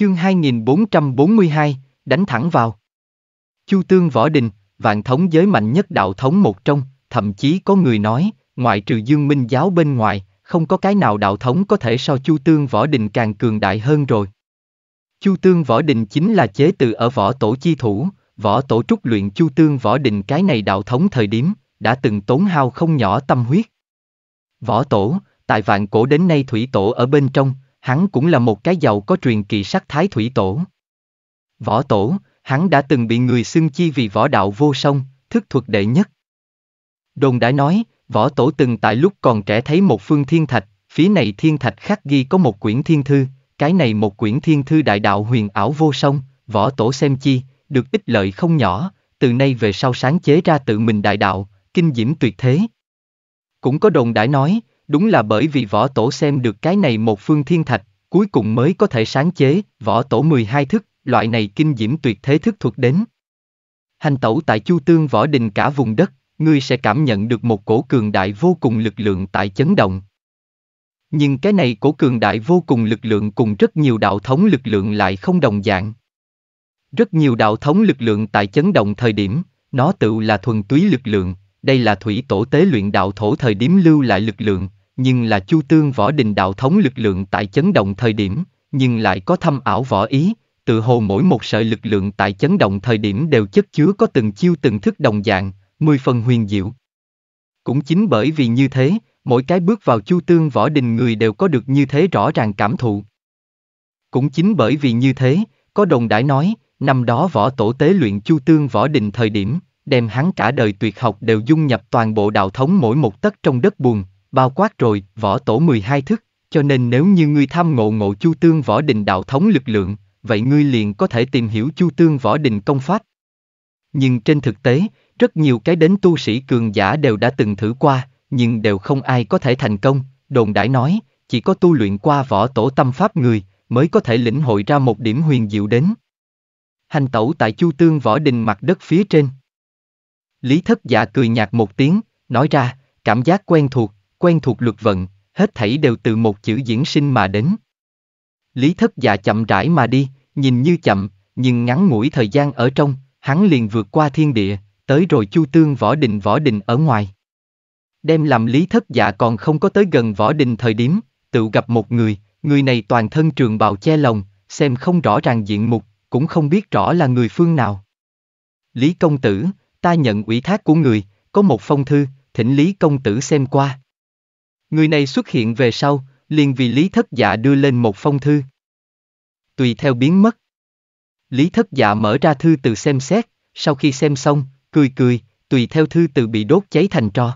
Chương 2442, đánh thẳng vào. Chu Tương Võ Đình, vạn thống giới mạnh nhất đạo thống một trong, thậm chí có người nói, ngoại trừ dương minh giáo bên ngoài, không có cái nào đạo thống có thể so Chu Tương Võ Đình càng cường đại hơn rồi. Chu Tương Võ Đình chính là chế từ ở võ tổ chi thủ, võ tổ trúc luyện Chu Tương Võ Đình cái này đạo thống thời điểm, đã từng tốn hao không nhỏ tâm huyết. Võ tổ, tại vạn cổ đến nay thủy tổ ở bên trong, hắn cũng là một cái giàu có truyền kỳ sắc thái thủy tổ. Võ tổ, hắn đã từng bị người xưng chi vì võ đạo vô song, thức thuật đệ nhất. Đồn đã nói, võ tổ từng tại lúc còn trẻ thấy một phương thiên thạch, phía này thiên thạch khắc ghi có một quyển thiên thư, cái này một quyển thiên thư đại đạo huyền ảo vô song, võ tổ xem chi, được ích lợi không nhỏ, từ nay về sau sáng chế ra tự mình đại đạo, kinh diễm tuyệt thế. Cũng có đồn đã nói, Đúng là bởi vì võ tổ xem được cái này một phương thiên thạch, cuối cùng mới có thể sáng chế, võ tổ 12 thức, loại này kinh diễm tuyệt thế thức thuộc đến. Hành tẩu tại Chu Tương võ đình cả vùng đất, ngươi sẽ cảm nhận được một cổ cường đại vô cùng lực lượng tại chấn động. Nhưng cái này cổ cường đại vô cùng lực lượng cùng rất nhiều đạo thống lực lượng lại không đồng dạng. Rất nhiều đạo thống lực lượng tại chấn động thời điểm, nó tự là thuần túy lực lượng, đây là thủy tổ tế luyện đạo thổ thời điểm lưu lại lực lượng, nhưng là Chu Tương võ đình đạo thống lực lượng tại chấn động thời điểm, nhưng lại có thâm ảo võ ý, tự hồ mỗi một sợi lực lượng tại chấn động thời điểm đều chất chứa có từng chiêu từng thức đồng dạng, mười phần huyền diệu. Cũng chính bởi vì như thế, mỗi cái bước vào Chu Tương võ đình người đều có được như thế rõ ràng cảm thụ. Cũng chính bởi vì như thế, có đồng đãi nói, năm đó võ tổ tế luyện Chu Tương võ đình thời điểm, đem hắn cả đời tuyệt học đều dung nhập toàn bộ đạo thống mỗi một tấc trong đất buồn, bao quát rồi, võ tổ 12 thức, cho nên nếu như ngươi tham ngộ ngộ chu tương võ đình đạo thống lực lượng, vậy ngươi liền có thể tìm hiểu chu tương võ đình công pháp. Nhưng trên thực tế, rất nhiều cái đến tu sĩ cường giả đều đã từng thử qua, nhưng đều không ai có thể thành công, đồn đãi nói, chỉ có tu luyện qua võ tổ tâm pháp người, mới có thể lĩnh hội ra một điểm huyền diệu đến. Hành tẩu tại chu tương võ đình mặt đất phía trên. Lý thất giả dạ cười nhạt một tiếng, nói ra, cảm giác quen thuộc, quen thuộc luật vận, hết thảy đều từ một chữ diễn sinh mà đến. Lý thất dạ chậm rãi mà đi, nhìn như chậm, nhưng ngắn ngủi thời gian ở trong, hắn liền vượt qua thiên địa, tới rồi chu tương võ đình võ đình ở ngoài. Đem làm lý thất dạ còn không có tới gần võ đình thời điểm, tự gặp một người, người này toàn thân trường bào che lồng, xem không rõ ràng diện mục, cũng không biết rõ là người phương nào. Lý công tử, ta nhận ủy thác của người, có một phong thư, thỉnh Lý công tử xem qua. Người này xuất hiện về sau, liền vì Lý Thất Dạ đưa lên một phong thư. Tùy theo biến mất. Lý Thất Dạ mở ra thư từ xem xét, sau khi xem xong, cười cười, tùy theo thư từ bị đốt cháy thành tro.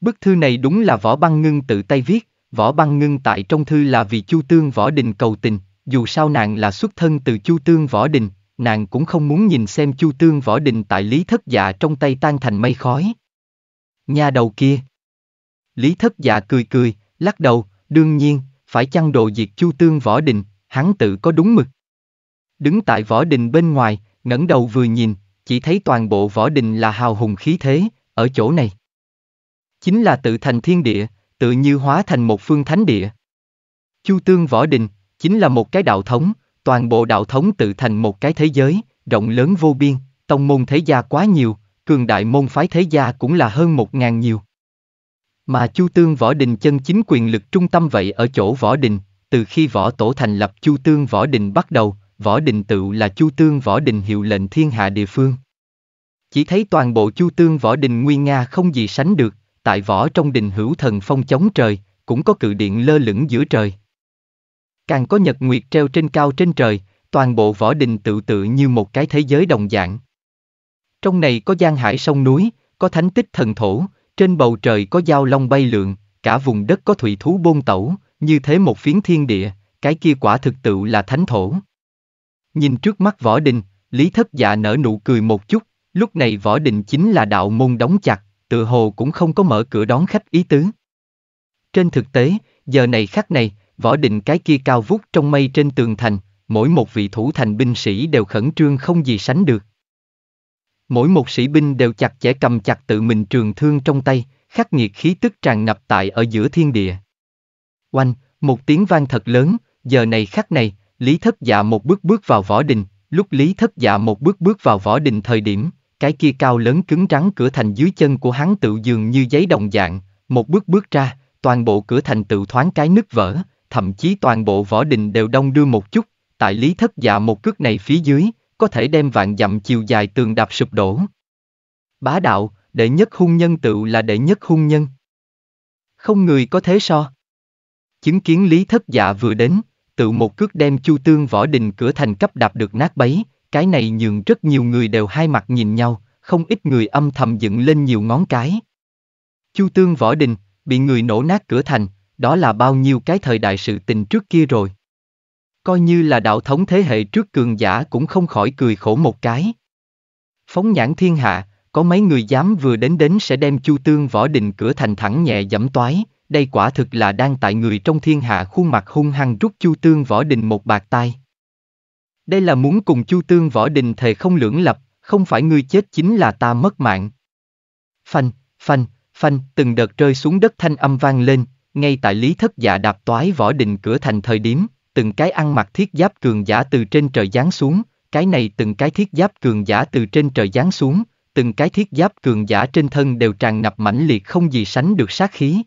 Bức thư này đúng là Võ Băng Ngưng tự tay viết, Võ Băng Ngưng tại trong thư là vì Chu Tương Võ Đình cầu tình, dù sao nàng là xuất thân từ Chu Tương Võ Đình, nàng cũng không muốn nhìn xem Chu Tương Võ Đình tại Lý Thất Dạ trong tay tan thành mây khói. Nhà đầu kia Lý thất dạ cười cười, lắc đầu, đương nhiên, phải chăng đồ diệt chu tương võ đình, hắn tự có đúng mực. Đứng tại võ đình bên ngoài, ngẩng đầu vừa nhìn, chỉ thấy toàn bộ võ đình là hào hùng khí thế, ở chỗ này. Chính là tự thành thiên địa, tự như hóa thành một phương thánh địa. Chu tương võ đình, chính là một cái đạo thống, toàn bộ đạo thống tự thành một cái thế giới, rộng lớn vô biên, tông môn thế gia quá nhiều, cường đại môn phái thế gia cũng là hơn một ngàn nhiều. Mà Chu Tương Võ Đình chân chính quyền lực trung tâm vậy ở chỗ Võ Đình, từ khi Võ Tổ thành lập Chu Tương Võ Đình bắt đầu, Võ Đình tựu là Chu Tương Võ Đình hiệu lệnh thiên hạ địa phương. Chỉ thấy toàn bộ Chu Tương Võ Đình Nguyên Nga không gì sánh được, tại võ trong đình hữu thần phong chống trời, cũng có cự điện lơ lửng giữa trời. Càng có nhật nguyệt treo trên cao trên trời, toàn bộ võ đình tự tự như một cái thế giới đồng dạng. Trong này có giang hải sông núi, có thánh tích thần thổ, trên bầu trời có giao long bay lượn, cả vùng đất có thủy thú bôn tẩu, như thế một phiến thiên địa, cái kia quả thực tự là thánh thổ. Nhìn trước mắt võ đình, Lý Thất Dạ nở nụ cười một chút, lúc này võ đình chính là đạo môn đóng chặt, tự hồ cũng không có mở cửa đón khách ý tứ. Trên thực tế, giờ này khắc này, võ đình cái kia cao vút trong mây trên tường thành, mỗi một vị thủ thành binh sĩ đều khẩn trương không gì sánh được. Mỗi một sĩ binh đều chặt chẽ cầm chặt tự mình trường thương trong tay, khắc nghiệt khí tức tràn ngập tại ở giữa thiên địa. Oanh, một tiếng vang thật lớn, giờ này khắc này, Lý Thất Dạ một bước bước vào võ đình, lúc Lý Thất Dạ một bước bước vào võ đình thời điểm, cái kia cao lớn cứng rắn cửa thành dưới chân của hắn tự dường như giấy đồng dạng, một bước bước ra, toàn bộ cửa thành tự thoáng cái nứt vỡ, thậm chí toàn bộ võ đình đều đông đưa một chút, tại Lý Thất Dạ một cước này phía dưới, có thể đem vạn dặm chiều dài tường đạp sụp đổ. Bá đạo, đệ nhất hung nhân tựu là đệ nhất hung nhân. Không người có thế so. Chứng kiến Lý Thất Dạ vừa đến, tự một cước đem Chu Tương võ đình cửa thành cấp đạp được nát bấy, cái này nhường rất nhiều người đều hai mặt nhìn nhau, không ít người âm thầm dựng lên nhiều ngón cái. Chu Tương võ đình, bị người nổ nát cửa thành, đó là bao nhiêu cái thời đại sự tình trước kia rồi coi như là đạo thống thế hệ trước cường giả cũng không khỏi cười khổ một cái. Phóng nhãn thiên hạ, có mấy người dám vừa đến đến sẽ đem chu tương võ đình cửa thành thẳng nhẹ dẫm toái, đây quả thực là đang tại người trong thiên hạ khuôn mặt hung hăng rút chu tương võ đình một bạc tai. Đây là muốn cùng chu tương võ đình thề không lưỡng lập, không phải ngươi chết chính là ta mất mạng. Phanh, phanh, phanh, từng đợt rơi xuống đất thanh âm vang lên, ngay tại lý thất dạ đạp toái võ đình cửa thành thời điểm, từng cái ăn mặc thiết giáp cường giả từ trên trời giáng xuống, cái này từng cái thiết giáp cường giả từ trên trời giáng xuống, từng cái thiết giáp cường giả trên thân đều tràn ngập mãnh liệt không gì sánh được sát khí.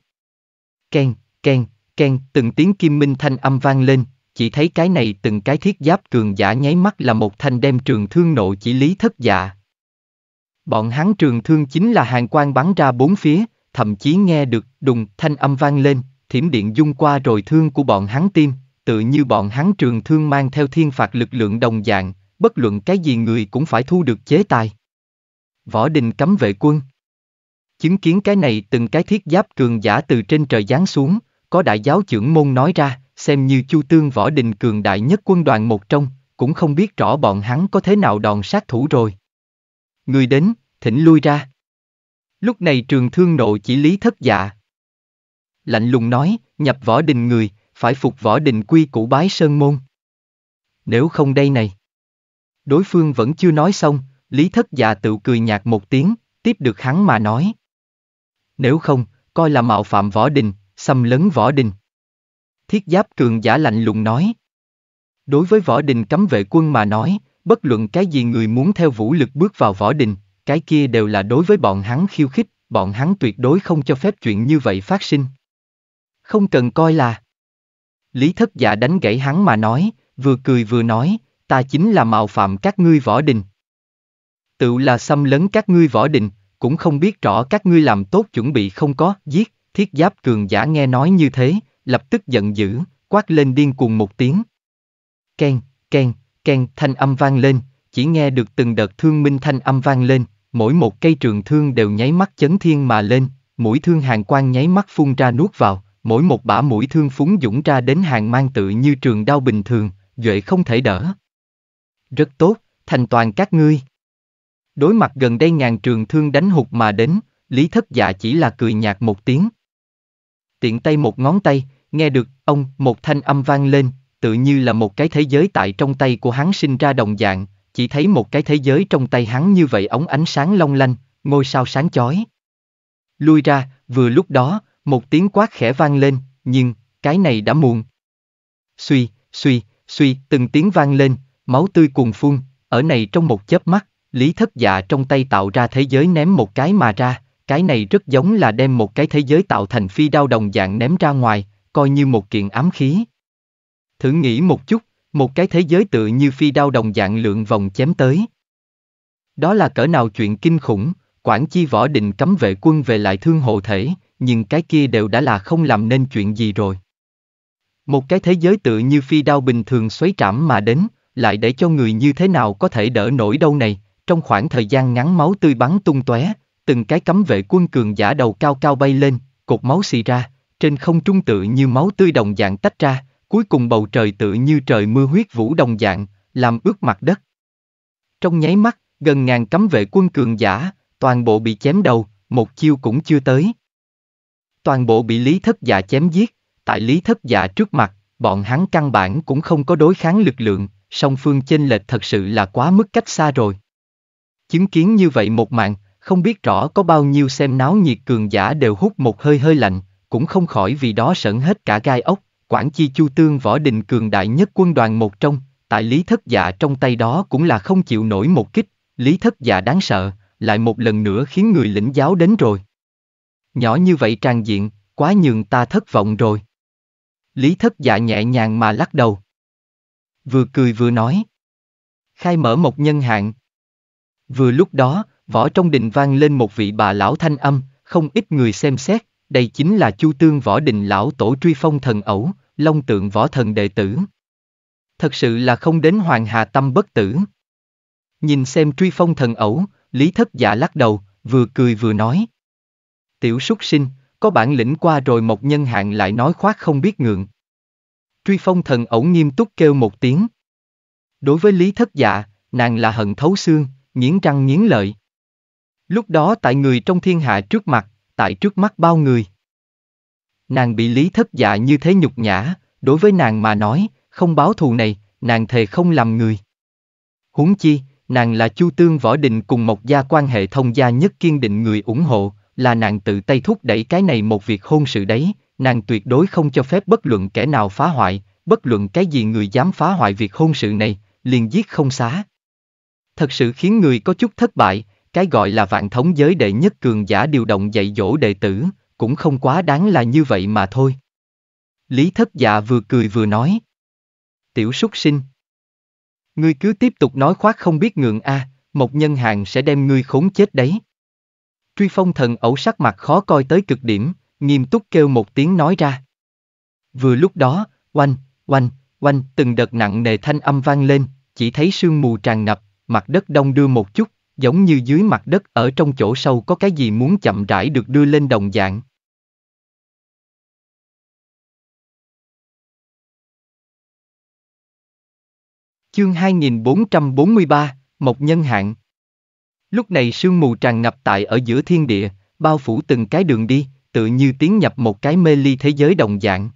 Ken, ken, ken, từng tiếng kim minh thanh âm vang lên, chỉ thấy cái này từng cái thiết giáp cường giả nháy mắt là một thanh đem trường thương nộ chỉ lý thất dạ. Bọn hắn trường thương chính là hàng quan bắn ra bốn phía, thậm chí nghe được đùng thanh âm vang lên, thiểm điện dung qua rồi thương của bọn hắn tim, tự như bọn hắn trường thương mang theo thiên phạt lực lượng đồng dạng, bất luận cái gì người cũng phải thu được chế tài. Võ đình cấm vệ quân Chứng kiến cái này từng cái thiết giáp cường giả từ trên trời giáng xuống, có đại giáo trưởng môn nói ra, xem như chu tương võ đình cường đại nhất quân đoàn một trong, cũng không biết rõ bọn hắn có thế nào đòn sát thủ rồi. Người đến, thỉnh lui ra. Lúc này trường thương nộ chỉ lý thất dạ. Lạnh lùng nói, nhập võ đình người, phải phục võ đình quy củ bái sơn môn. Nếu không đây này. Đối phương vẫn chưa nói xong, Lý Thất già dạ tự cười nhạt một tiếng, tiếp được hắn mà nói. Nếu không, coi là mạo phạm võ đình, xâm lấn võ đình. Thiết giáp cường giả lạnh lùng nói. Đối với võ đình cấm vệ quân mà nói, bất luận cái gì người muốn theo vũ lực bước vào võ đình, cái kia đều là đối với bọn hắn khiêu khích, bọn hắn tuyệt đối không cho phép chuyện như vậy phát sinh. Không cần coi là Lý thất giả dạ đánh gãy hắn mà nói, vừa cười vừa nói, ta chính là mạo phạm các ngươi võ đình. Tự là xâm lấn các ngươi võ đình, cũng không biết rõ các ngươi làm tốt chuẩn bị không có, giết, thiết giáp cường giả nghe nói như thế, lập tức giận dữ, quát lên điên cuồng một tiếng. Ken, ken, ken thanh âm vang lên, chỉ nghe được từng đợt thương minh thanh âm vang lên, mỗi một cây trường thương đều nháy mắt chấn thiên mà lên, mũi thương hàng quan nháy mắt phun ra nuốt vào mỗi một bả mũi thương phúng dũng ra đến hàng mang tự như trường đau bình thường, Duệ không thể đỡ. Rất tốt, thành toàn các ngươi. Đối mặt gần đây ngàn trường thương đánh hụt mà đến, Lý Thất Dạ chỉ là cười nhạt một tiếng. Tiện tay một ngón tay, nghe được, ông, một thanh âm vang lên, tự như là một cái thế giới tại trong tay của hắn sinh ra đồng dạng, chỉ thấy một cái thế giới trong tay hắn như vậy ống ánh sáng long lanh, ngôi sao sáng chói. Lui ra, vừa lúc đó, một tiếng quát khẽ vang lên, nhưng, cái này đã muộn. Suy, suy, suy, từng tiếng vang lên, máu tươi cuồng phun, ở này trong một chớp mắt, lý thất dạ trong tay tạo ra thế giới ném một cái mà ra, cái này rất giống là đem một cái thế giới tạo thành phi đao đồng dạng ném ra ngoài, coi như một kiện ám khí. Thử nghĩ một chút, một cái thế giới tự như phi đao đồng dạng lượng vòng chém tới. Đó là cỡ nào chuyện kinh khủng, quản chi võ định cấm vệ quân về lại thương hộ thể, nhưng cái kia đều đã là không làm nên chuyện gì rồi. Một cái thế giới tự như phi đao bình thường xoáy trảm mà đến, lại để cho người như thế nào có thể đỡ nổi đâu này, trong khoảng thời gian ngắn máu tươi bắn tung tóe, từng cái cấm vệ quân cường giả đầu cao cao bay lên, cột máu xì ra, trên không trung tự như máu tươi đồng dạng tách ra, cuối cùng bầu trời tự như trời mưa huyết vũ đồng dạng, làm ướt mặt đất. Trong nháy mắt, gần ngàn cấm vệ quân cường giả, toàn bộ bị chém đầu, một chiêu cũng chưa tới toàn bộ bị Lý Thất Dạ chém giết, tại Lý Thất Dạ trước mặt, bọn hắn căn bản cũng không có đối kháng lực lượng, song phương chênh lệch thật sự là quá mức cách xa rồi. Chứng kiến như vậy một mạng, không biết rõ có bao nhiêu xem náo nhiệt cường giả đều hút một hơi hơi lạnh, cũng không khỏi vì đó sợn hết cả gai ốc, Quảng Chi Chu Tương Võ Đình cường đại nhất quân đoàn một trong, tại Lý Thất Dạ trong tay đó cũng là không chịu nổi một kích, Lý Thất Dạ đáng sợ, lại một lần nữa khiến người lĩnh giáo đến rồi nhỏ như vậy tràn diện, quá nhường ta thất vọng rồi. Lý thất dạ nhẹ nhàng mà lắc đầu. Vừa cười vừa nói. Khai mở một nhân hạng. Vừa lúc đó, võ trong đình vang lên một vị bà lão thanh âm, không ít người xem xét, đây chính là chu tương võ đình lão tổ truy phong thần ẩu, long tượng võ thần đệ tử. Thật sự là không đến hoàng hà tâm bất tử. Nhìn xem truy phong thần ẩu, Lý thất giả lắc đầu, vừa cười vừa nói. Tiểu súc sinh, có bản lĩnh qua rồi một Nhân Hạng lại nói khoác không biết ngượng. Truy phong thần ẩu nghiêm túc kêu một tiếng. Đối với Lý Thất Dạ, nàng là hận thấu xương, nghiến răng nghiến lợi. Lúc đó tại người trong thiên hạ trước mặt, tại trước mắt bao người. Nàng bị Lý Thất Dạ như thế nhục nhã, đối với nàng mà nói, không báo thù này, nàng thề không làm người. Huống chi, nàng là Chu Tương Võ Đình cùng Mộc Gia quan hệ thông gia nhất kiên định người ủng hộ, là nàng tự tay thúc đẩy cái này một việc hôn sự đấy, nàng tuyệt đối không cho phép bất luận kẻ nào phá hoại, bất luận cái gì người dám phá hoại việc hôn sự này, liền giết không xá. Thật sự khiến người có chút thất bại, cái gọi là vạn thống giới đệ nhất cường giả điều động dạy dỗ đệ tử, cũng không quá đáng là như vậy mà thôi. Lý thất dạ vừa cười vừa nói. Tiểu súc sinh. Ngươi cứ tiếp tục nói khoác không biết ngượng a, à, một nhân hàng sẽ đem ngươi khốn chết đấy. Truy phong thần ẩu sắc mặt khó coi tới cực điểm, nghiêm túc kêu một tiếng nói ra. Vừa lúc đó, oanh, oanh, oanh, từng đợt nặng nề thanh âm vang lên, chỉ thấy sương mù tràn ngập, mặt đất đông đưa một chút, giống như dưới mặt đất ở trong chỗ sâu có cái gì muốn chậm rãi được đưa lên đồng dạng. Chương 2443, Mộc Nhân Hạng Lúc này sương mù tràn ngập tại ở giữa thiên địa, bao phủ từng cái đường đi, tự như tiến nhập một cái mê ly thế giới đồng dạng.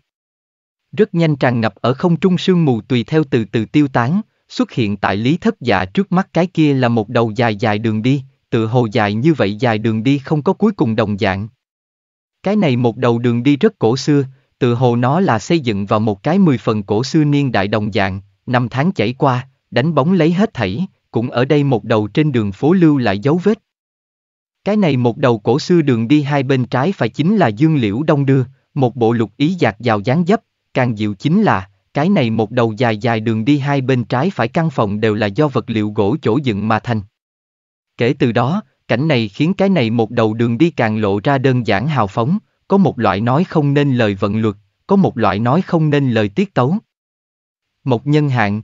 Rất nhanh tràn ngập ở không trung sương mù tùy theo từ từ tiêu tán, xuất hiện tại lý thất dạ trước mắt cái kia là một đầu dài dài đường đi, tự hồ dài như vậy dài đường đi không có cuối cùng đồng dạng. Cái này một đầu đường đi rất cổ xưa, tự hồ nó là xây dựng vào một cái mười phần cổ xưa niên đại đồng dạng, năm tháng chảy qua, đánh bóng lấy hết thảy, cũng ở đây một đầu trên đường phố lưu lại dấu vết. Cái này một đầu cổ xưa đường đi hai bên trái phải chính là dương liễu đông đưa, một bộ lục ý giạc vào dáng dấp, càng diệu chính là, cái này một đầu dài dài đường đi hai bên trái phải căn phòng đều là do vật liệu gỗ chỗ dựng mà thành. Kể từ đó, cảnh này khiến cái này một đầu đường đi càng lộ ra đơn giản hào phóng, có một loại nói không nên lời vận luật, có một loại nói không nên lời tiết tấu. Một nhân hạng,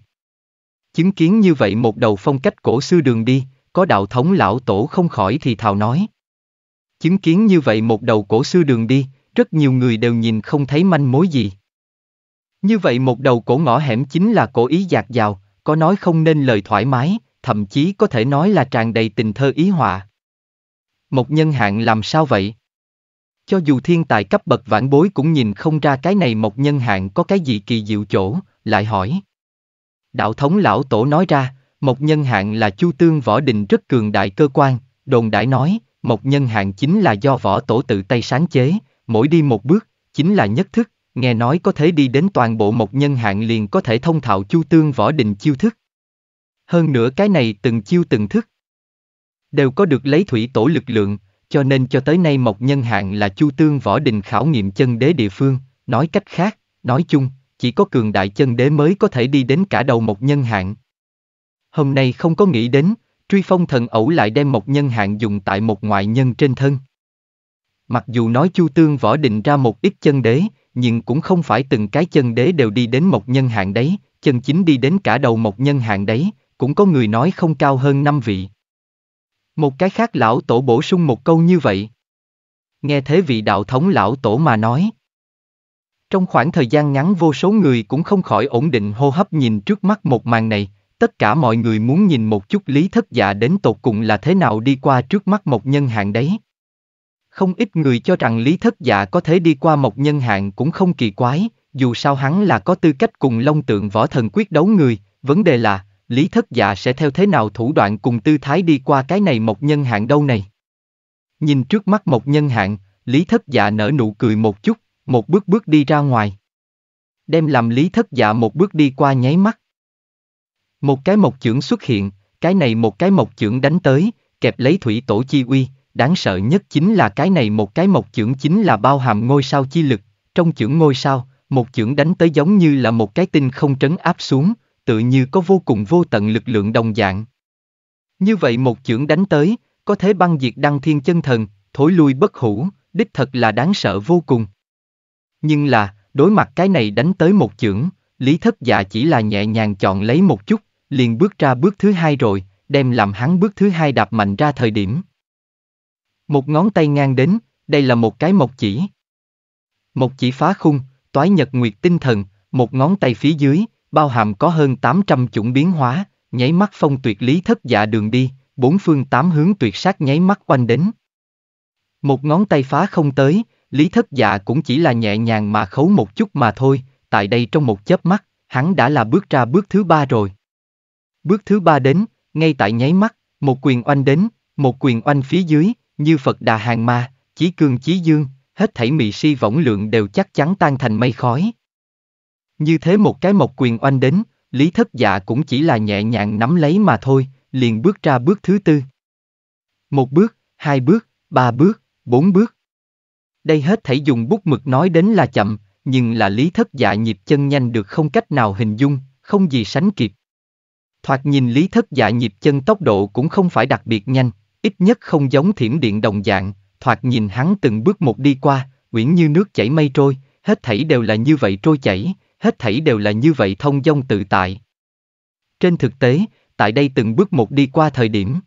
Chứng kiến như vậy một đầu phong cách cổ xưa đường đi, có đạo thống lão tổ không khỏi thì thào nói. Chứng kiến như vậy một đầu cổ xưa đường đi, rất nhiều người đều nhìn không thấy manh mối gì. Như vậy một đầu cổ ngõ hẻm chính là cổ ý dạt dào, có nói không nên lời thoải mái, thậm chí có thể nói là tràn đầy tình thơ ý họa. Một nhân hạng làm sao vậy? Cho dù thiên tài cấp bậc vãn bối cũng nhìn không ra cái này một nhân hạng có cái gì kỳ diệu chỗ, lại hỏi. Đạo thống lão tổ nói ra, Mộc Nhân Hạng là Chu Tương Võ Đình rất cường đại cơ quan, đồn đại nói, Mộc Nhân Hạng chính là do võ tổ tự tay sáng chế, mỗi đi một bước, chính là nhất thức, nghe nói có thể đi đến toàn bộ Mộc Nhân Hạng liền có thể thông thạo Chu Tương Võ Đình chiêu thức. Hơn nữa cái này từng chiêu từng thức, đều có được lấy thủy tổ lực lượng, cho nên cho tới nay Mộc Nhân Hạng là Chu Tương Võ Đình khảo nghiệm chân đế địa phương, nói cách khác, nói chung, chỉ có cường đại chân đế mới có thể đi đến cả đầu một nhân hạng. Hôm nay không có nghĩ đến, truy phong thần ẩu lại đem một nhân hạng dùng tại một ngoại nhân trên thân. Mặc dù nói Chu Tương võ định ra một ít chân đế, nhưng cũng không phải từng cái chân đế đều đi đến một nhân hạng đấy, chân chính đi đến cả đầu một nhân hạng đấy, cũng có người nói không cao hơn năm vị. Một cái khác lão tổ bổ sung một câu như vậy. Nghe thế vị đạo thống lão tổ mà nói. Trong khoảng thời gian ngắn vô số người cũng không khỏi ổn định hô hấp nhìn trước mắt một màn này, tất cả mọi người muốn nhìn một chút lý thất dạ đến tột cùng là thế nào đi qua trước mắt một nhân hạng đấy. Không ít người cho rằng lý thất dạ có thể đi qua một nhân hạng cũng không kỳ quái, dù sao hắn là có tư cách cùng long tượng võ thần quyết đấu người, vấn đề là, lý thất dạ sẽ theo thế nào thủ đoạn cùng tư thái đi qua cái này một nhân hạng đâu này. Nhìn trước mắt một nhân hạng, lý thất dạ nở nụ cười một chút, một bước bước đi ra ngoài. Đem làm lý thất dạ một bước đi qua nháy mắt. Một cái mộc chưởng xuất hiện, cái này một cái mộc chưởng đánh tới, kẹp lấy thủy tổ chi uy, đáng sợ nhất chính là cái này một cái mộc chưởng chính là bao hàm ngôi sao chi lực, trong chưởng ngôi sao, một chưởng đánh tới giống như là một cái tinh không trấn áp xuống, tự như có vô cùng vô tận lực lượng đồng dạng. Như vậy một chưởng đánh tới, có thể băng diệt đăng thiên chân thần, thối lui bất hủ, đích thật là đáng sợ vô cùng. Nhưng là, đối mặt cái này đánh tới một chưởng, Lý Thất Dạ chỉ là nhẹ nhàng chọn lấy một chút, liền bước ra bước thứ hai rồi, đem làm hắn bước thứ hai đạp mạnh ra thời điểm. Một ngón tay ngang đến, đây là một cái mộc chỉ. Mộc chỉ phá khung, toái nhật nguyệt tinh thần, một ngón tay phía dưới, bao hàm có hơn 800 chủng biến hóa, nháy mắt phong tuyệt lý thất dạ đường đi, bốn phương tám hướng tuyệt sát nháy mắt quanh đến. Một ngón tay phá không tới, Lý thất dạ cũng chỉ là nhẹ nhàng mà khấu một chút mà thôi, tại đây trong một chớp mắt, hắn đã là bước ra bước thứ ba rồi. Bước thứ ba đến, ngay tại nháy mắt, một quyền oanh đến, một quyền oanh phía dưới, như Phật đà hàng ma, chí cương chí dương, hết thảy mị si võng lượng đều chắc chắn tan thành mây khói. Như thế một cái một quyền oanh đến, Lý Thất Dạ cũng chỉ là nhẹ nhàng nắm lấy mà thôi, liền bước ra bước thứ tư. Một bước, hai bước, ba bước, bốn bước, đây hết thảy dùng bút mực nói đến là chậm, nhưng là lý thất dạ nhịp chân nhanh được không cách nào hình dung, không gì sánh kịp. Thoạt nhìn lý thất dạ nhịp chân tốc độ cũng không phải đặc biệt nhanh, ít nhất không giống thiểm điện đồng dạng, thoạt nhìn hắn từng bước một đi qua, uyển như nước chảy mây trôi, hết thảy đều là như vậy trôi chảy, hết thảy đều là như vậy thông dong tự tại. Trên thực tế, tại đây từng bước một đi qua thời điểm.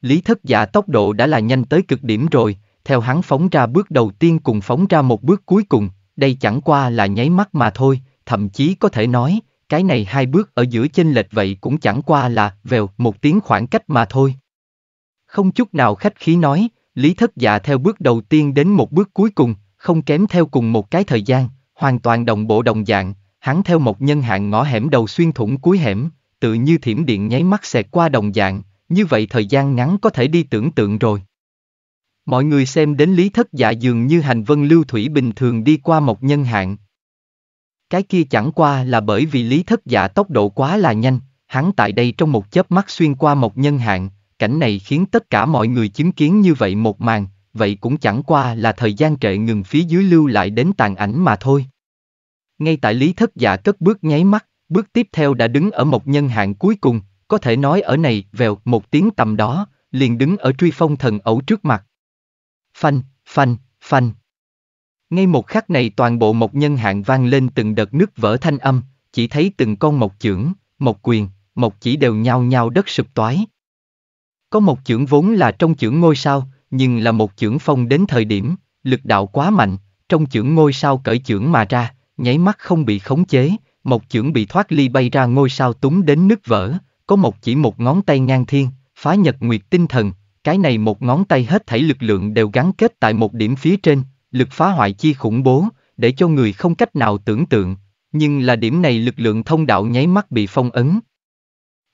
Lý thất dạ tốc độ đã là nhanh tới cực điểm rồi, theo hắn phóng ra bước đầu tiên cùng phóng ra một bước cuối cùng, đây chẳng qua là nháy mắt mà thôi, thậm chí có thể nói, cái này hai bước ở giữa chênh lệch vậy cũng chẳng qua là vèo một tiếng khoảng cách mà thôi. Không chút nào khách khí nói, Lý Thất Dạ theo bước đầu tiên đến một bước cuối cùng, không kém theo cùng một cái thời gian, hoàn toàn đồng bộ đồng dạng, hắn theo một nhân hạng ngõ hẻm đầu xuyên thủng cuối hẻm, tự như thiểm điện nháy mắt xẹt qua đồng dạng, như vậy thời gian ngắn có thể đi tưởng tượng rồi. Mọi người xem đến lý thất dạ dường như hành vân lưu thủy bình thường đi qua một nhân hạn. Cái kia chẳng qua là bởi vì lý thất dạ tốc độ quá là nhanh, hắn tại đây trong một chớp mắt xuyên qua một nhân hạn, cảnh này khiến tất cả mọi người chứng kiến như vậy một màn, vậy cũng chẳng qua là thời gian trệ ngừng phía dưới lưu lại đến tàn ảnh mà thôi. Ngay tại lý thất dạ cất bước nháy mắt, bước tiếp theo đã đứng ở một nhân hạn cuối cùng, có thể nói ở này vèo một tiếng tầm đó, liền đứng ở truy phong thần ẩu trước mặt phanh, phanh, phanh. Ngay một khắc này toàn bộ một nhân hạng vang lên từng đợt nứt vỡ thanh âm, chỉ thấy từng con một chưởng, một quyền, một chỉ đều nhao nhao đất sụp toái. Có một chưởng vốn là trong chưởng ngôi sao, nhưng là một chưởng phong đến thời điểm, lực đạo quá mạnh, trong chưởng ngôi sao cởi chưởng mà ra, nháy mắt không bị khống chế, một chưởng bị thoát ly bay ra ngôi sao túng đến nứt vỡ, có một chỉ một ngón tay ngang thiên, phá nhật nguyệt tinh thần, cái này một ngón tay hết thảy lực lượng đều gắn kết tại một điểm phía trên, lực phá hoại chi khủng bố, để cho người không cách nào tưởng tượng, nhưng là điểm này lực lượng thông đạo nháy mắt bị phong ấn.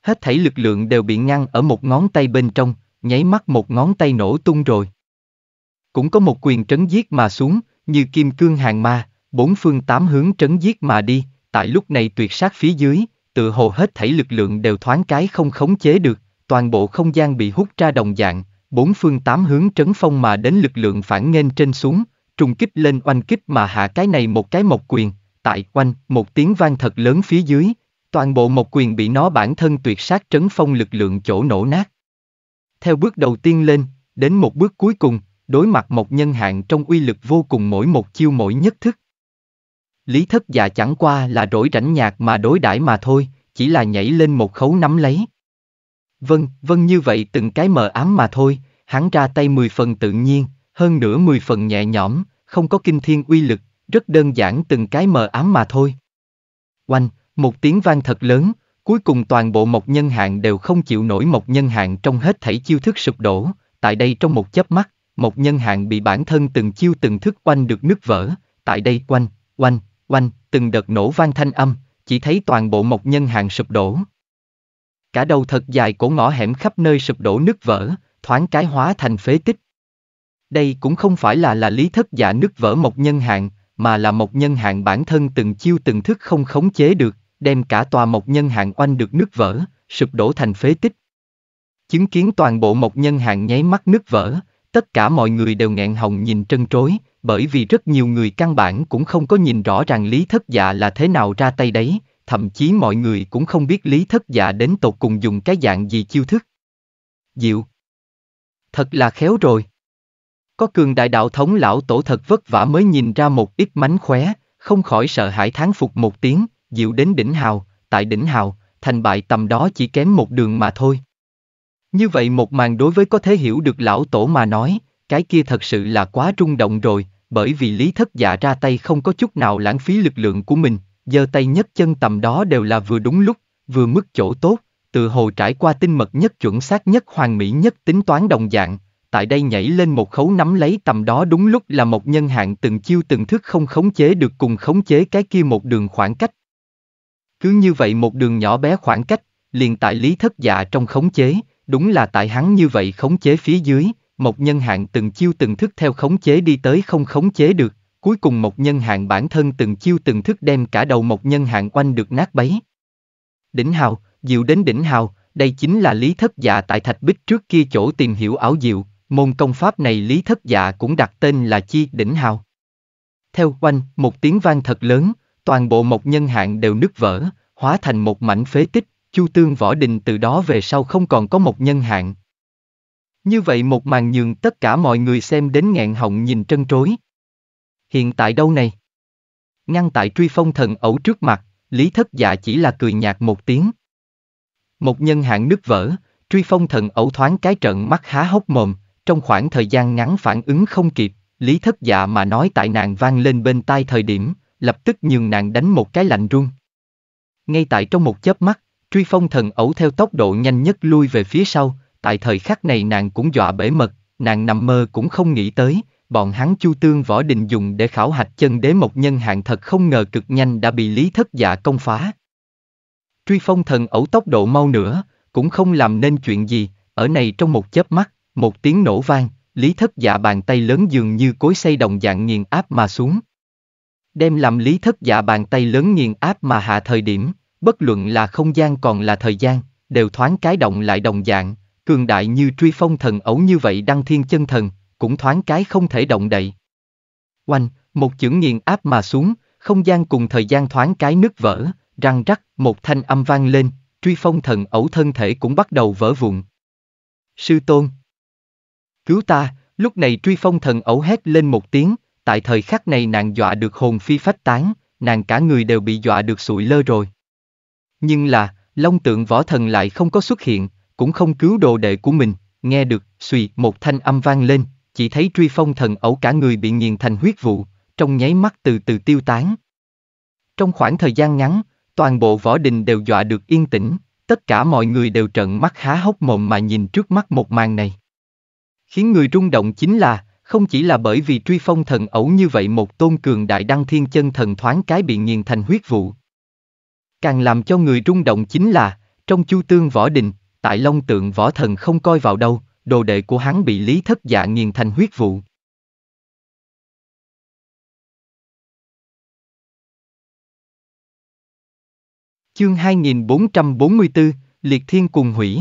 Hết thảy lực lượng đều bị ngăn ở một ngón tay bên trong, nháy mắt một ngón tay nổ tung rồi. Cũng có một quyền trấn giết mà xuống, như kim cương hàng ma, bốn phương tám hướng trấn giết mà đi, tại lúc này tuyệt sát phía dưới, tự hồ hết thảy lực lượng đều thoáng cái không khống chế được, toàn bộ không gian bị hút ra đồng dạng, bốn phương tám hướng trấn phong mà đến lực lượng phản nghênh trên xuống, trùng kích lên oanh kích mà hạ cái này một cái một quyền, tại oanh, một tiếng vang thật lớn phía dưới, toàn bộ một quyền bị nó bản thân tuyệt sát trấn phong lực lượng chỗ nổ nát. Theo bước đầu tiên lên, đến một bước cuối cùng, đối mặt một nhân hạng trong uy lực vô cùng mỗi một chiêu mỗi nhất thức. Lý thất dạ chẳng qua là rỗi rảnh nhạc mà đối đãi mà thôi, chỉ là nhảy lên một khấu nắm lấy. Vâng, vâng như vậy từng cái mờ ám mà thôi, hắn ra tay mười phần tự nhiên, hơn nửa mười phần nhẹ nhõm, không có kinh thiên uy lực, rất đơn giản từng cái mờ ám mà thôi. Oanh, một tiếng vang thật lớn, cuối cùng toàn bộ Mộc Nhân Hạng đều không chịu nổi Mộc Nhân Hạng trong hết thảy chiêu thức sụp đổ, tại đây trong một chớp mắt, Mộc Nhân Hạng bị bản thân từng chiêu từng thức oanh được nứt vỡ, tại đây oanh, oanh, oanh, từng đợt nổ vang thanh âm, chỉ thấy toàn bộ Mộc Nhân Hạng sụp đổ. Cả đầu thật dài cổ ngõ hẻm khắp nơi sụp đổ nứt vỡ, thoáng cái hóa thành phế tích. Đây cũng không phải là là lý thất giả nứt vỡ một nhân hạng, mà là một nhân hạng bản thân từng chiêu từng thức không khống chế được, đem cả tòa một nhân hạng oanh được nứt vỡ, sụp đổ thành phế tích. Chứng kiến toàn bộ một nhân hạng nháy mắt nứt vỡ, tất cả mọi người đều nghẹn hồng nhìn trân trối, bởi vì rất nhiều người căn bản cũng không có nhìn rõ ràng lý thất dạ là thế nào ra tay đấy, thậm chí mọi người cũng không biết lý thất dạ đến tột cùng dùng cái dạng gì chiêu thức. Diệu. Thật là khéo rồi. Có cường đại đạo thống lão tổ thật vất vả mới nhìn ra một ít mánh khóe, không khỏi sợ hãi thán phục một tiếng, diệu đến đỉnh hào, tại đỉnh hào, thành bại tầm đó chỉ kém một đường mà thôi. Như vậy một màn đối với có thể hiểu được lão tổ mà nói, cái kia thật sự là quá rung động rồi, bởi vì lý thất dạ ra tay không có chút nào lãng phí lực lượng của mình, giơ tay nhất chân tầm đó đều là vừa đúng lúc, vừa mức chỗ tốt, từ hồ trải qua tinh mật nhất chuẩn xác nhất hoàn mỹ nhất tính toán đồng dạng, tại đây nhảy lên một khấu nắm lấy tầm đó đúng lúc là một nhân hạng từng chiêu từng thức không khống chế được cùng khống chế cái kia một đường khoảng cách. Cứ như vậy một đường nhỏ bé khoảng cách, liền tại lý thất dạ trong khống chế, đúng là tại hắn như vậy khống chế phía dưới, một nhân hạng từng chiêu từng thức theo khống chế đi tới không khống chế được, Cuối cùng một Nhân Hạng bản thân từng chiêu từng thức đem cả đầu một Nhân Hạng quanh được nát bấy. Đỉnh Hào, Diệu đến Đỉnh Hào, đây chính là lý thất dạ tại Thạch Bích trước kia chỗ tìm hiểu ảo diệu, môn công pháp này lý thất dạ cũng đặt tên là Chi Đỉnh Hào. Theo quanh, một tiếng vang thật lớn, toàn bộ một Nhân Hạng đều nứt vỡ, hóa thành một mảnh phế tích, Chu Tương Võ Đình từ đó về sau không còn có một Nhân Hạng. Như vậy một màn nhường tất cả mọi người xem đến nghẹn họng nhìn trân trối hiện tại đâu này? Ngăn tại truy phong thần ẩu trước mặt, lý thất dạ chỉ là cười nhạt một tiếng. Một nhân hạng nứt vỡ, truy phong thần ẩu thoáng cái trận mắt há hốc mồm, trong khoảng thời gian ngắn phản ứng không kịp, lý thất dạ mà nói tại nàng vang lên bên tai thời điểm, lập tức nhường nàng đánh một cái lạnh run. Ngay tại trong một chớp mắt, truy phong thần ẩu theo tốc độ nhanh nhất lui về phía sau, tại thời khắc này nàng cũng dọa bể mật, nàng nằm mơ cũng không nghĩ tới, bọn hắn chu tương võ định dùng để khảo hạch chân đế mộc nhân hạng thật không ngờ cực nhanh đã bị lý thất dạ công phá. Truy phong thần ẩu tốc độ mau nữa, cũng không làm nên chuyện gì, ở này trong một chớp mắt, một tiếng nổ vang, lý thất dạ bàn tay lớn dường như cối xây đồng dạng nghiền áp mà xuống. Đem làm lý thất dạ bàn tay lớn nghiền áp mà hạ thời điểm, bất luận là không gian còn là thời gian, đều thoáng cái động lại đồng dạng, cường đại như truy phong thần ẩu như vậy đăng thiên chân thần, cũng thoáng cái không thể động đậy. Oanh, một chưởng nghiền áp mà xuống, không gian cùng thời gian thoáng cái nứt vỡ, răng rắc, một thanh âm vang lên, truy phong thần ẩu thân thể cũng bắt đầu vỡ vụn. Sư tôn! Cứu ta, lúc này truy phong thần ẩu hét lên một tiếng, tại thời khắc này nàng dọa được hồn phi phách tán, nàng cả người đều bị dọa được sụi lơ rồi. Nhưng là, long tượng võ thần lại không có xuất hiện, cũng không cứu đồ đệ của mình, nghe được, xùy, một thanh âm vang lên, chỉ thấy truy phong thần ẩu cả người bị nghiền thành huyết vụ, trong nháy mắt từ từ tiêu tán. Trong khoảng thời gian ngắn, toàn bộ võ đình đều dọa được yên tĩnh, tất cả mọi người đều trợn mắt há hốc mồm mà nhìn trước mắt một màn này. Khiến người rung động chính là, không chỉ là bởi vì truy phong thần ẩu như vậy một tôn cường đại đăng thiên chân thần thoáng cái bị nghiền thành huyết vụ. Càng làm cho người rung động chính là, trong chu tương võ đình, tại long tượng võ thần không coi vào đâu, đồ đệ của hắn bị lý thất dạ nghiền thành huyết vụ. Chương 2444, Liệt Thiên cùng hủy.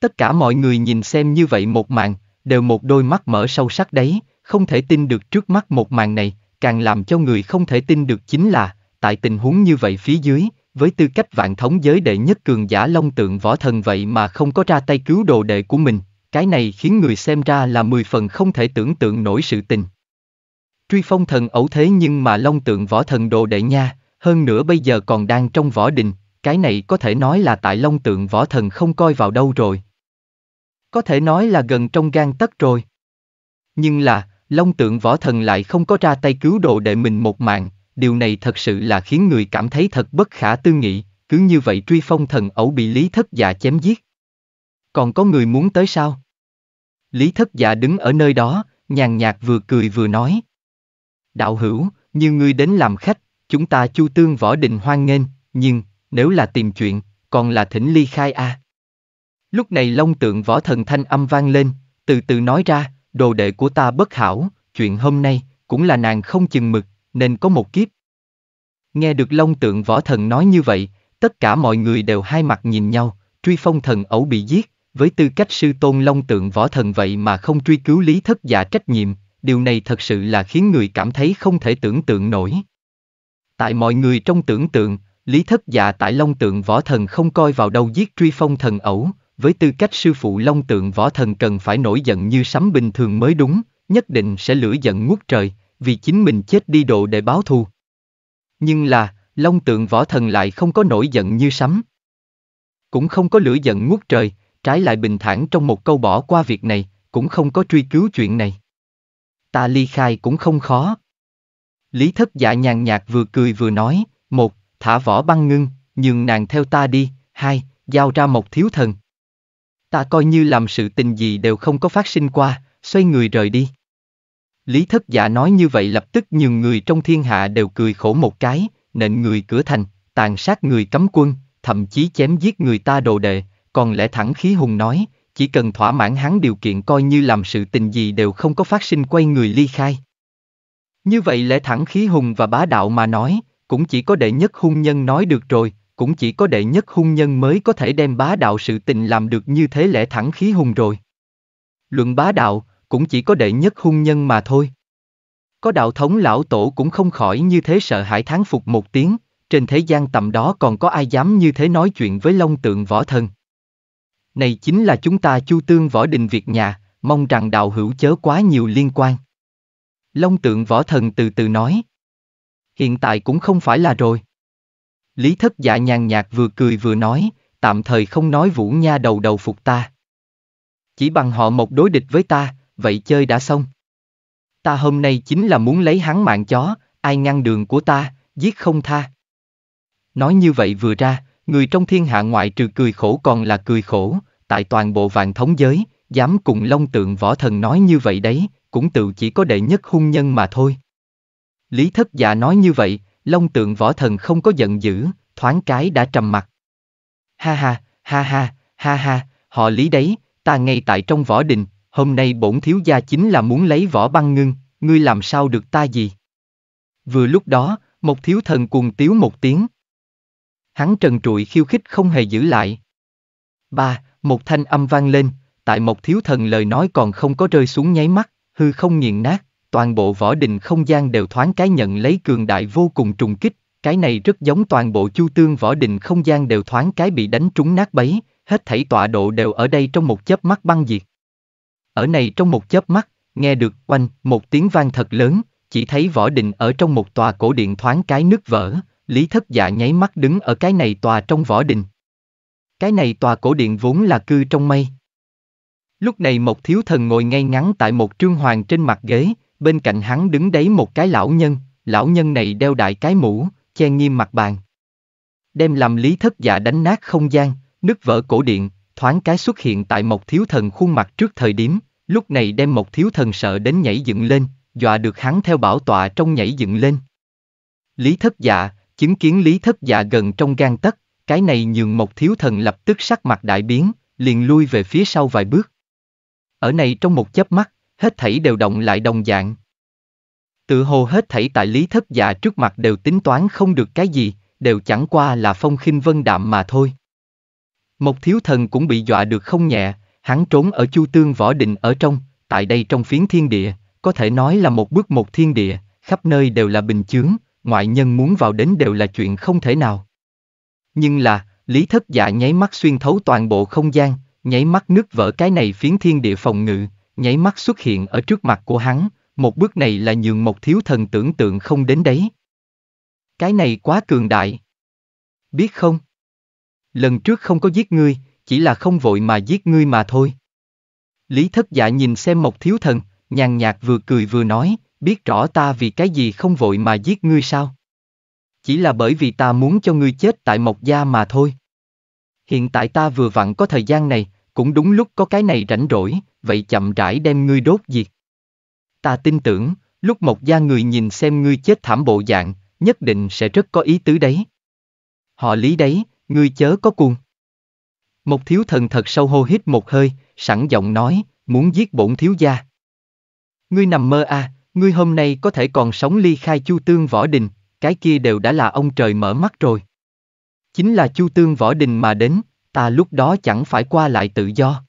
Tất cả mọi người nhìn xem như vậy một màn, đều một đôi mắt mở sâu sắc đấy, không thể tin được trước mắt một màn này, càng làm cho người không thể tin được chính là, tại tình huống như vậy phía dưới, với tư cách vạn thống giới đệ nhất cường giả long tượng võ thần vậy mà không có ra tay cứu đồ đệ của mình, cái này khiến người xem ra là mười phần không thể tưởng tượng nổi sự tình. Truy phong thần ẩu thế nhưng mà long tượng võ thần đồ đệ nha, hơn nữa bây giờ còn đang trong võ đình, cái này có thể nói là tại long tượng võ thần không coi vào đâu rồi. Có thể nói là gần trong gan tất rồi. Nhưng là, long tượng võ thần lại không có ra tay cứu đồ đệ mình một mạng, điều này thật sự là khiến người cảm thấy thật bất khả tư nghị, cứ như vậy truy phong thần ẩu bị lý thất dạ chém giết. Còn có người muốn tới sao? Lý thất dạ đứng ở nơi đó, nhàn nhạt vừa cười vừa nói. Đạo hữu, như ngươi đến làm khách, chúng ta chu tương võ định hoan nghênh, nhưng, nếu là tìm chuyện, còn là thỉnh ly khai a. À. Lúc này long tượng võ thần thanh âm vang lên, từ từ nói ra, đồ đệ của ta bất hảo, chuyện hôm nay, cũng là nàng không chừng mực, nên có một kiếp. Nghe được long tượng võ thần nói như vậy, tất cả mọi người đều hai mặt nhìn nhau, truy phong thần ẩu bị giết, với tư cách sư tôn long tượng võ thần vậy mà không truy cứu lý thất giả trách nhiệm, điều này thật sự là khiến người cảm thấy không thể tưởng tượng nổi. Tại mọi người trong tưởng tượng, lý thất giả tại long tượng võ thần không coi vào đâu giết truy phong thần ẩu, với tư cách sư phụ long tượng võ thần cần phải nổi giận như sấm bình thường mới đúng, nhất định sẽ lửa giận ngút trời, vì chính mình chết đi độ để báo thù. Nhưng là, long tượng võ thần lại không có nổi giận như sấm. Cũng không có lửa giận ngút trời, trái lại bình thản trong một câu bỏ qua việc này, cũng không có truy cứu chuyện này. Ta ly khai cũng không khó. Lý thất dạ nhàn nhạt vừa cười vừa nói, một, thả vỏ băng ngưng, nhường nàng theo ta đi, hai, giao ra một thiếu thần. Ta coi như làm sự tình gì đều không có phát sinh qua, xoay người rời đi. Lý thất dạ nói như vậy lập tức nhường người trong thiên hạ đều cười khổ một cái, nện người cửa thành, tàn sát người cấm quân, thậm chí chém giết người ta đồ đệ, còn lẽ thẳng khí hùng nói, chỉ cần thỏa mãn hắn điều kiện coi như làm sự tình gì đều không có phát sinh quay người ly khai. Như vậy lẽ thẳng khí hùng và bá đạo mà nói, cũng chỉ có đệ nhất hung nhân nói được rồi, cũng chỉ có đệ nhất hung nhân mới có thể đem bá đạo sự tình làm được như thế lẽ thẳng khí hùng rồi. Luận bá đạo, cũng chỉ có đệ nhất hung nhân mà thôi. Có đạo thống lão tổ cũng không khỏi như thế sợ hãi thán phục một tiếng, trên thế gian tầm đó còn có ai dám như thế nói chuyện với long tượng võ thần. Này chính là chúng ta chu tương võ đình việc nhà, mong rằng đạo hữu chớ quá nhiều liên quan. Long tượng võ thần từ từ nói. Hiện tại cũng không phải là rồi. Lý thất dạ nhàn nhạt vừa cười vừa nói, tạm thời không nói vũ nha đầu đầu phục ta. Chỉ bằng họ một đối địch với ta, vậy chơi đã xong. Ta hôm nay chính là muốn lấy hắn mạng chó, ai ngăn đường của ta, giết không tha. Nói như vậy vừa ra, người trong thiên hạ ngoại trừ cười khổ còn là cười khổ, tại toàn bộ vạn thống giới, dám cùng long tượng võ thần nói như vậy đấy, cũng tự chỉ có đệ nhất hung nhân mà thôi. Lý thất giả dạ nói như vậy, long tượng võ thần không có giận dữ, thoáng cái đã trầm mặt. Ha ha, ha ha, ha ha, họ lý đấy, ta ngay tại trong võ đình, hôm nay bổn thiếu gia chính là muốn lấy võ băng ngưng, ngươi làm sao được ta gì? Vừa lúc đó, một thiếu thần cuồng tiếu một tiếng, hắn trần trụi khiêu khích không hề giữ lại. Ba, một thanh âm vang lên, tại một thiếu thần lời nói còn không có rơi xuống nháy mắt, hư không nghiền nát, toàn bộ võ đình không gian đều thoáng cái nhận lấy cường đại vô cùng trùng kích, cái này rất giống toàn bộ chu tương võ đình không gian đều thoáng cái bị đánh trúng nát bấy, hết thảy tọa độ đều ở đây trong một chớp mắt băng diệt. Ở này trong một chớp mắt, nghe được quanh một tiếng vang thật lớn, chỉ thấy võ đình ở trong một tòa cổ điện thoáng cái nứt vỡ, Lý Thất Dạ nháy mắt đứng ở cái này tòa trong võ đình. Cái này tòa cổ điện vốn là cư trong mây. Lúc này một thiếu thần ngồi ngay ngắn tại một trương hoàng trên mặt ghế, bên cạnh hắn đứng đấy một cái lão nhân, lão nhân này đeo đại cái mũ, che nghiêm mặt bàn. Đem làm lý thất dạ đánh nát không gian, nứt vỡ cổ điện, thoáng cái xuất hiện tại một thiếu thần khuôn mặt trước thời điểm, lúc này đem một thiếu thần sợ đến nhảy dựng lên, dọa được hắn theo bảo tọa trong nhảy dựng lên. Lý thất dạ, Chứng kiến lý thất dạ gần trong gan tất cái này nhường một thiếu thần lập tức sắc mặt đại biến, liền lui về phía sau vài bước. Ở này trong một chớp mắt, hết thảy đều động lại đồng dạng. Tự hồ hết thảy tại lý thất dạ trước mặt đều tính toán không được cái gì, đều chẳng qua là phong khinh vân đạm mà thôi. Một thiếu thần cũng bị dọa được không nhẹ, hắn trốn ở chu tương võ định ở trong, tại đây trong phiến thiên địa, có thể nói là một bước một thiên địa, khắp nơi đều là bình chướng, ngoại nhân muốn vào đến đều là chuyện không thể nào. Nhưng là, Lý Thất Dạ nháy mắt xuyên thấu toàn bộ không gian, nháy mắt nứt vỡ cái này phiến thiên địa phòng ngự, nháy mắt xuất hiện ở trước mặt của hắn, một bước này là nhường một thiếu thần tưởng tượng không đến đấy. Cái này quá cường đại. Biết không? Lần trước không có giết ngươi, chỉ là không vội mà giết ngươi mà thôi. Lý thất dạ nhìn xem một thiếu thần, nhàn nhạt vừa cười vừa nói, biết rõ ta vì cái gì không vội mà giết ngươi sao? Chỉ là bởi vì ta muốn cho ngươi chết tại Mộc Gia mà thôi. Hiện tại ta vừa vặn có thời gian này, cũng đúng lúc có cái này rảnh rỗi, vậy chậm rãi đem ngươi đốt diệt. Ta tin tưởng, lúc Mộc Gia người nhìn xem ngươi chết thảm bộ dạng, nhất định sẽ rất có ý tứ đấy. Họ lý đấy, ngươi chớ có cuồng. Một thiếu thần thật sâu hô hít một hơi, sẵn giọng nói, muốn giết bổn thiếu gia. Ngươi nằm mơ à, Ngươi hôm nay có thể còn sống ly khai Chu Tương Võ Đình, cái kia đều đã là ông trời mở mắt rồi. Chính là Chu Tương Võ Đình mà đến, ta lúc đó chẳng phải qua lại tự do.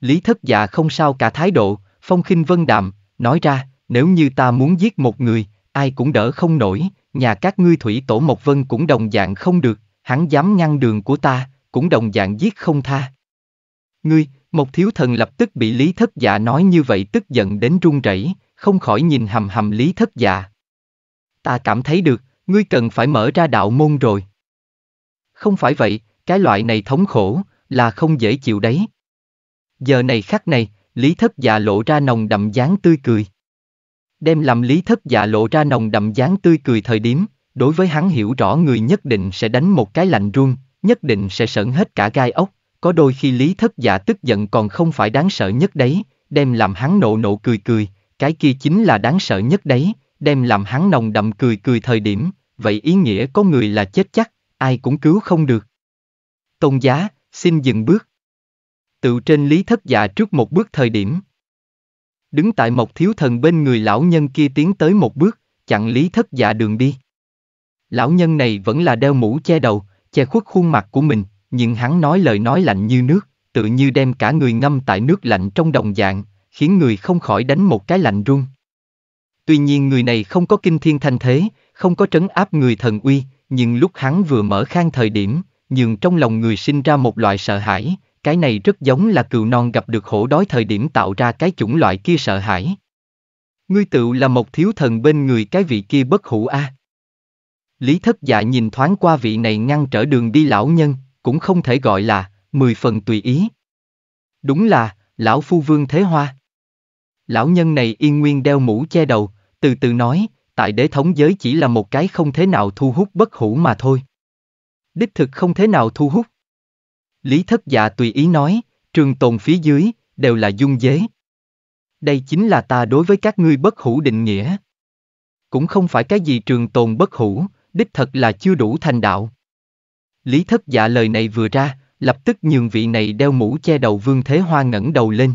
Lý thất dạ không sao cả thái độ, phong khinh vân đạm, nói ra, nếu như ta muốn giết một người, ai cũng đỡ không nổi, nhà các ngươi thủy tổ Mộc Vân cũng đồng dạng không được, hắn dám ngăn đường của ta, cũng đồng dạng giết không tha. Ngươi, một thiếu thần lập tức bị Lý Thất Dạ nói như vậy tức giận đến run rẩy, không khỏi nhìn hầm hầm lý thất dạ. Ta cảm thấy được, ngươi cần phải mở ra đạo môn rồi. Không phải vậy, cái loại này thống khổ, là không dễ chịu đấy. Giờ này khắc này, lý thất dạ lộ ra nồng đậm dáng tươi cười. Đem làm lý thất dạ lộ ra nồng đậm dáng tươi cười thời điểm, đối với hắn hiểu rõ người nhất định sẽ đánh một cái lạnh run, nhất định sẽ sợn hết cả gai ốc, có đôi khi lý thất dạ tức giận còn không phải đáng sợ nhất đấy, đem làm hắn nộ nộ cười cười, cái kia chính là đáng sợ nhất đấy, đem làm hắn nồng đậm cười cười thời điểm, vậy ý nghĩa có người là chết chắc, ai cũng cứu không được. Tôn giá, xin dừng bước. Tự trên lý thất dạ trước một bước thời điểm. Đứng tại một thiếu thần bên người lão nhân kia tiến tới một bước, chặn lý thất dạ đường đi. Lão nhân này vẫn là đeo mũ che đầu, che khuất khuôn mặt của mình, nhưng hắn nói lời nói lạnh như nước, tự như đem cả người ngâm tại nước lạnh trong đồng dạng, khiến người không khỏi đánh một cái lạnh run. Tuy nhiên người này không có kinh thiên thanh thế, không có trấn áp người thần uy, nhưng lúc hắn vừa mở khang thời điểm, nhường trong lòng người sinh ra một loại sợ hãi, cái này rất giống là cừu non gặp được hổ đói thời điểm tạo ra cái chủng loại kia sợ hãi. Ngươi tựu là một thiếu thần bên người cái vị kia bất hủ a. À. Lý thất dạ nhìn thoáng qua vị này ngăn trở đường đi lão nhân, cũng không thể gọi là, mười phần tùy ý. Đúng là, lão phu vương thế hoa. Lão nhân này yên nguyên đeo mũ che đầu, từ từ nói, tại đế thống giới chỉ là một cái không thế nào thu hút bất hủ mà thôi. Đích thực không thế nào thu hút. Lý thất dạ tùy ý nói, trường tồn phía dưới, đều là dung dế. Đây chính là ta đối với các ngươi bất hủ định nghĩa. Cũng không phải cái gì trường tồn bất hủ, đích thật là chưa đủ thành đạo. Lý thất dạ lời này vừa ra, lập tức nhường vị này đeo mũ che đầu vương thế hoa ngẩng đầu lên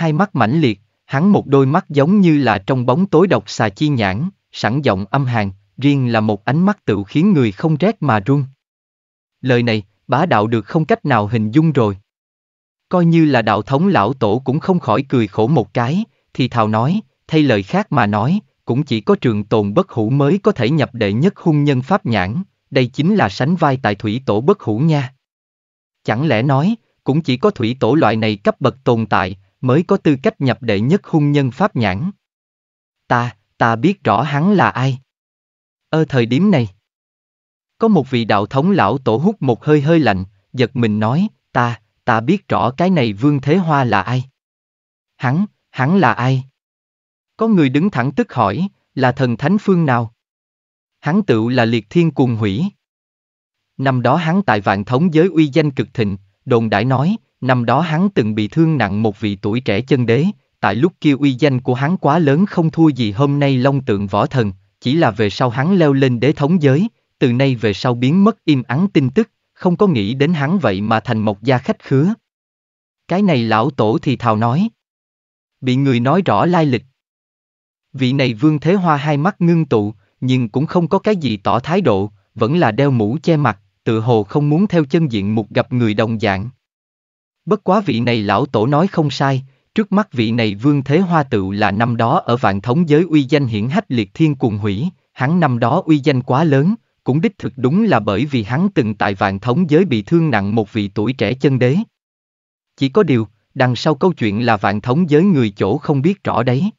hai mắt mãnh liệt, hắn một đôi mắt giống như là trong bóng tối độc xà chi nhãn, sẵn giọng âm hàn, riêng là một ánh mắt tự khiến người không rét mà run. Lời này, bá đạo được không cách nào hình dung rồi. Coi như là đạo thống lão tổ cũng không khỏi cười khổ một cái, thì thào nói, thay lời khác mà nói, cũng chỉ có trường tồn bất hủ mới có thể nhập đệ nhất hung nhân pháp nhãn, đây chính là sánh vai tại thủy tổ bất hủ nha. Chẳng lẽ nói, cũng chỉ có thủy tổ loại này cấp bậc tồn tại, mới có tư cách nhập đệ nhất hung nhân pháp nhãn. Ta, ta biết rõ hắn là ai. Ở thời điểm này, có một vị đạo thống lão tổ hút một hơi hơi lạnh, giật mình nói, ta, ta biết rõ cái này Vương Thế Hoa là ai. Hắn, hắn là ai? Có người đứng thẳng tức hỏi, là thần thánh phương nào? Hắn tựu là liệt thiên cuồng hủy. Năm đó hắn tại vạn thống giới uy danh cực thịnh, đồn đãi nói, Năm đó hắn từng bị thương nặng một vị tuổi trẻ chân đế, tại lúc kia uy danh của hắn quá lớn không thua gì hôm nay long tượng võ thần, chỉ là về sau hắn leo lên đế thống giới, từ nay về sau biến mất im ắng tin tức, không có nghĩ đến hắn vậy mà thành một gia khách khứa. Cái này lão tổ thì thào nói. Bị người nói rõ lai lịch. Vị này vương thế hoa hai mắt ngưng tụ, nhưng cũng không có cái gì tỏ thái độ, vẫn là đeo mũ che mặt, tự hồ không muốn theo chân diện mục gặp người đồng dạng. Bất quá vị này lão tổ nói không sai, trước mắt vị này Vương Thế Hoa Tựu là năm đó ở vạn thống giới uy danh hiển hách liệt thiên cuồng hủy, hắn năm đó uy danh quá lớn, cũng đích thực đúng là bởi vì hắn từng tại vạn thống giới bị thương nặng một vị tuổi trẻ chân đế. Chỉ có điều, đằng sau câu chuyện là vạn thống giới người chỗ không biết rõ đấy.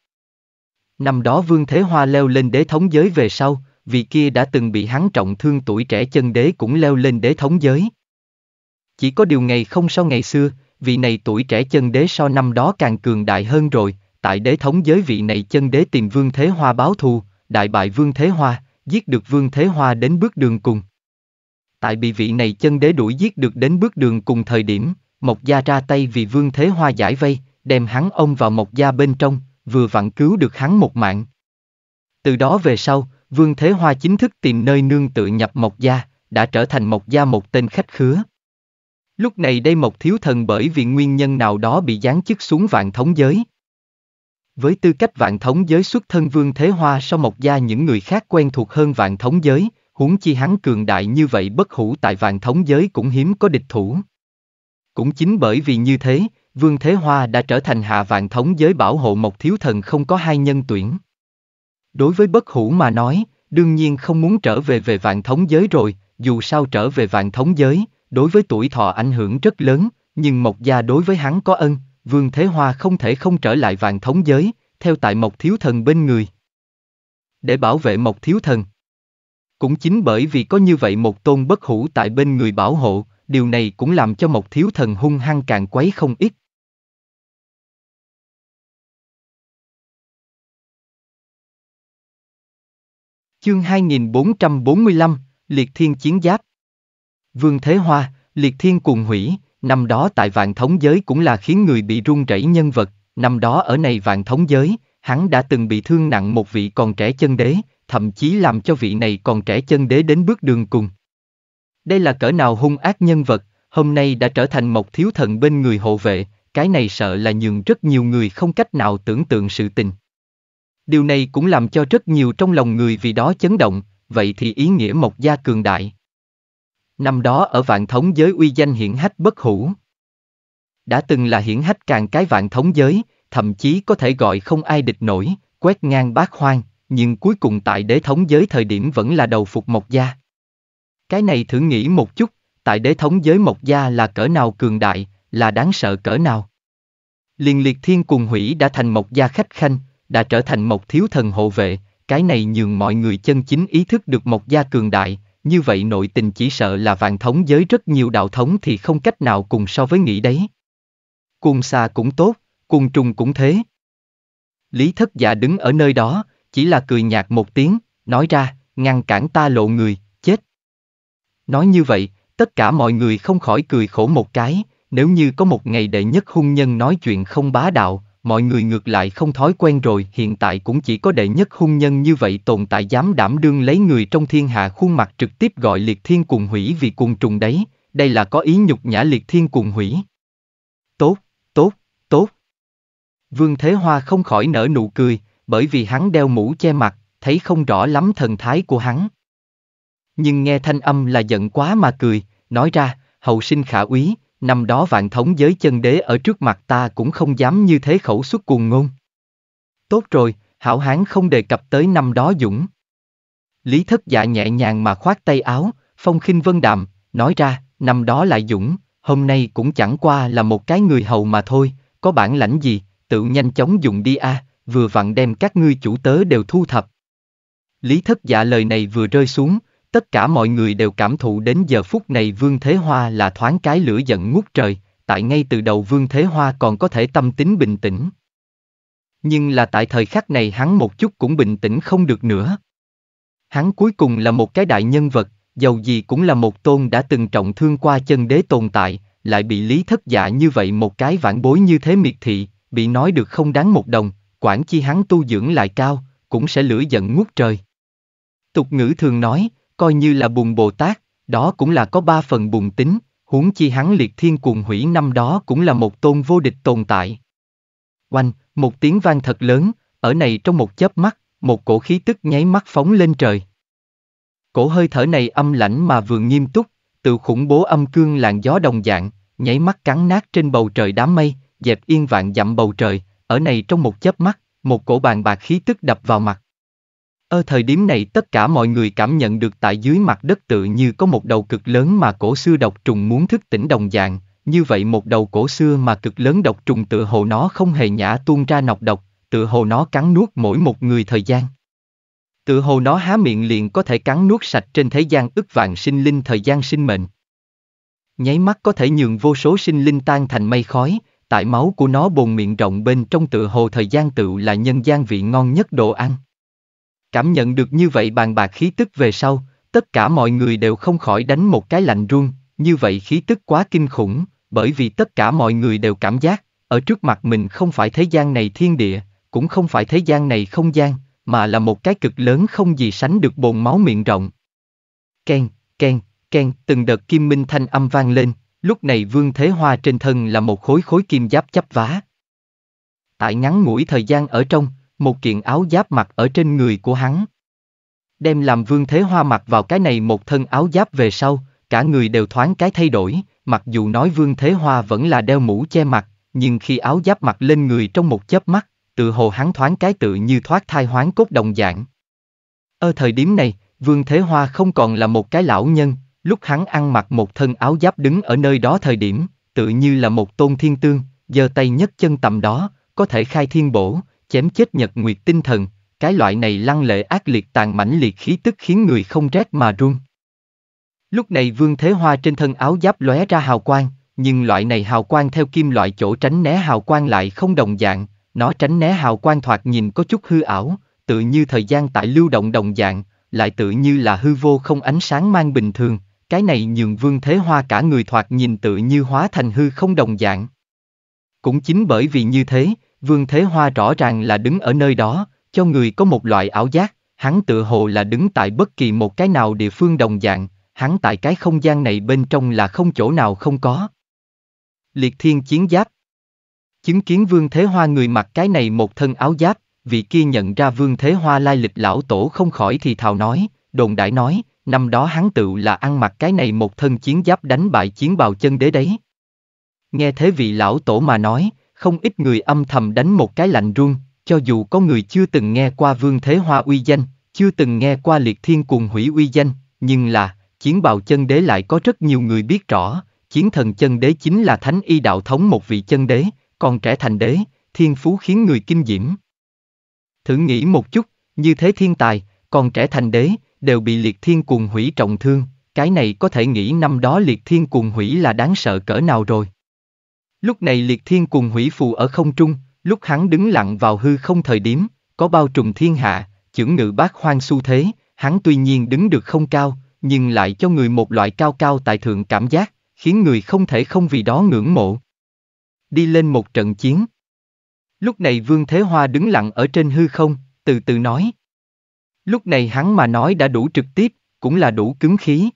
Năm đó Vương Thế Hoa leo lên đế thống giới về sau, vị kia đã từng bị hắn trọng thương tuổi trẻ chân đế cũng leo lên đế thống giới. Chỉ có điều ngày không sau ngày xưa, vị này tuổi trẻ chân đế so năm đó càng cường đại hơn rồi, tại đế thống giới vị này chân đế tìm Vương Thế Hoa báo thù, đại bại Vương Thế Hoa, giết được Vương Thế Hoa đến bước đường cùng. Tại bị vị này chân đế đuổi giết được đến bước đường cùng thời điểm, Mộc Gia ra tay vì Vương Thế Hoa giải vây, đem hắn ông vào Mộc Gia bên trong, vừa vặn cứu được hắn một mạng. Từ đó về sau, Vương Thế Hoa chính thức tìm nơi nương tự nhập Mộc Gia, đã trở thành Mộc Gia một tên khách khứa. Lúc này đây Mộc Thiếu Thần bởi vì nguyên nhân nào đó bị giáng chức xuống vạn thống giới. Với tư cách vạn thống giới xuất thân vương thế hoa sau Mộc Gia những người khác quen thuộc hơn vạn thống giới, huống chi hắn cường đại như vậy bất hủ tại vạn thống giới cũng hiếm có địch thủ. Cũng chính bởi vì như thế, Vương Thế Hoa đã trở thành hạ vạn thống giới bảo hộ Mộc Thiếu Thần không có hai nhân tuyển. Đối với bất hủ mà nói, đương nhiên không muốn trở về về vạn thống giới rồi, dù sao trở về vạn thống giới, đối với tuổi thọ ảnh hưởng rất lớn, nhưng Mộc Gia đối với hắn có ân, Vương Thế Hoa không thể không trở lại vàng thống giới, theo tại Mộc Thiếu Thần bên người. Để bảo vệ Mộc Thiếu Thần. Cũng chính bởi vì có như vậy một tôn bất hủ tại bên người bảo hộ, điều này cũng làm cho Mộc Thiếu Thần hung hăng càng quấy không ít. Chương 2445, Liệt Thiên Chiến Giáp Vương Thế Hoa, liệt thiên cuồng hủy, năm đó tại vạn thống giới cũng là khiến người bị run rẩy nhân vật, năm đó ở này vạn thống giới, hắn đã từng bị thương nặng một vị còn trẻ chân đế, thậm chí làm cho vị này còn trẻ chân đế đến bước đường cùng. Đây là cỡ nào hung ác nhân vật, hôm nay đã trở thành một thiếu thần bên người hộ vệ, cái này sợ là nhường rất nhiều người không cách nào tưởng tượng sự tình. Điều này cũng làm cho rất nhiều trong lòng người vì đó chấn động, vậy thì ý nghĩa một gia cường đại. Năm đó ở vạn thống giới uy danh hiển hách bất hủ. Đã từng là hiển hách càng cái vạn thống giới, thậm chí có thể gọi không ai địch nổi, quét ngang bát hoang, nhưng cuối cùng tại đế thống giới thời điểm vẫn là đầu phục Mộc Gia. Cái này thử nghĩ một chút, tại đế thống giới Mộc Gia là cỡ nào cường đại, là đáng sợ cỡ nào. Liên liệt thiên cùng hủy đã thành Mộc Gia khách khanh, đã trở thành một thiếu thần hộ vệ, cái này nhường mọi người chân chính ý thức được Mộc Gia cường đại, như vậy nội tình chỉ sợ là vạn thống giới rất nhiều đạo thống thì không cách nào cùng so với nghĩ đấy. cùng xa cũng tốt, cùng trùng cũng thế. Lý thất giả đứng ở nơi đó, chỉ là cười nhạt một tiếng, nói ra, ngăn cản ta lộ người, chết. Nói như vậy, tất cả mọi người không khỏi cười khổ một cái, nếu như có một ngày đệ nhất hung nhân nói chuyện không bá đạo, mọi người ngược lại không thói quen rồi hiện tại cũng chỉ có đệ nhất hung nhân như vậy tồn tại dám đảm đương lấy người trong thiên hạ khuôn mặt trực tiếp gọi liệt thiên cùng hủy vì cùng trùng đấy, đây là có ý nhục nhã liệt thiên cùng hủy. Tốt, tốt, tốt. Vương Thế Hoa không khỏi nở nụ cười, bởi vì hắn đeo mũ che mặt, thấy không rõ lắm thần thái của hắn. Nhưng nghe thanh âm là giận quá mà cười, nói ra, hậu sinh khả úy, năm đó vạn thống giới chân đế ở trước mặt ta cũng không dám như thế khẩu xuất cuồng ngôn. Tốt rồi, hảo hán không đề cập tới năm đó dũng. Lý thất dạ nhẹ nhàng mà khoát tay áo, phong khinh vân đạm, nói ra, năm đó lại dũng, hôm nay cũng chẳng qua là một cái người hầu mà thôi, có bản lãnh gì, tự nhanh chóng dùng đi a, à, vừa vặn đem các ngươi chủ tớ đều thu thập. Lý thất dạ lời này vừa rơi xuống, Tất cả mọi người đều cảm thụ đến giờ phút này Vương Thế Hoa là thoáng cái lửa giận ngút trời, tại ngay từ đầu Vương Thế Hoa còn có thể tâm tính bình tĩnh. Nhưng là tại thời khắc này hắn một chút cũng bình tĩnh không được nữa. Hắn cuối cùng là một cái đại nhân vật, dầu gì cũng là một tôn đã từng trọng thương qua chân đế tồn tại, lại bị lý thất dạ như vậy một cái vãn bối như thế miệt thị, bị nói được không đáng một đồng, quản chi hắn tu dưỡng lại cao, cũng sẽ lửa giận ngút trời. Tục ngữ thường nói, coi như là bùn Bồ Tát, đó cũng là có ba phần bùn tính, huống chi hắn liệt thiên cuồng hủy năm đó cũng là một tôn vô địch tồn tại. Oanh, một tiếng vang thật lớn, ở này trong một chớp mắt, một cổ khí tức nháy mắt phóng lên trời. Cổ hơi thở này âm lãnh mà vừa nghiêm túc, tự khủng bố âm cương làn gió đồng dạng, nháy mắt cắn nát trên bầu trời đám mây, dẹp yên vạn dặm bầu trời, ở này trong một chớp mắt, một cổ bàn bạc khí tức đập vào mặt. Ở thời điểm này tất cả mọi người cảm nhận được tại dưới mặt đất tự như có một đầu cực lớn mà cổ xưa độc trùng muốn thức tỉnh đồng dạng, như vậy một đầu cổ xưa mà cực lớn độc trùng tự hồ nó không hề nhã tuôn ra nọc độc, tự hồ nó cắn nuốt mỗi một người thời gian. Tự hồ nó há miệng liền có thể cắn nuốt sạch trên thế gian ức vạn sinh linh thời gian sinh mệnh. Nháy mắt có thể nhường vô số sinh linh tan thành mây khói, tại máu của nó bồn miệng rộng bên trong tự hồ thời gian tự là nhân gian vị ngon nhất đồ ăn. Cảm nhận được như vậy bàn bạc khí tức về sau, tất cả mọi người đều không khỏi đánh một cái lạnh run, như vậy khí tức quá kinh khủng, bởi vì tất cả mọi người đều cảm giác, ở trước mặt mình không phải thế gian này thiên địa, cũng không phải thế gian này không gian, mà là một cái cực lớn không gì sánh được bồn máu miệng rộng. Ken, ken, ken, từng đợt kim minh thanh âm vang lên, lúc này vương thế hoa trên thân là một khối khối kim giáp chấp vá. Tại ngắn ngủi thời gian ở trong, một kiện áo giáp mặc ở trên người của hắn. Đem làm vương thế hoa mặc vào cái này một thân áo giáp về sau, cả người đều thoáng cái thay đổi, mặc dù nói vương thế hoa vẫn là đeo mũ che mặt, nhưng khi áo giáp mặc lên người trong một chớp mắt, tự hồ hắn thoáng cái tự như thoát thai hoán cốt đồng dạng. Ở thời điểm này, Vương Thế Hoa không còn là một cái lão nhân, lúc hắn ăn mặc một thân áo giáp đứng ở nơi đó thời điểm, tự như là một tôn thiên tương, giơ tay nhất chân tầm đó, có thể khai thiên bổ, chém chết nhật nguyệt tinh thần, cái loại này lăng lệ ác liệt tàn mãnh liệt khí tức khiến người không rét mà run. Lúc này Vương Thế Hoa trên thân áo giáp lóe ra hào quang, nhưng loại này hào quang theo kim loại chỗ tránh né hào quang lại không đồng dạng, nó tránh né hào quang thoạt nhìn có chút hư ảo, tự như thời gian tại lưu động đồng dạng, lại tự như là hư vô không ánh sáng mang bình thường, cái này nhường Vương Thế Hoa cả người thoạt nhìn tự như hóa thành hư không đồng dạng. Cũng chính bởi vì như thế, Vương Thế Hoa rõ ràng là đứng ở nơi đó, cho người có một loại ảo giác, hắn tự hồ là đứng tại bất kỳ một cái nào địa phương đồng dạng, hắn tại cái không gian này bên trong là không chỗ nào không có. Liệt thiên chiến giáp Chứng kiến Vương Thế Hoa người mặc cái này một thân áo giáp, vị kia nhận ra Vương Thế Hoa lai lịch lão tổ không khỏi thì thào nói, đồn đại nói, năm đó hắn tự là ăn mặc cái này một thân chiến giáp đánh bại chiến bào chân đế đấy. Nghe thế vị lão tổ mà nói, không ít người âm thầm đánh một cái lạnh run, cho dù có người chưa từng nghe qua Vương Thế Hoa uy danh, chưa từng nghe qua liệt thiên cuồng hủy uy danh, nhưng là, chiến bào chân đế lại có rất nhiều người biết rõ, chiến thần chân đế chính là thánh y đạo thống một vị chân đế, còn trẻ thành đế, thiên phú khiến người kinh diễm. Thử nghĩ một chút, như thế thiên tài, còn trẻ thành đế, đều bị liệt thiên cuồng hủy trọng thương, cái này có thể nghĩ năm đó liệt thiên cuồng hủy là đáng sợ cỡ nào rồi. Lúc này liệt thiên cùng hủy phù ở không trung, lúc hắn đứng lặng vào hư không thời điểm, có bao trùm thiên hạ, chưởng ngự bác hoang su thế, hắn tuy nhiên đứng được không cao, nhưng lại cho người một loại cao cao tại thượng cảm giác, khiến người không thể không vì đó ngưỡng mộ. Đi lên một trận chiến. Lúc này Vương Thế Hoa đứng lặng ở trên hư không, từ từ nói. Lúc này hắn mà nói đã đủ trực tiếp, cũng là đủ cứng khí.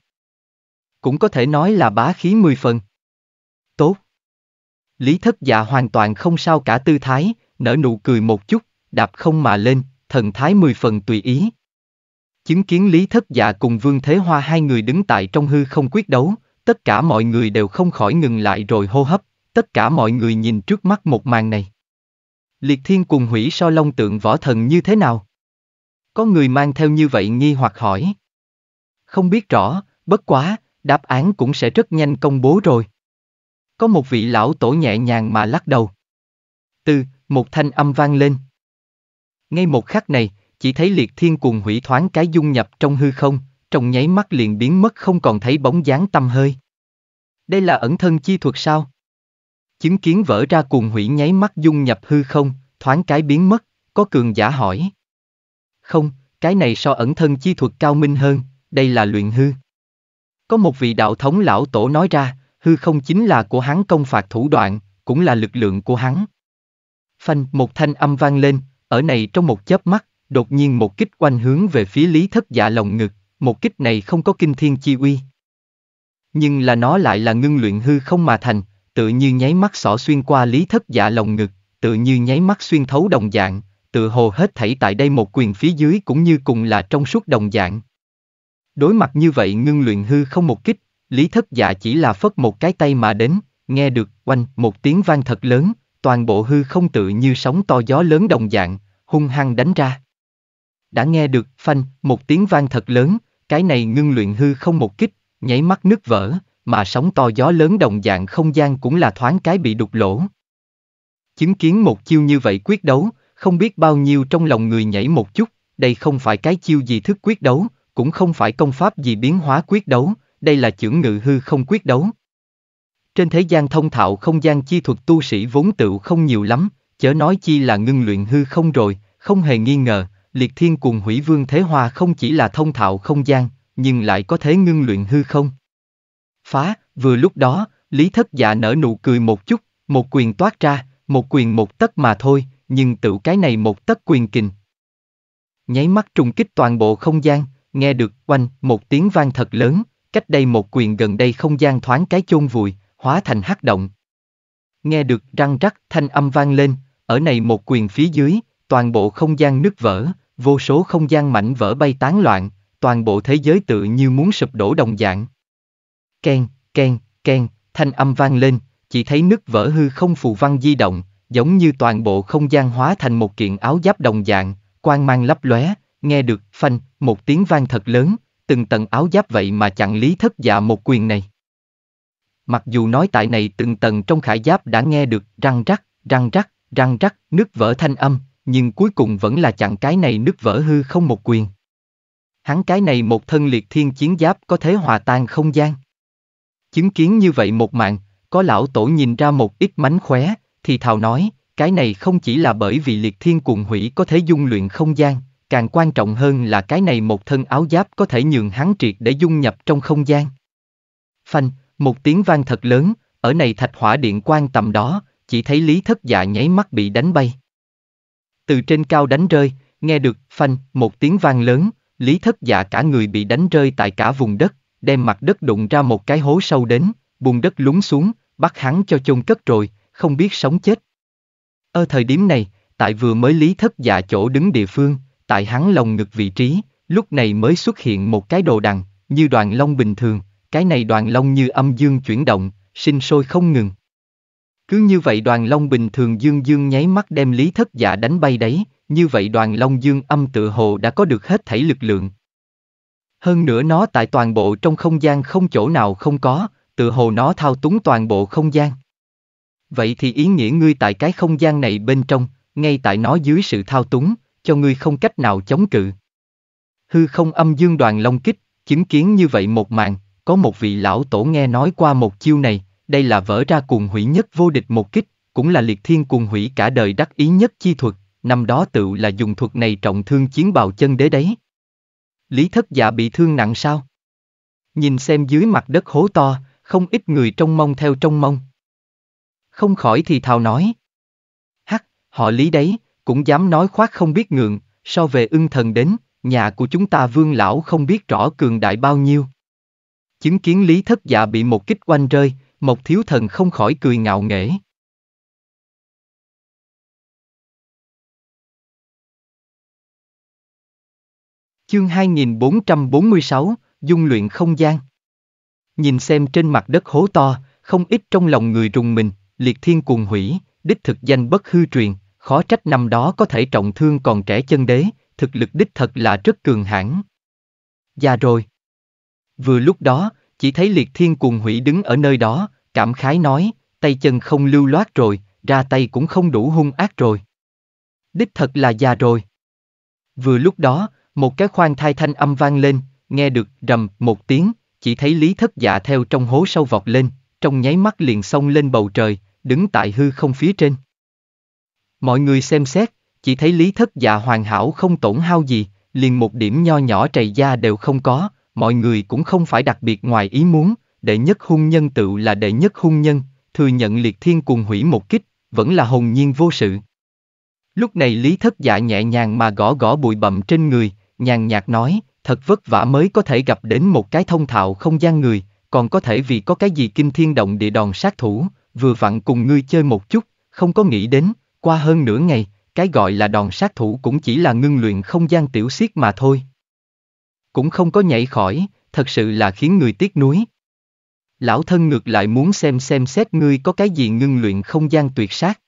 Cũng có thể nói là bá khí mười phần. Lý thất dạ hoàn toàn không sao cả tư thái, nở nụ cười một chút, đạp không mà lên, thần thái mười phần tùy ý. Chứng kiến Lý thất dạ cùng Vương Thế Hoa hai người đứng tại trong hư không quyết đấu, tất cả mọi người đều không khỏi ngừng lại rồi hô hấp, tất cả mọi người nhìn trước mắt một màn này. Liệt thiên cùng hủy so long tượng võ thần như thế nào? Có người mang theo như vậy nghi hoặc hỏi. Không biết rõ, bất quá, đáp án cũng sẽ rất nhanh công bố rồi. Có một vị lão tổ nhẹ nhàng mà lắc đầu. Từ, một thanh âm vang lên. Ngay một khắc này, chỉ thấy liệt thiên cuồng hủy thoáng cái dung nhập trong hư không, trong nháy mắt liền biến mất không còn thấy bóng dáng tâm hơi. Đây là ẩn thân chi thuật sao? Chứng kiến vỡ ra cuồng hủy nháy mắt dung nhập hư không, thoáng cái biến mất, có cường giả hỏi. Không, cái này so ẩn thân chi thuật cao minh hơn, đây là luyện hư. Có một vị đạo thống lão tổ nói ra, Hư không chính là của hắn công phạt thủ đoạn, cũng là lực lượng của hắn. Phanh, một thanh âm vang lên, ở này trong một chớp mắt, đột nhiên một kích quanh hướng về phía lý thất dạ lồng ngực, một kích này không có kinh thiên chi uy. Nhưng là nó lại là ngưng luyện hư không mà thành, tự như nháy mắt xỏ xuyên qua lý thất dạ lồng ngực, tự như nháy mắt xuyên thấu đồng dạng, tự hồ hết thảy tại đây một quyền phía dưới cũng như cùng là trong suốt đồng dạng. Đối mặt như vậy ngưng luyện hư không một kích, Lý thất dạ chỉ là phất một cái tay mà đến, nghe được, oanh, một tiếng vang thật lớn, toàn bộ hư không tự như sóng to gió lớn đồng dạng, hung hăng đánh ra. Đã nghe được, phanh, một tiếng vang thật lớn, cái này ngưng luyện hư không một kích, nháy mắt nứt vỡ, mà sóng to gió lớn đồng dạng không gian cũng là thoáng cái bị đục lỗ. Chứng kiến một chiêu như vậy quyết đấu, không biết bao nhiêu trong lòng người nhảy một chút, đây không phải cái chiêu gì thức quyết đấu, cũng không phải công pháp gì biến hóa quyết đấu, đây là chưởng ngự hư không quyết đấu. Trên thế gian thông thạo không gian chi thuật tu sĩ vốn tựu không nhiều lắm, chớ nói chi là ngưng luyện hư không rồi, không hề nghi ngờ, liệt thiên cùng hủy vương thế hoa không chỉ là thông thạo không gian, nhưng lại có thế ngưng luyện hư không. Phá, vừa lúc đó, Lý Thất Dạ nở nụ cười một chút, một quyền toát ra, một quyền một tấc mà thôi, nhưng tự cái này một tấc quyền kình. Nháy mắt trùng kích toàn bộ không gian, nghe được oanh một tiếng vang thật lớn, Cách đây một quyền gần đây không gian thoáng cái chôn vùi, hóa thành hắc động. Nghe được răng rắc thanh âm vang lên, ở này một quyền phía dưới, toàn bộ không gian nứt vỡ, vô số không gian mảnh vỡ bay tán loạn, toàn bộ thế giới tự như muốn sụp đổ đồng dạng. Ken, ken, ken, thanh âm vang lên, chỉ thấy nứt vỡ hư không phù văn di động, giống như toàn bộ không gian hóa thành một kiện áo giáp đồng dạng, quang mang lấp lóe, nghe được phanh, một tiếng vang thật lớn, từng tầng áo giáp vậy mà chặn lý thất dạ một quyền này. Mặc dù nói tại này từng tầng trong khải giáp đã nghe được răng rắc, răng rắc, răng rắc, nước vỡ thanh âm, nhưng cuối cùng vẫn là chặn cái này nước vỡ hư không một quyền. Hắn cái này một thân liệt thiên chiến giáp có thế hòa tan không gian. Chứng kiến như vậy một mạng, có lão tổ nhìn ra một ít mánh khóe, thì thào nói, cái này không chỉ là bởi vì liệt thiên cuồng hủy có thế dung luyện không gian, càng quan trọng hơn là cái này một thân áo giáp có thể nhường hắn triệt để dung nhập trong không gian. Phanh, một tiếng vang thật lớn, ở này thạch hỏa điện quan tầm đó, chỉ thấy Lý Thất Dạ nháy mắt bị đánh bay. Từ trên cao đánh rơi, nghe được, phanh, một tiếng vang lớn, Lý Thất Dạ cả người bị đánh rơi tại cả vùng đất, đem mặt đất đụng ra một cái hố sâu đến, bùn đất lún xuống, bắt hắn cho chôn cất rồi, không biết sống chết. Ở thời điểm này, tại vừa mới Lý Thất Dạ chỗ đứng địa phương, tại hắn lồng ngực vị trí, lúc này mới xuất hiện một cái đồ đằng, như đoàn long bình thường, cái này đoàn long như âm dương chuyển động, sinh sôi không ngừng. Cứ như vậy đoàn long bình thường dương dương nháy mắt đem lý thất giả đánh bay đấy, như vậy đoàn long dương âm tự hồ đã có được hết thảy lực lượng. Hơn nữa nó tại toàn bộ trong không gian không chỗ nào không có, tự hồ nó thao túng toàn bộ không gian. Vậy thì ý nghĩa ngươi tại cái không gian này bên trong, ngay tại nó dưới sự thao túng, cho ngươi không cách nào chống cự. Hư không âm dương đoàn long kích, chứng kiến như vậy một màn, có một vị lão tổ nghe nói qua một chiêu này, đây là vỡ ra cuồng hủy nhất vô địch một kích, cũng là liệt thiên cuồng hủy cả đời đắc ý nhất chi thuật, năm đó tự là dùng thuật này trọng thương chiến bào chân đế đấy. Lý thất giả bị thương nặng sao? Nhìn xem dưới mặt đất hố to, không ít người trong mông theo trong mông. Không khỏi thì thào nói. Hắc, họ lý đấy, cũng dám nói khoác không biết ngượng, so về ưng thần đến, nhà của chúng ta vương lão không biết rõ cường đại bao nhiêu. Chứng kiến lý thất dạ bị một kích oanh rơi, một thiếu thần không khỏi cười ngạo nghễ. Chương 2446, Dung luyện không gian. Nhìn xem trên mặt đất hố to, không ít trong lòng người rùng mình, liệt thiên cuồng hủy, đích thực danh bất hư truyền, Khó trách năm đó có thể trọng thương còn trẻ chân đế, thực lực đích thật là rất cường hãn. Già dạ rồi. Vừa lúc đó, chỉ thấy liệt thiên cuồng hủy đứng ở nơi đó, cảm khái nói, tay chân không lưu loát rồi, ra tay cũng không đủ hung ác rồi. Đích thật là già rồi. Vừa lúc đó, một cái khoan thai thanh âm vang lên, nghe được rầm một tiếng, chỉ thấy lý thất dạ theo trong hố sâu vọt lên, trong nháy mắt liền xông lên bầu trời, đứng tại hư không phía trên. Mọi người xem xét, chỉ thấy lý thất dạ hoàn hảo không tổn hao gì, liền một điểm nho nhỏ trầy da đều không có, mọi người cũng không phải đặc biệt ngoài ý muốn, đệ nhất hung nhân tự là đệ nhất hung nhân, thừa nhận liệt thiên cùng hủy một kích, vẫn là hồn nhiên vô sự. Lúc này Lý Thất Dạ nhẹ nhàng mà gõ gõ bụi bậm trên người, nhàn nhạt nói, thật vất vả mới có thể gặp đến một cái thông thạo không gian người, còn có thể vì có cái gì kinh thiên động địa đòn sát thủ, vừa vặn cùng ngươi chơi một chút, không có nghĩ đến, qua hơn nửa ngày, cái gọi là đòn sát thủ cũng chỉ là ngưng luyện không gian tiểu xiết mà thôi. Cũng không có nhảy khỏi, thật sự là khiến người tiếc nuối. Lão thân ngược lại muốn xem xem xét ngươi có cái gì ngưng luyện không gian tuyệt sát.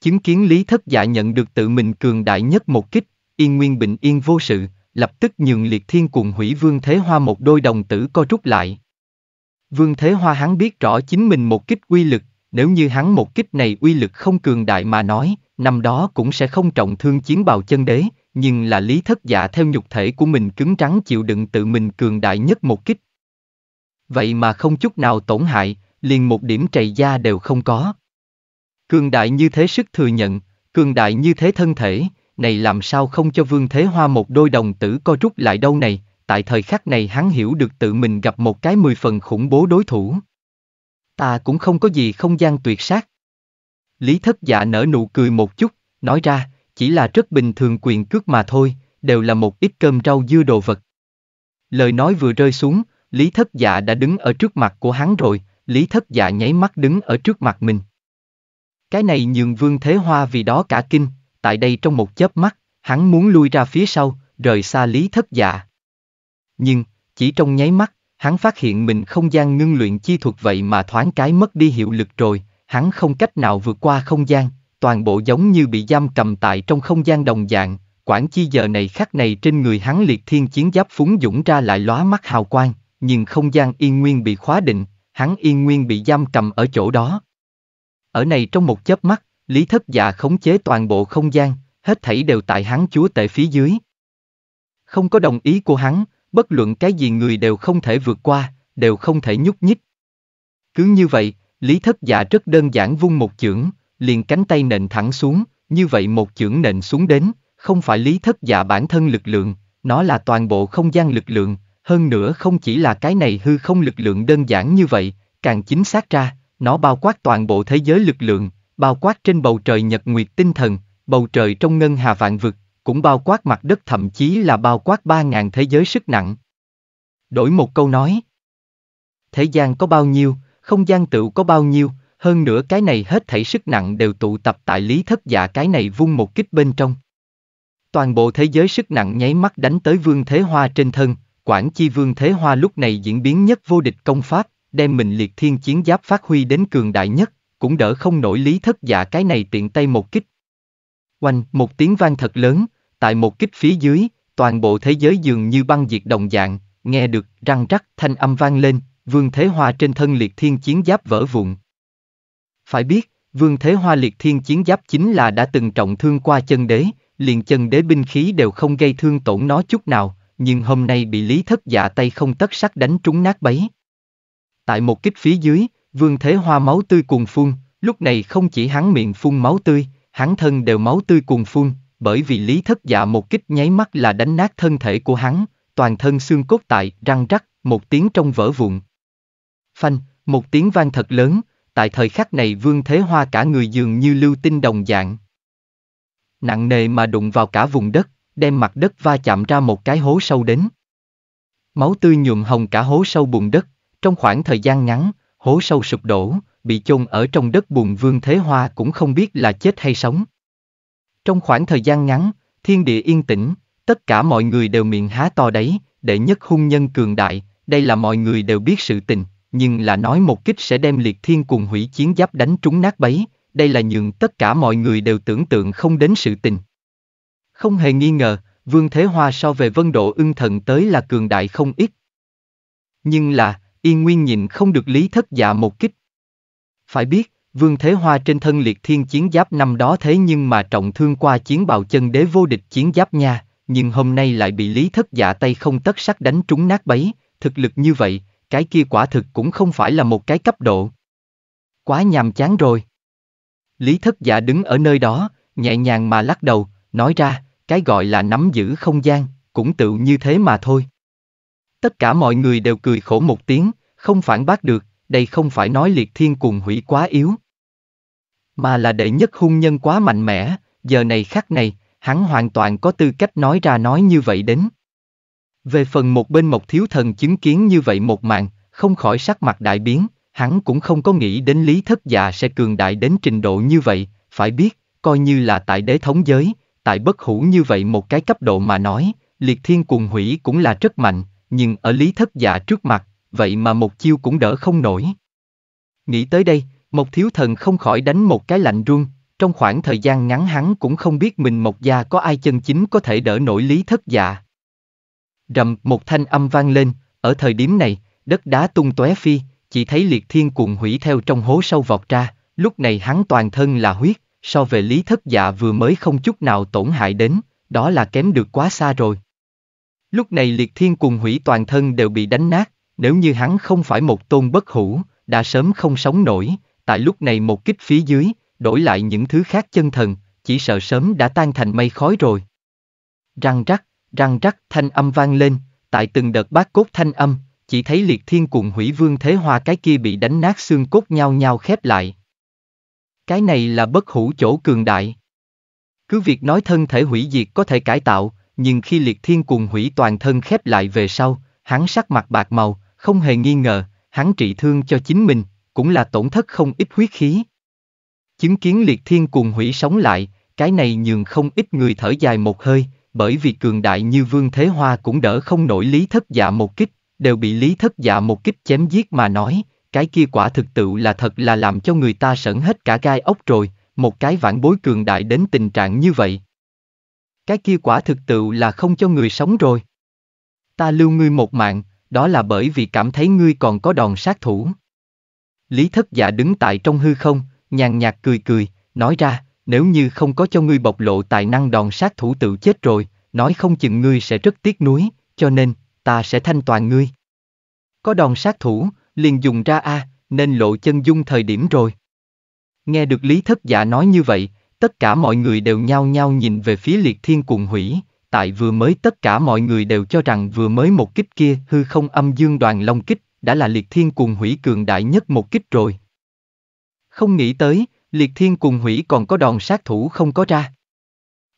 Chứng kiến Lý Thất Dạ nhận được tự mình cường đại nhất một kích, yên nguyên bình yên vô sự, lập tức nhường liệt thiên cùng hủy vương thế hoa một đôi đồng tử co rút lại. Vương thế hoa hắn biết rõ chính mình một kích quy lực nếu như hắn một kích này uy lực không cường đại mà nói, năm đó cũng sẽ không trọng thương chiến bào chân đế, nhưng là lý thất giả theo nhục thể của mình cứng trắng chịu đựng tự mình cường đại nhất một kích. Vậy mà không chút nào tổn hại, liền một điểm trầy da đều không có. Cường đại như thế sức thừa nhận, cường đại như thế thân thể, này làm sao không cho Vương Thế Hoa một đôi đồng tử co rút lại đâu này, tại thời khắc này hắn hiểu được tự mình gặp một cái mười phần khủng bố đối thủ. Ta cũng không có gì không gian tuyệt sát. Lý thất dạ nở nụ cười một chút, nói ra, chỉ là rất bình thường quyền cước mà thôi, đều là một ít cơm rau dưa đồ vật. Lời nói vừa rơi xuống, Lý thất dạ đã đứng ở trước mặt của hắn rồi, Lý thất dạ nháy mắt đứng ở trước mặt mình. Cái này nhường vương thế hoa vì đó cả kinh, tại đây trong một chớp mắt, hắn muốn lui ra phía sau, rời xa Lý thất dạ. Nhưng, chỉ trong nháy mắt, hắn phát hiện mình không gian ngưng luyện chi thuật vậy mà thoáng cái mất đi hiệu lực rồi, hắn không cách nào vượt qua không gian, toàn bộ giống như bị giam cầm tại trong không gian đồng dạng, quản chi giờ này khắc này trên người hắn liệt thiên chiến giáp phúng dũng ra lại lóa mắt hào quang, nhưng không gian yên nguyên bị khóa định, hắn yên nguyên bị giam cầm ở chỗ đó. Ở này trong một chớp mắt, Lý Thất Dạ khống chế toàn bộ không gian, hết thảy đều tại hắn chúa tể phía dưới. Không có đồng ý của hắn, bất luận cái gì người đều không thể vượt qua, đều không thể nhúc nhích. Cứ như vậy, Lý Thất Dạ rất đơn giản vung một chưởng, liền cánh tay nện thẳng xuống, như vậy một chưởng nện xuống đến, không phải Lý Thất Dạ bản thân lực lượng, nó là toàn bộ không gian lực lượng, hơn nữa không chỉ là cái này hư không lực lượng đơn giản như vậy, càng chính xác ra, nó bao quát toàn bộ thế giới lực lượng, bao quát trên bầu trời nhật nguyệt tinh thần, bầu trời trong ngân hà vạn vực, cũng bao quát mặt đất thậm chí là bao quát ba ngàn thế giới sức nặng. Đổi một câu nói. Thế gian có bao nhiêu, không gian tựu có bao nhiêu, hơn nữa cái này hết thảy sức nặng đều tụ tập tại lý thất giả cái này vung một kích bên trong. Toàn bộ thế giới sức nặng nháy mắt đánh tới vương thế hoa trên thân, quản chi vương thế hoa lúc này diễn biến nhất vô địch công pháp, đem mình liệt thiên chiến giáp phát huy đến cường đại nhất, cũng đỡ không nổi lý thất giả cái này tiện tay một kích. Oanh, một tiếng vang thật lớn, Tại một kích phía dưới, toàn bộ thế giới dường như băng diệt đồng dạng, nghe được răng rắc thanh âm vang lên, Vương Thế Hoa trên thân liệt thiên chiến giáp vỡ vụn. Phải biết, Vương Thế Hoa liệt thiên chiến giáp chính là đã từng trọng thương qua chân đế, liền chân đế binh khí đều không gây thương tổn nó chút nào, nhưng hôm nay bị lý thất dạ tay không tất sắc đánh trúng nát bấy. Tại một kích phía dưới, Vương Thế Hoa máu tươi cuồng phun, lúc này không chỉ hắn miệng phun máu tươi, hắn thân đều máu tươi cuồng phun, bởi vì lý thất dạ một kích nháy mắt là đánh nát thân thể của hắn, toàn thân xương cốt tại, răng rắc, một tiếng trong vỡ vụn. Phanh, một tiếng vang thật lớn, tại thời khắc này Vương Thế Hoa cả người dường như lưu tinh đồng dạng. Nặng nề mà đụng vào cả vùng đất, đem mặt đất va chạm ra một cái hố sâu đến. Máu tươi nhuộm hồng cả hố sâu bùn đất, trong khoảng thời gian ngắn, hố sâu sụp đổ, bị chôn ở trong đất bùn Vương Thế Hoa cũng không biết là chết hay sống. Trong khoảng thời gian ngắn, thiên địa yên tĩnh, tất cả mọi người đều miệng há to đấy, đệ nhất hung nhân cường đại, đây là mọi người đều biết sự tình, nhưng là nói một kích sẽ đem liệt thiên cùng hủy chiến giáp đánh trúng nát bấy, đây là nhường tất cả mọi người đều tưởng tượng không đến sự tình. Không hề nghi ngờ, Vương Thế Hoa so về vân độ ưng thần tới là cường đại không ít. Nhưng là, y nguyên nhìn không được lý thất dạ một kích. Phải biết, Vương Thế Hoa trên thân liệt thiên chiến giáp năm đó thế nhưng mà trọng thương qua chiến bào chân đế vô địch chiến giáp nha, nhưng hôm nay lại bị lý thất dạ tay không tất sắc đánh trúng nát bấy, thực lực như vậy, cái kia quả thực cũng không phải là một cái cấp độ. Quá nhàm chán rồi. Lý thất dạ đứng ở nơi đó, nhẹ nhàng mà lắc đầu, nói ra, cái gọi là nắm giữ không gian, cũng tự như thế mà thôi. Tất cả mọi người đều cười khổ một tiếng, không phản bác được, đây không phải nói liệt thiên cùng hủy quá yếu, mà là đệ nhất hung nhân quá mạnh mẽ, giờ này khắc này, hắn hoàn toàn có tư cách nói ra nói như vậy đến. Về phần một bên Mộc Thiếu Thần chứng kiến như vậy một màn, không khỏi sắc mặt đại biến, hắn cũng không có nghĩ đến Lý Thất già sẽ cường đại đến trình độ như vậy, phải biết, coi như là tại đế thống giới, tại bất hủ như vậy một cái cấp độ mà nói, liệt thiên cuồng hủy cũng là rất mạnh, nhưng ở Lý Thất già trước mặt, vậy mà một chiêu cũng đỡ không nổi. Nghĩ tới đây, Mộc Thiếu Thần không khỏi đánh một cái lạnh run, trong khoảng thời gian ngắn hắn cũng không biết mình Mộc Gia có ai chân chính có thể đỡ nổi lý thất dạ. Rầm một thanh âm vang lên, ở thời điểm này, đất đá tung tóe phi, chỉ thấy liệt thiên cuồng hủy theo trong hố sâu vọt ra, lúc này hắn toàn thân là huyết, so về lý thất dạ vừa mới không chút nào tổn hại đến, đó là kém được quá xa rồi. Lúc này liệt thiên cuồng hủy toàn thân đều bị đánh nát, nếu như hắn không phải một tôn bất hủ, đã sớm không sống nổi, tại lúc này một kích phía dưới, đổi lại những thứ khác chân thần, chỉ sợ sớm đã tan thành mây khói rồi. Răng rắc, răng rắc thanh âm vang lên, tại từng đợt bát cốt thanh âm, chỉ thấy liệt thiên cùng hủy vương thế hoa cái kia bị đánh nát xương cốt nhau nhau khép lại. Cái này là bất hủ chỗ cường đại. Cứ việc nói thân thể hủy diệt có thể cải tạo, nhưng khi liệt thiên cùng hủy toàn thân khép lại về sau, hắn sắc mặt bạc màu, không hề nghi ngờ, hắn trị thương cho chính mình, cũng là tổn thất không ít huyết khí. Chứng kiến liệt thiên cuồng hủy sống lại, cái này nhường không ít người thở dài một hơi, bởi vì cường đại như Vương Thế Hoa cũng đỡ không nổi lý thất dạ một kích, đều bị lý thất dạ một kích chém giết mà nói, cái kia quả thực tự là thật là làm cho người ta sởn hết cả gai ốc rồi, một cái vãn bối cường đại đến tình trạng như vậy. Cái kia quả thực tự là không cho người sống rồi. Ta lưu ngươi một mạng, đó là bởi vì cảm thấy ngươi còn có đòn sát thủ. Lý thất giả dạ đứng tại trong hư không, nhàn nhạt cười cười, nói ra, nếu như không có cho ngươi bộc lộ tài năng đòn sát thủ tự chết rồi, nói không chừng ngươi sẽ rất tiếc nuối, cho nên, ta sẽ thanh toàn ngươi. Có đòn sát thủ, liền dùng ra a, nên lộ chân dung thời điểm rồi. Nghe được Lý Thất Giả dạ nói như vậy, tất cả mọi người đều nhao nhao nhìn về phía liệt thiên cùng hủy, tại vừa mới tất cả mọi người đều cho rằng vừa mới một kích kia hư không âm dương đoàn long kích đã là liệt thiên cuồng hủy cường đại nhất một kích rồi. Không nghĩ tới, liệt thiên cuồng hủy còn có đòn sát thủ không có ra.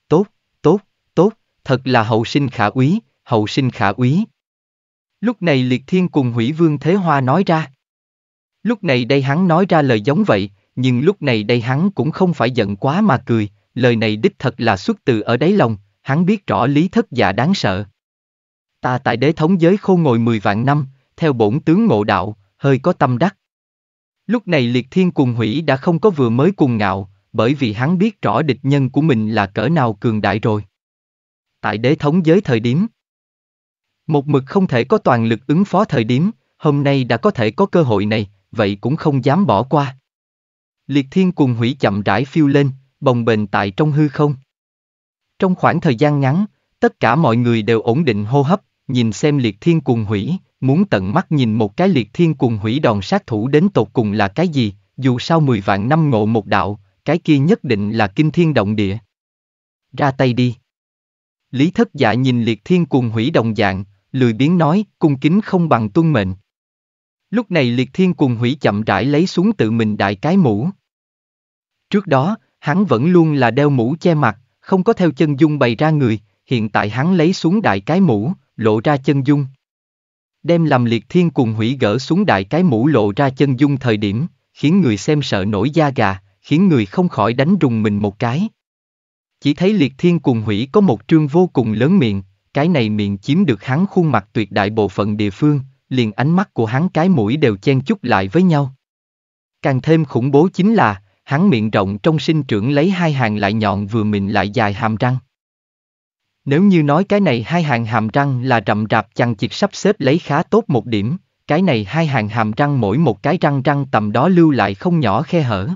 Tốt, tốt, tốt, thật là hậu sinh khả úy, hậu sinh khả úy. Lúc này liệt thiên cùng hủy vương Thế Hoa nói ra. Lúc này đây hắn nói ra lời giống vậy, nhưng lúc này đây hắn cũng không phải giận quá mà cười, lời này đích thật là xuất từ ở đáy lòng, hắn biết rõ lý thất giả đáng sợ. Ta tại đế thống giới khô ngồi 10 vạn năm, theo bổn tướng ngộ đạo, hơi có tâm đắc. Lúc này liệt thiên cùng hủy đã không có vừa mới cùng ngạo, bởi vì hắn biết rõ địch nhân của mình là cỡ nào cường đại rồi. Tại đế thống giới thời điểm, một mực không thể có toàn lực ứng phó thời điểm, hôm nay đã có thể có cơ hội này, vậy cũng không dám bỏ qua. Liệt thiên cùng hủy chậm rãi phiêu lên, bồng bềnh tại trong hư không. Trong khoảng thời gian ngắn, tất cả mọi người đều ổn định hô hấp, nhìn xem liệt thiên cùng hủy, muốn tận mắt nhìn một cái liệt thiên cùng hủy đòn sát thủ đến tột cùng là cái gì, dù sao mười vạn năm ngộ một đạo, cái kia nhất định là kinh thiên động địa. Ra tay đi. Lý thất dạ nhìn liệt thiên cùng hủy đồng dạng, lười biếng nói, cung kính không bằng tuân mệnh. Lúc này liệt thiên cùng hủy chậm rãi lấy xuống tự mình đại cái mũ. Trước đó, hắn vẫn luôn là đeo mũ che mặt, không có theo chân dung bày ra người, hiện tại hắn lấy xuống đại cái mũ, lộ ra chân dung. Đem làm liệt thiên cùng hủy gỡ xuống đại cái mũ lộ ra chân dung thời điểm, khiến người xem sợ nổi da gà, khiến người không khỏi đánh rùng mình một cái. Chỉ thấy liệt thiên cùng hủy có một trương vô cùng lớn miệng, cái này miệng chiếm được hắn khuôn mặt tuyệt đại bộ phận địa phương, liền ánh mắt của hắn cái mũi đều chen chúc lại với nhau. Càng thêm khủng bố chính là, hắn miệng rộng trong sinh trưởng lấy hai hàng lại nhọn vừa mình lại dài hàm răng. Nếu như nói cái này hai hàng hàm răng là rậm rạp chằng chịt sắp xếp lấy khá tốt một điểm, cái này hai hàng hàm răng mỗi một cái răng răng tầm đó lưu lại không nhỏ khe hở.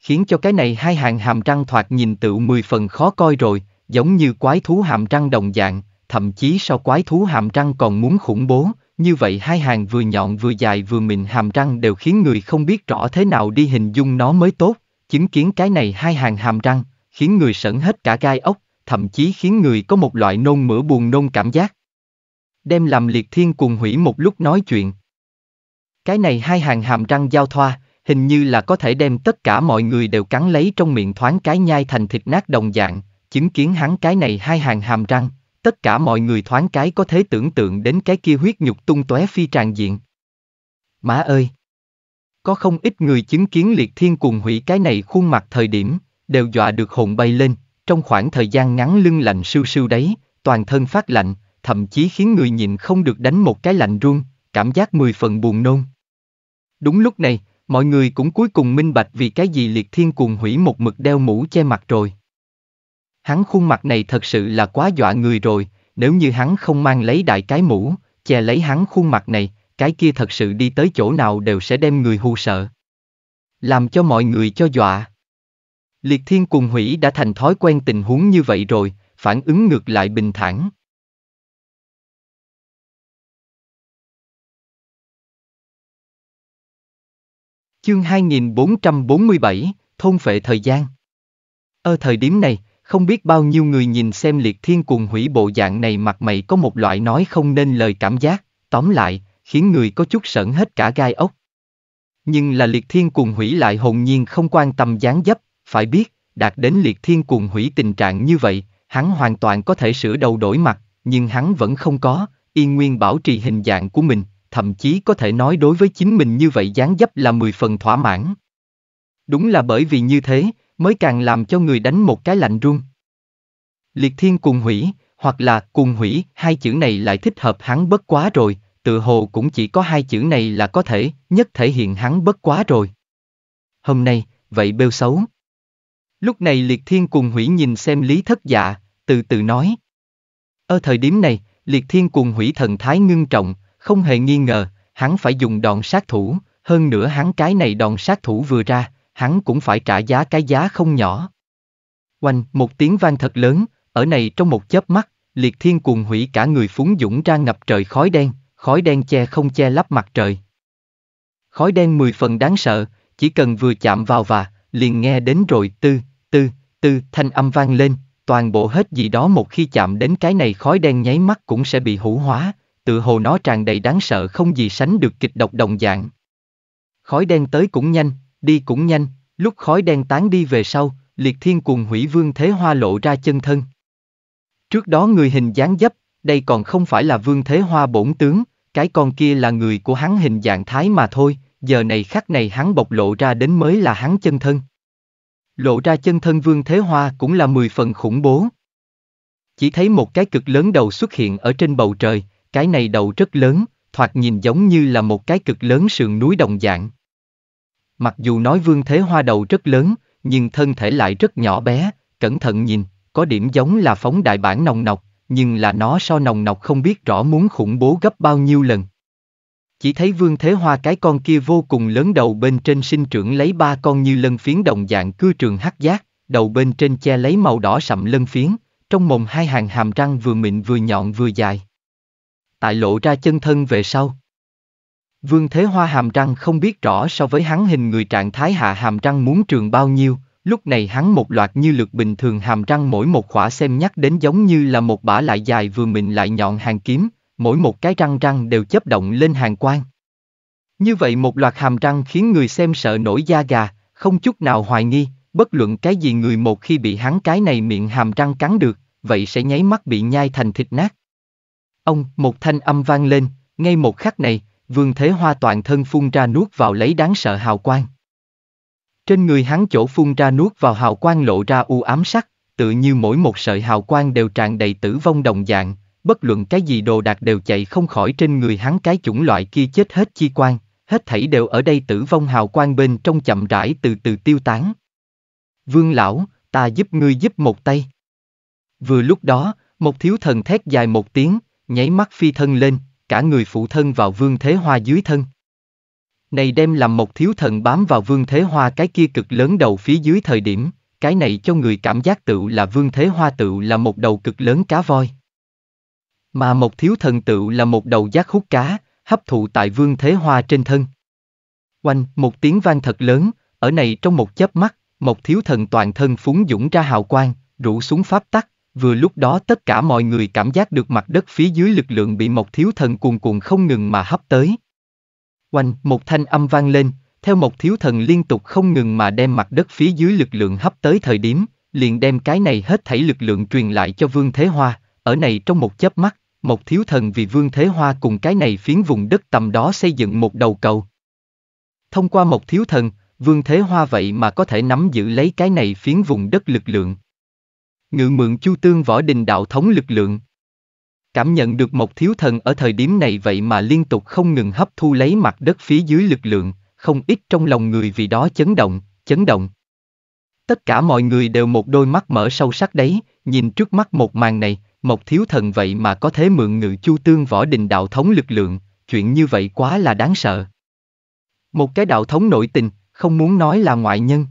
Khiến cho cái này hai hàng hàm răng thoạt nhìn tựu mười phần khó coi rồi, giống như quái thú hàm răng đồng dạng, thậm chí so quái thú hàm răng còn muốn khủng bố, như vậy hai hàng vừa nhọn vừa dài vừa mịn hàm răng đều khiến người không biết rõ thế nào đi hình dung nó mới tốt, chứng kiến cái này hai hàng hàm răng, khiến người sởn hết cả gai ốc, thậm chí khiến người có một loại nôn mửa buồn nôn cảm giác. Đem làm liệt thiên cùng hủy một lúc nói chuyện. Cái này hai hàng hàm răng giao thoa, hình như là có thể đem tất cả mọi người đều cắn lấy trong miệng thoáng cái nhai thành thịt nát đồng dạng, chứng kiến hắn cái này hai hàng hàm răng, tất cả mọi người thoáng cái có thể tưởng tượng đến cái kia huyết nhục tung tóe phi tràn diện. Má ơi! Có không ít người chứng kiến liệt thiên cùng hủy cái này khuôn mặt thời điểm, đều dọa được hồn bay lên, trong khoảng thời gian ngắn lưng lạnh sưu sưu đấy, toàn thân phát lạnh, thậm chí khiến người nhịn không được đánh một cái lạnh run, cảm giác mười phần buồn nôn. Đúng lúc này, mọi người cũng cuối cùng minh bạch vì cái gì liệt thiên cuồng hủy một mực đeo mũ che mặt rồi. Hắn khuôn mặt này thật sự là quá dọa người rồi, nếu như hắn không mang lấy đại cái mũ, che lấy hắn khuôn mặt này, cái kia thật sự đi tới chỗ nào đều sẽ đem người hù sợ. Làm cho mọi người cho dọa. Liệt thiên cùng hủy đã thành thói quen tình huống như vậy rồi, phản ứng ngược lại bình thản. Chương 2447, Thôn phệ thời gian Ở ờ, thời điểm này, không biết bao nhiêu người nhìn xem liệt thiên cuồng hủy bộ dạng này mặt mày có một loại nói không nên lời cảm giác, tóm lại, khiến người có chút sợn hết cả gai ốc. Nhưng là liệt thiên cuồng hủy lại hồn nhiên không quan tâm dáng dấp, phải biết, đạt đến liệt thiên cuồng hủy tình trạng như vậy, hắn hoàn toàn có thể sửa đầu đổi mặt, nhưng hắn vẫn không có, y nguyên bảo trì hình dạng của mình, thậm chí có thể nói đối với chính mình như vậy dáng dấp là mười phần thỏa mãn. Đúng là bởi vì như thế, mới càng làm cho người đánh một cái lạnh run. Liệt thiên cùng hủy, hoặc là cùng hủy, hai chữ này lại thích hợp hắn bất quá rồi, tự hồ cũng chỉ có hai chữ này là có thể, nhất thể hiện hắn bất quá rồi. Hôm nay, vậy bêu xấu. Lúc này liệt thiên cùng hủy nhìn xem lý thất dạ, từ từ nói. Ở thời điểm này, liệt thiên cùng hủy thần thái ngưng trọng, không hề nghi ngờ, hắn phải dùng đòn sát thủ, hơn nữa hắn cái này đòn sát thủ vừa ra, hắn cũng phải trả giá cái giá không nhỏ. Oanh, một tiếng vang thật lớn, ở này trong một chớp mắt, liệt thiên cuồng hủy cả người phúng dũng ra ngập trời khói đen, khói đen che không che lấp mặt trời. Khói đen mười phần đáng sợ, chỉ cần vừa chạm vào và, liền nghe đến rồi tư, Tư, tư thanh âm vang lên, toàn bộ hết gì đó một khi chạm đến cái này khói đen nháy mắt cũng sẽ bị hủ hóa, tự hồ nó tràn đầy đáng sợ không gì sánh được kịch độc đồng dạng. Khói đen tới cũng nhanh, đi cũng nhanh, lúc khói đen tán đi về sau, liệt thiên cùng hủy vương thế hoa lộ ra chân thân. Trước đó người hình dáng dấp, đây còn không phải là vương thế hoa bổn tướng, cái con kia là người của hắn hình dạng thái mà thôi, giờ này khắc này hắn bộc lộ ra đến mới là hắn chân thân lộ ra chân thân Vương Thế Hoa cũng là mười phần khủng bố. Chỉ thấy một cái cực lớn đầu xuất hiện ở trên bầu trời, cái này đầu rất lớn, thoạt nhìn giống như là một cái cực lớn sườn núi đồng dạng. Mặc dù nói Vương Thế Hoa đầu rất lớn, nhưng thân thể lại rất nhỏ bé, cẩn thận nhìn, có điểm giống là phóng đại bản nồng nọc, nhưng là nó so nồng nọc không biết rõ muốn khủng bố gấp bao nhiêu lần. Chỉ thấy Vương Thế Hoa cái con kia vô cùng lớn đầu bên trên sinh trưởng lấy ba con như lân phiến đồng dạng cư trường hắc giác, đầu bên trên che lấy màu đỏ sậm lân phiến, trong mồm hai hàng hàm răng vừa mịn vừa nhọn vừa dài. Tại lộ ra chân thân về sau. Vương Thế Hoa hàm răng không biết rõ so với hắn hình người trạng thái hạ hàm răng muốn trường bao nhiêu, lúc này hắn một loạt như lượt bình thường hàm răng mỗi một khỏa xem nhắc đến giống như là một bả lại dài vừa mịn lại nhọn hàng kiếm, mỗi một cái răng răng đều chấp động lên hàng quang. Như vậy một loạt hàm răng khiến người xem sợ nổi da gà, không chút nào hoài nghi, bất luận cái gì người một khi bị hắn cái này miệng hàm răng cắn được, vậy sẽ nháy mắt bị nhai thành thịt nát. Ông, một thanh âm vang lên, ngay một khắc này, vương thế hoa toàn thân phun ra nuốt vào lấy đáng sợ hào quang. Trên người hắn chỗ phun ra nuốt vào hào quang lộ ra u ám sắc, tự như mỗi một sợi hào quang đều tràn đầy tử vong đồng dạng, bất luận cái gì đồ đạc đều chạy không khỏi trên người hắn cái chủng loại kia chết hết chi quan, hết thảy đều ở đây tử vong hào quang bên trong chậm rãi từ từ tiêu tán. Vương lão, ta giúp ngươi giúp một tay. Vừa lúc đó, một thiếu thần thét dài một tiếng, nháy mắt phi thân lên, cả người phụ thân vào vương thế hoa dưới thân. Này đem làm một thiếu thần bám vào vương thế hoa cái kia cực lớn đầu phía dưới thời điểm, cái này cho người cảm giác tựu là vương thế hoa tựu là một đầu cực lớn cá voi. Mà một thiếu thần tự là một đầu giác hút cá, hấp thụ tại vương thế hoa trên thân. Oanh, một tiếng vang thật lớn, ở này trong một chớp mắt, một thiếu thần toàn thân phúng dũng ra hào quang, rủ xuống pháp tắc, vừa lúc đó tất cả mọi người cảm giác được mặt đất phía dưới lực lượng bị một thiếu thần cuồn cuộn không ngừng mà hấp tới. Oanh, một thanh âm vang lên, theo một thiếu thần liên tục không ngừng mà đem mặt đất phía dưới lực lượng hấp tới thời điểm, liền đem cái này hết thảy lực lượng truyền lại cho Vương Thế Hoa ở này trong một chớp mắt, một thiếu thần vì Vương Thế Hoa cùng cái này phiến vùng đất tầm đó xây dựng một đầu cầu. Thông qua một thiếu thần, Vương Thế Hoa vậy mà có thể nắm giữ lấy cái này phiến vùng đất lực lượng. Ngự mượn Chu Tương Võ Đình đạo thống lực lượng. Cảm nhận được một thiếu thần ở thời điểm này vậy mà liên tục không ngừng hấp thu lấy mặt đất phía dưới lực lượng, không ít trong lòng người vì đó chấn động, chấn động. Tất cả mọi người đều một đôi mắt mở sâu sắc đấy, nhìn trước mắt một màn này, một thiếu thần vậy mà có thể mượn ngự chu tương võ đình đạo thống lực lượng, chuyện như vậy quá là đáng sợ. Một cái đạo thống nội tình, không muốn nói là ngoại nhân.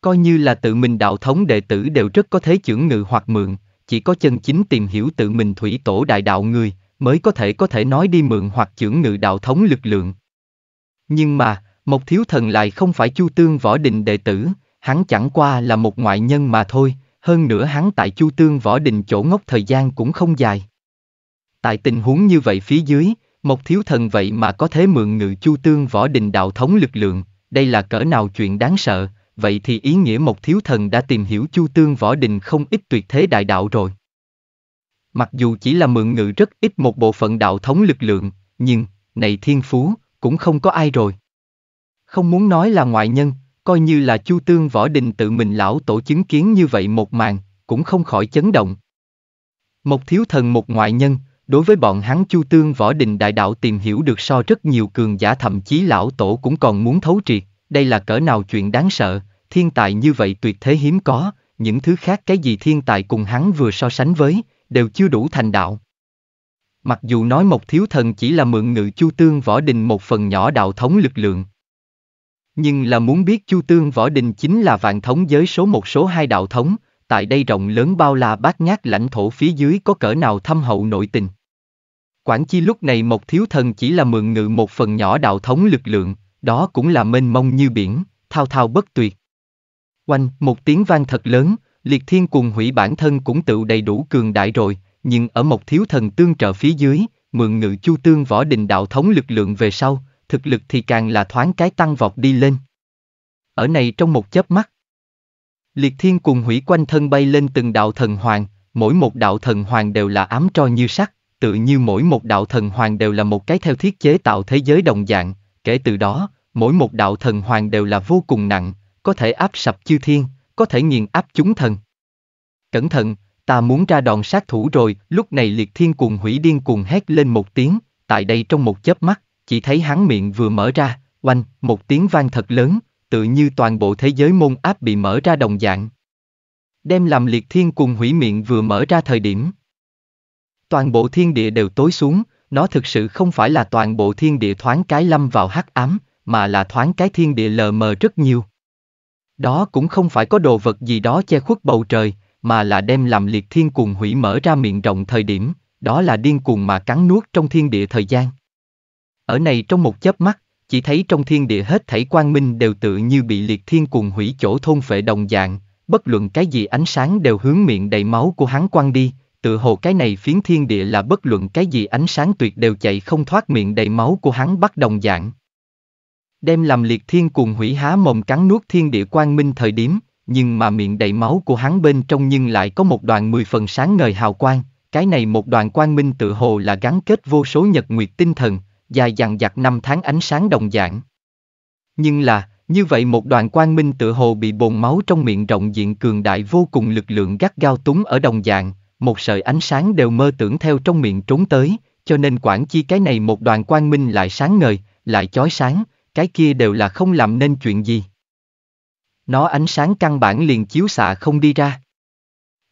Coi như là tự mình đạo thống đệ tử đều rất có thế chưởng ngự hoặc mượn, chỉ có chân chính tìm hiểu tự mình thủy tổ đại đạo người, mới có thể có thể nói đi mượn hoặc chưởng ngự đạo thống lực lượng. Nhưng mà, một thiếu thần lại không phải chu tương võ đình đệ tử, hắn chẳng qua là một ngoại nhân mà thôi, hơn nữa hắn tại Chu Tương Võ Đình chỗ ngốc thời gian cũng không dài. Tại tình huống như vậy phía dưới, một thiếu thần vậy mà có thể mượn ngự Chu Tương Võ Đình đạo thống lực lượng, đây là cỡ nào chuyện đáng sợ, vậy thì ý nghĩa một thiếu thần đã tìm hiểu Chu Tương Võ Đình không ít tuyệt thế đại đạo rồi. Mặc dù chỉ là mượn ngự rất ít một bộ phận đạo thống lực lượng, nhưng, này thiên phú, cũng không có ai rồi. Không muốn nói là ngoại nhân, coi như là Chu Tương Võ Đình tự mình lão tổ chứng kiến như vậy một màn, cũng không khỏi chấn động. Một thiếu thần một ngoại nhân, đối với bọn hắn Chu Tương Võ Đình đại đạo tìm hiểu được so rất nhiều cường giả thậm chí lão tổ cũng còn muốn thấu triệt, đây là cỡ nào chuyện đáng sợ, thiên tài như vậy tuyệt thế hiếm có, những thứ khác cái gì thiên tài cùng hắn vừa so sánh với, đều chưa đủ thành đạo. Mặc dù nói một thiếu thần chỉ là mượn ngự Chu Tương Võ Đình một phần nhỏ đạo thống lực lượng, nhưng là muốn biết Chu Tương Võ Đình chính là vạn thống giới số một số hai đạo thống, tại đây rộng lớn bao la bát nhát lãnh thổ phía dưới có cỡ nào thâm hậu nội tình. Quảng Chi lúc này một thiếu thần chỉ là mượn ngự một phần nhỏ đạo thống lực lượng, đó cũng là mênh mông như biển, thao thao bất tuyệt. Oanh, một tiếng vang thật lớn, liệt thiên cùng hủy bản thân cũng tự đầy đủ cường đại rồi, nhưng ở một thiếu thần tương trợ phía dưới, mượn ngự chu tương võ đình đạo thống lực lượng về sau, thực lực thì càng là thoáng cái tăng vọt đi lên. Ở này trong một chớp mắt, liệt thiên cùng hủy quanh thân bay lên từng đạo thần hoàng, mỗi một đạo thần hoàng đều là ám tro như sắt, tự như mỗi một đạo thần hoàng đều là một cái theo thiết chế tạo thế giới đồng dạng, kể từ đó, mỗi một đạo thần hoàng đều là vô cùng nặng, có thể áp sập chư thiên, có thể nghiền áp chúng thần. Cẩn thận, ta muốn ra đòn sát thủ rồi, lúc này liệt thiên cùng hủy điên cùng hét lên một tiếng, tại đây trong một chớp mắt, chỉ thấy hắn miệng vừa mở ra, oanh, một tiếng vang thật lớn, tự như toàn bộ thế giới môn áp bị mở ra đồng dạng. Đem làm liệt thiên cùng hủy miệng vừa mở ra thời điểm. Toàn bộ thiên địa đều tối xuống, nó thực sự không phải là toàn bộ thiên địa thoáng cái lâm vào hắc ám, mà là thoáng cái thiên địa lờ mờ rất nhiều. Đó cũng không phải có đồ vật gì đó che khuất bầu trời, mà là đem làm liệt thiên cuồng hủy mở ra miệng rộng thời điểm, đó là điên cuồng mà cắn nuốt trong thiên địa thời gian. Ở này trong một chớp mắt, chỉ thấy trong thiên địa hết thảy quang minh đều tự như bị liệt thiên cuồng hủy chỗ thôn phệ đồng dạng, bất luận cái gì ánh sáng đều hướng miệng đầy máu của hắn quang đi, tự hồ cái này phiến thiên địa là bất luận cái gì ánh sáng tuyệt đều chạy không thoát miệng đầy máu của hắn bắt đồng dạng. Đem làm liệt thiên cuồng hủy há mồm cắn nuốt thiên địa quang minh thời điểm, nhưng mà miệng đầy máu của hắn bên trong nhưng lại có một đoàn mười phần sáng ngời hào quang, cái này một đoàn quang minh tự hồ là gắn kết vô số nhật nguyệt tinh thần, dài dằng dặc năm tháng ánh sáng đồng dạng. Nhưng là, như vậy một đoàn quang minh tự hồ bị bồn máu trong miệng rộng diện cường đại vô cùng lực lượng gắt gao túng ở đồng dạng, một sợi ánh sáng đều mơ tưởng theo trong miệng trốn tới, cho nên quản chi cái này một đoàn quang minh lại sáng ngời, lại chói sáng, cái kia đều là không làm nên chuyện gì. Nó ánh sáng căn bản liền chiếu xạ không đi ra.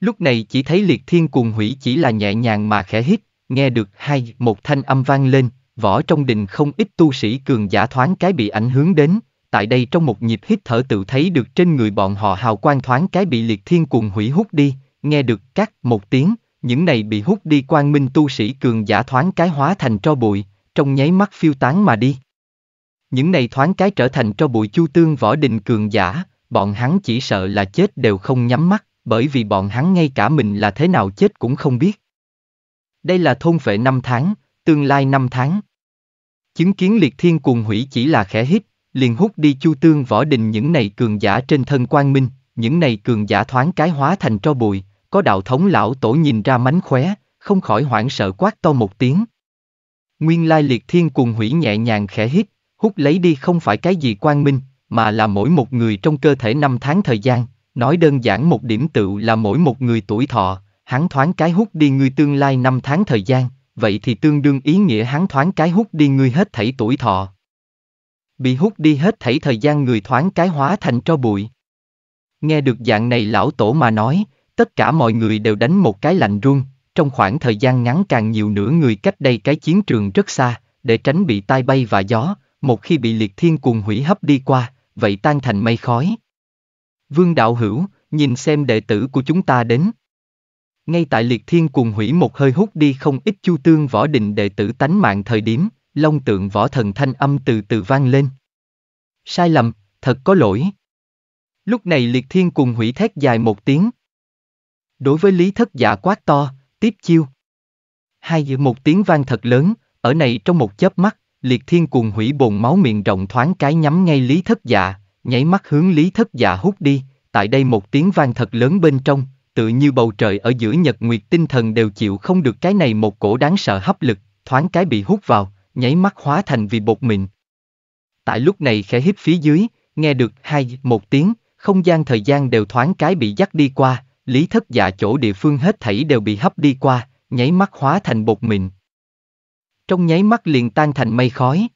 Lúc này chỉ thấy liệt thiên cuồng hủy chỉ là nhẹ nhàng mà khẽ hít, nghe được hai một thanh âm vang lên, võ trong đình không ít tu sĩ cường giả thoáng cái bị ảnh hưởng đến, tại đây trong một nhịp hít thở tự thấy được trên người bọn họ hào quang thoáng cái bị liệt thiên cuồng hủy hút đi, nghe được các một tiếng, những này bị hút đi quang minh tu sĩ cường giả thoáng cái hóa thành tro bụi, trong nháy mắt phiêu tán mà đi. Những này thoáng cái trở thành tro bụi chu tương võ đình cường giả, bọn hắn chỉ sợ là chết đều không nhắm mắt, bởi vì bọn hắn ngay cả mình là thế nào chết cũng không biết. Đây là thôn vệ năm tháng, tương lai năm tháng. Chứng kiến liệt thiên cuồng hủy chỉ là khẽ hít, liền hút đi chu tương võ đình những này cường giả trên thân quang minh, những này cường giả thoáng cái hóa thành tro bụi, có đạo thống lão tổ nhìn ra mánh khóe, không khỏi hoảng sợ quát to một tiếng. Nguyên lai liệt thiên cuồng hủy nhẹ nhàng khẽ hít, hút lấy đi không phải cái gì quang minh, mà là mỗi một người trong cơ thể năm tháng thời gian, nói đơn giản một điểm tựu là mỗi một người tuổi thọ, hắn thoáng cái hút đi người tương lai năm tháng thời gian, vậy thì tương đương ý nghĩa hắn thoáng cái hút đi ngươi hết thảy tuổi thọ. Bị hút đi hết thảy thời gian người thoáng cái hóa thành cho bụi. Nghe được dạng này lão tổ mà nói, tất cả mọi người đều đánh một cái lạnh run, trong khoảng thời gian ngắn càng nhiều nữa người cách đây cái chiến trường rất xa, để tránh bị tai bay và gió, một khi bị liệt thiên cuồng hủy hấp đi qua, vậy tan thành mây khói. Vương đạo hữu, nhìn xem đệ tử của chúng ta đến. Ngay tại liệt thiên cuồng hủy một hơi hút đi không ít chu tương võ định đệ tử tánh mạng thời điểm, long tượng võ thần thanh âm từ từ vang lên. Sai lầm, thật có lỗi. Lúc này liệt thiên cuồng hủy thét dài một tiếng. Đối với lý thất giả quát to, tiếp chiêu. Hai giữa một tiếng vang thật lớn, ở này trong một chớp mắt, liệt thiên cuồng hủy bồn máu miệng rộng thoáng cái nhắm ngay lý thất giả nháy mắt hướng lý thất giả hút đi, tại đây một tiếng vang thật lớn bên trong, tự như bầu trời ở giữa nhật nguyệt tinh thần đều chịu không được cái này một cổ đáng sợ hấp lực, thoáng cái bị hút vào, nháy mắt hóa thành vì bột mịn. Tại lúc này khẽ hít phía dưới, nghe được hai, một tiếng, không gian thời gian đều thoáng cái bị dắt đi qua, lý thất dạ chỗ địa phương hết thảy đều bị hấp đi qua, nháy mắt hóa thành bột mịn. Trong nháy mắt liền tan thành mây khói.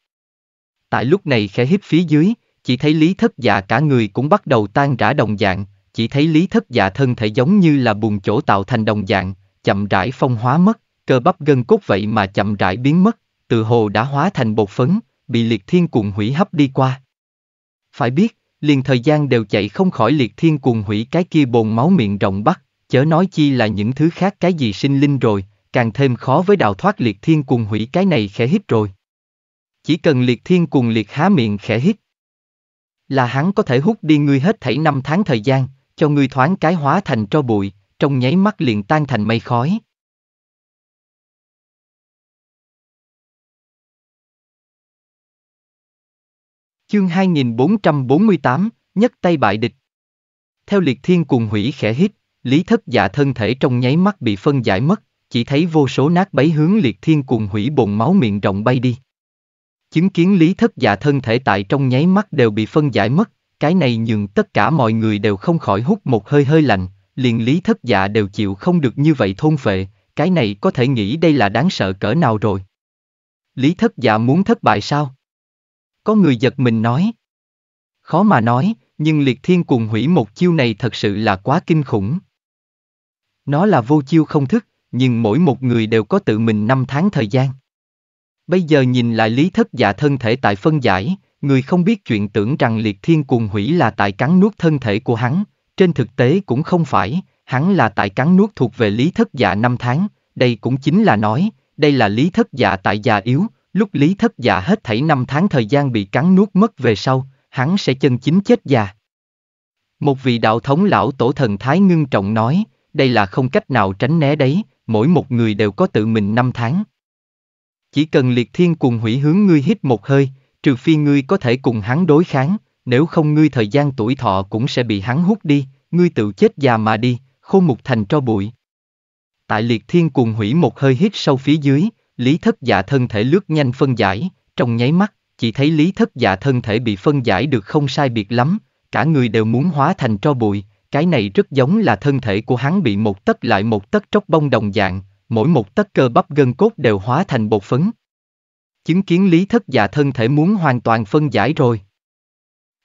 Tại lúc này khẽ hít phía dưới, chỉ thấy lý thất dạ cả người cũng bắt đầu tan rã đồng dạng, chỉ thấy lý thất dạ thân thể giống như là bùn chỗ tạo thành đồng dạng, chậm rãi phong hóa mất, cơ bắp gân cốt vậy mà chậm rãi biến mất, từ hồ đã hóa thành bột phấn, bị liệt thiên cuồng hủy hấp đi qua. Phải biết, liền thời gian đều chạy không khỏi liệt thiên cuồng hủy cái kia bồn máu miệng rộng bắt, chớ nói chi là những thứ khác cái gì sinh linh rồi, càng thêm khó với đào thoát liệt thiên cuồng hủy cái này khẽ hít rồi. Chỉ cần liệt thiên cuồng liệt há miệng khẽ hít, là hắn có thể hút đi ngươi hết thảy năm tháng thời gian, cho ngươi thoáng cái hóa thành tro bụi, trong nháy mắt liền tan thành mây khói. Chương 2448, nhất tay bại địch. Theo liệt thiên cuồng hủy khẽ hít, lý thất dạ thân thể trong nháy mắt bị phân giải mất, chỉ thấy vô số nát bấy hướng liệt thiên cuồng hủy bồn máu miệng rộng bay đi. Chứng kiến lý thất dạ thân thể tại trong nháy mắt đều bị phân giải mất, cái này nhường tất cả mọi người đều không khỏi hút một hơi hơi lạnh, liền lý thất dạ đều chịu không được như vậy thôn phệ, cái này có thể nghĩ đây là đáng sợ cỡ nào rồi. Lý thất dạ muốn thất bại sao? Có người giật mình nói. Khó mà nói, nhưng liệt thiên cùng hủy một chiêu này thật sự là quá kinh khủng. Nó là vô chiêu không thức, nhưng mỗi một người đều có tự mình năm tháng thời gian. Bây giờ nhìn lại lý thất dạ thân thể tại phân giải, Người không biết chuyện tưởng rằng liệt thiên cuồng hủy là tại cắn nuốt thân thể của hắn, trên thực tế cũng không phải, hắn là tại cắn nuốt thuộc về lý thất dạ năm tháng, đây cũng chính là nói, đây là lý thất dạ tại già yếu, lúc lý thất dạ hết thảy năm tháng thời gian bị cắn nuốt mất về sau, hắn sẽ chân chính chết già. Một vị đạo thống lão tổ thần thái ngưng trọng nói, đây là không cách nào tránh né đấy, mỗi một người đều có tự mình năm tháng. Chỉ cần liệt thiên cùng hủy hướng ngươi hít một hơi, trừ phi ngươi có thể cùng hắn đối kháng, nếu không ngươi thời gian tuổi thọ cũng sẽ bị hắn hút đi, ngươi tự chết già mà đi, khô mục thành cho bụi. Tại liệt thiên cuồng hủy một hơi hít sâu phía dưới, lý thất dạ thân thể lướt nhanh phân giải, trong nháy mắt, chỉ thấy lý thất dạ thân thể bị phân giải được không sai biệt lắm, cả người đều muốn hóa thành cho bụi, cái này rất giống là thân thể của hắn bị một tấc lại một tấc tróc bông đồng dạng, mỗi một tấc cơ bắp gân cốt đều hóa thành bột phấn chứng kiến lý thất dạ thân thể muốn hoàn toàn phân giải rồi.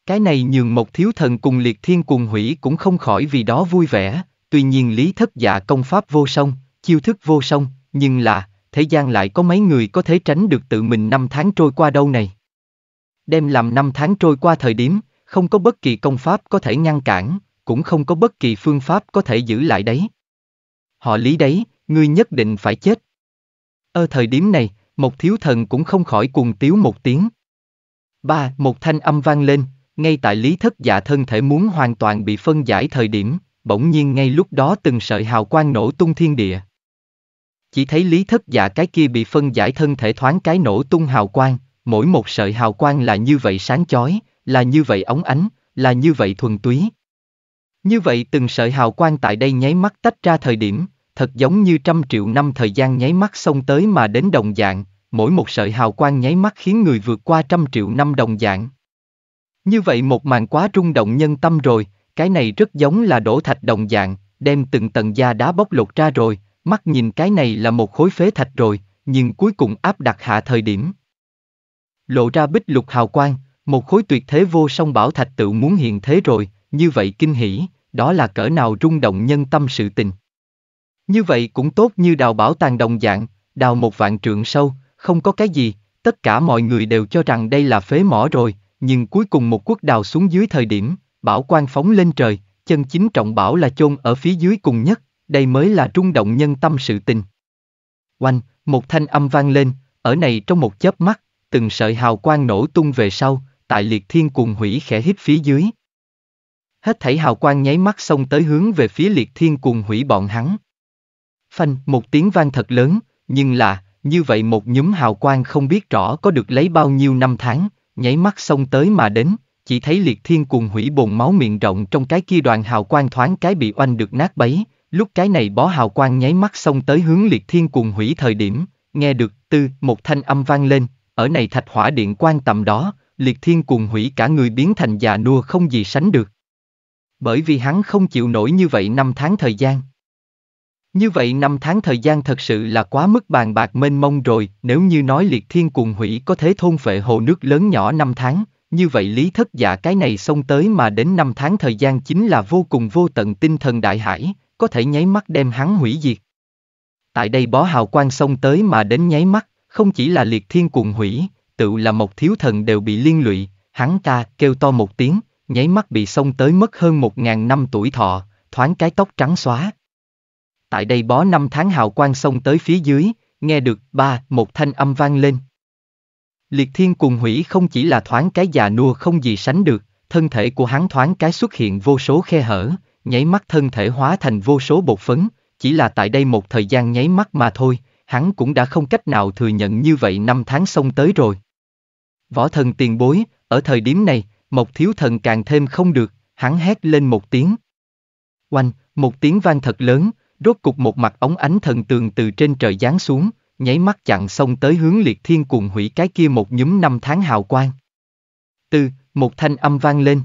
Cái này nhường một thiếu thần cùng liệt thiên cùng hủy cũng không khỏi vì đó vui vẻ, tuy nhiên lý thất dạ công pháp vô song, chiêu thức vô song, nhưng là, thế gian lại có mấy người có thể tránh được tự mình năm tháng trôi qua đâu này. Đem làm năm tháng trôi qua thời điểm, không có bất kỳ công pháp có thể ngăn cản, cũng không có bất kỳ phương pháp có thể giữ lại đấy. Họ lý đấy, ngươi nhất định phải chết. Ở thời điểm này, một thiếu thần cũng không khỏi cuồng tiếu một tiếng. Ba, một thanh âm vang lên, ngay tại lý thất dạ thân thể muốn hoàn toàn bị phân giải thời điểm, bỗng nhiên ngay lúc đó từng sợi hào quang nổ tung thiên địa. Chỉ thấy lý thất dạ cái kia bị phân giải thân thể thoáng cái nổ tung hào quang, mỗi một sợi hào quang là như vậy sáng chói, là như vậy ống ánh, là như vậy thuần túy. Như vậy từng sợi hào quang tại đây nháy mắt tách ra thời điểm, thật giống như trăm triệu năm thời gian nháy mắt xông tới mà đến đồng dạng, mỗi một sợi hào quang nháy mắt khiến người vượt qua trăm triệu năm đồng dạng. Như vậy một màn quá rung động nhân tâm rồi, cái này rất giống là đổ thạch đồng dạng, đem từng tầng da đá bóc lột ra rồi, mắt nhìn cái này là một khối phế thạch rồi, nhưng cuối cùng áp đặt hạ thời điểm. Lộ ra bích lục hào quang, một khối tuyệt thế vô song bảo thạch tự muốn hiện thế rồi, như vậy kinh hỉ, đó là cỡ nào rung động nhân tâm sự tình. Như vậy cũng tốt như đào bảo tàng đồng dạng, đào một vạn trượng sâu, không có cái gì, tất cả mọi người đều cho rằng đây là phế mỏ rồi, nhưng cuối cùng một quốc đào xuống dưới thời điểm, bảo quan phóng lên trời, chân chính trọng bảo là chôn ở phía dưới cùng nhất, đây mới là trung động nhân tâm sự tình. Oanh, một thanh âm vang lên, ở này trong một chớp mắt, từng sợi hào quang nổ tung về sau, tại liệt thiên cùng hủy khẽ hít phía dưới. Hết thảy hào quang nháy mắt xông tới hướng về phía liệt thiên cùng hủy bọn hắn. Phanh, một tiếng vang thật lớn, nhưng là, như vậy một nhúm hào quang không biết rõ có được lấy bao nhiêu năm tháng, nháy mắt xông tới mà đến, chỉ thấy liệt thiên cuồng hủy bồn máu miệng rộng trong cái kia đoàn hào quang thoáng cái bị oanh được nát bấy, lúc cái này bó hào quang nháy mắt xông tới hướng liệt thiên cuồng hủy thời điểm, nghe được tư một thanh âm vang lên, ở này thạch hỏa điện quan tầm đó, liệt thiên cuồng hủy cả người biến thành già nua không gì sánh được. Bởi vì hắn không chịu nổi như vậy năm tháng thời gian. Như vậy năm tháng thời gian thật sự là quá mức bàn bạc mênh mông rồi, nếu như nói liệt thiên cuồng hủy có thể thôn phệ hồ nước lớn nhỏ năm tháng, như vậy lý thất giả cái này xông tới mà đến năm tháng thời gian chính là vô cùng vô tận tinh thần đại hải, có thể nháy mắt đem hắn hủy diệt. Tại đây bó hào quang xông tới mà đến nháy mắt, không chỉ là liệt thiên cuồng hủy, tự là một thiếu thần đều bị liên lụy, hắn ta kêu to một tiếng, nháy mắt bị xông tới mất hơn một ngàn năm tuổi thọ, thoáng cái tóc trắng xóa, tại đây bó năm tháng hào quang xông tới phía dưới, nghe được ba một thanh âm vang lên. Liệt thiên cùng hủy không chỉ là thoáng cái già nua không gì sánh được, thân thể của hắn thoáng cái xuất hiện vô số khe hở, nháy mắt thân thể hóa thành vô số bột phấn, chỉ là tại đây một thời gian nháy mắt mà thôi, hắn cũng đã không cách nào thừa nhận như vậy năm tháng xông tới rồi. Võ thần tiền bối, ở thời điểm này, Mộc Thiếu Thần càng thêm không được, hắn hét lên một tiếng. Oanh, một tiếng vang thật lớn, Rốt cục một mặt ống ánh thần tường từ trên trời giáng xuống, nháy mắt chặn xong tới hướng liệt thiên cuồng hủy cái kia một nhúm năm tháng hào quang. Từ, một thanh âm vang lên.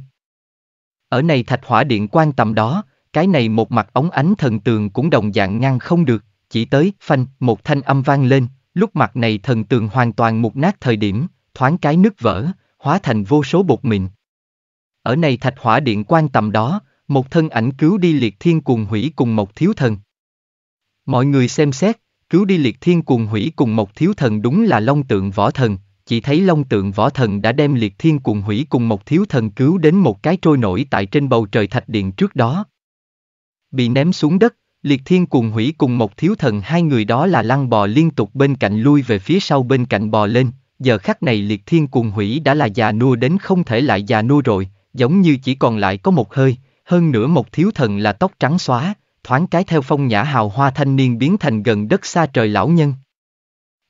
Ở này thạch hỏa điện quan tầm đó, cái này một mặt ống ánh thần tường cũng đồng dạng ngăn không được, chỉ tới, phanh, một thanh âm vang lên, lúc mặt này thần tường hoàn toàn mục nát thời điểm, thoáng cái nứt vỡ, hóa thành vô số bột mịn. Ở này thạch hỏa điện quan tầm đó, một thân ảnh cứu đi liệt thiên cuồng hủy cùng một thiếu thần. Mọi người xem xét, cứu đi liệt thiên cuồng hủy cùng một thiếu thần đúng là long tượng võ thần, chỉ thấy long tượng võ thần đã đem liệt thiên cuồng hủy cùng một thiếu thần cứu đến một cái trôi nổi tại trên bầu trời thạch điện trước đó. Bị ném xuống đất, liệt thiên cuồng hủy cùng một thiếu thần hai người đó là lăn bò liên tục bên cạnh lui về phía sau bên cạnh bò lên, giờ khắc này liệt thiên cuồng hủy đã là già nua đến không thể lại già nua rồi, giống như chỉ còn lại có một hơi, hơn nữa một thiếu thần là tóc trắng xóa, thoáng cái theo phong nhã hào hoa thanh niên biến thành gần đất xa trời lão nhân.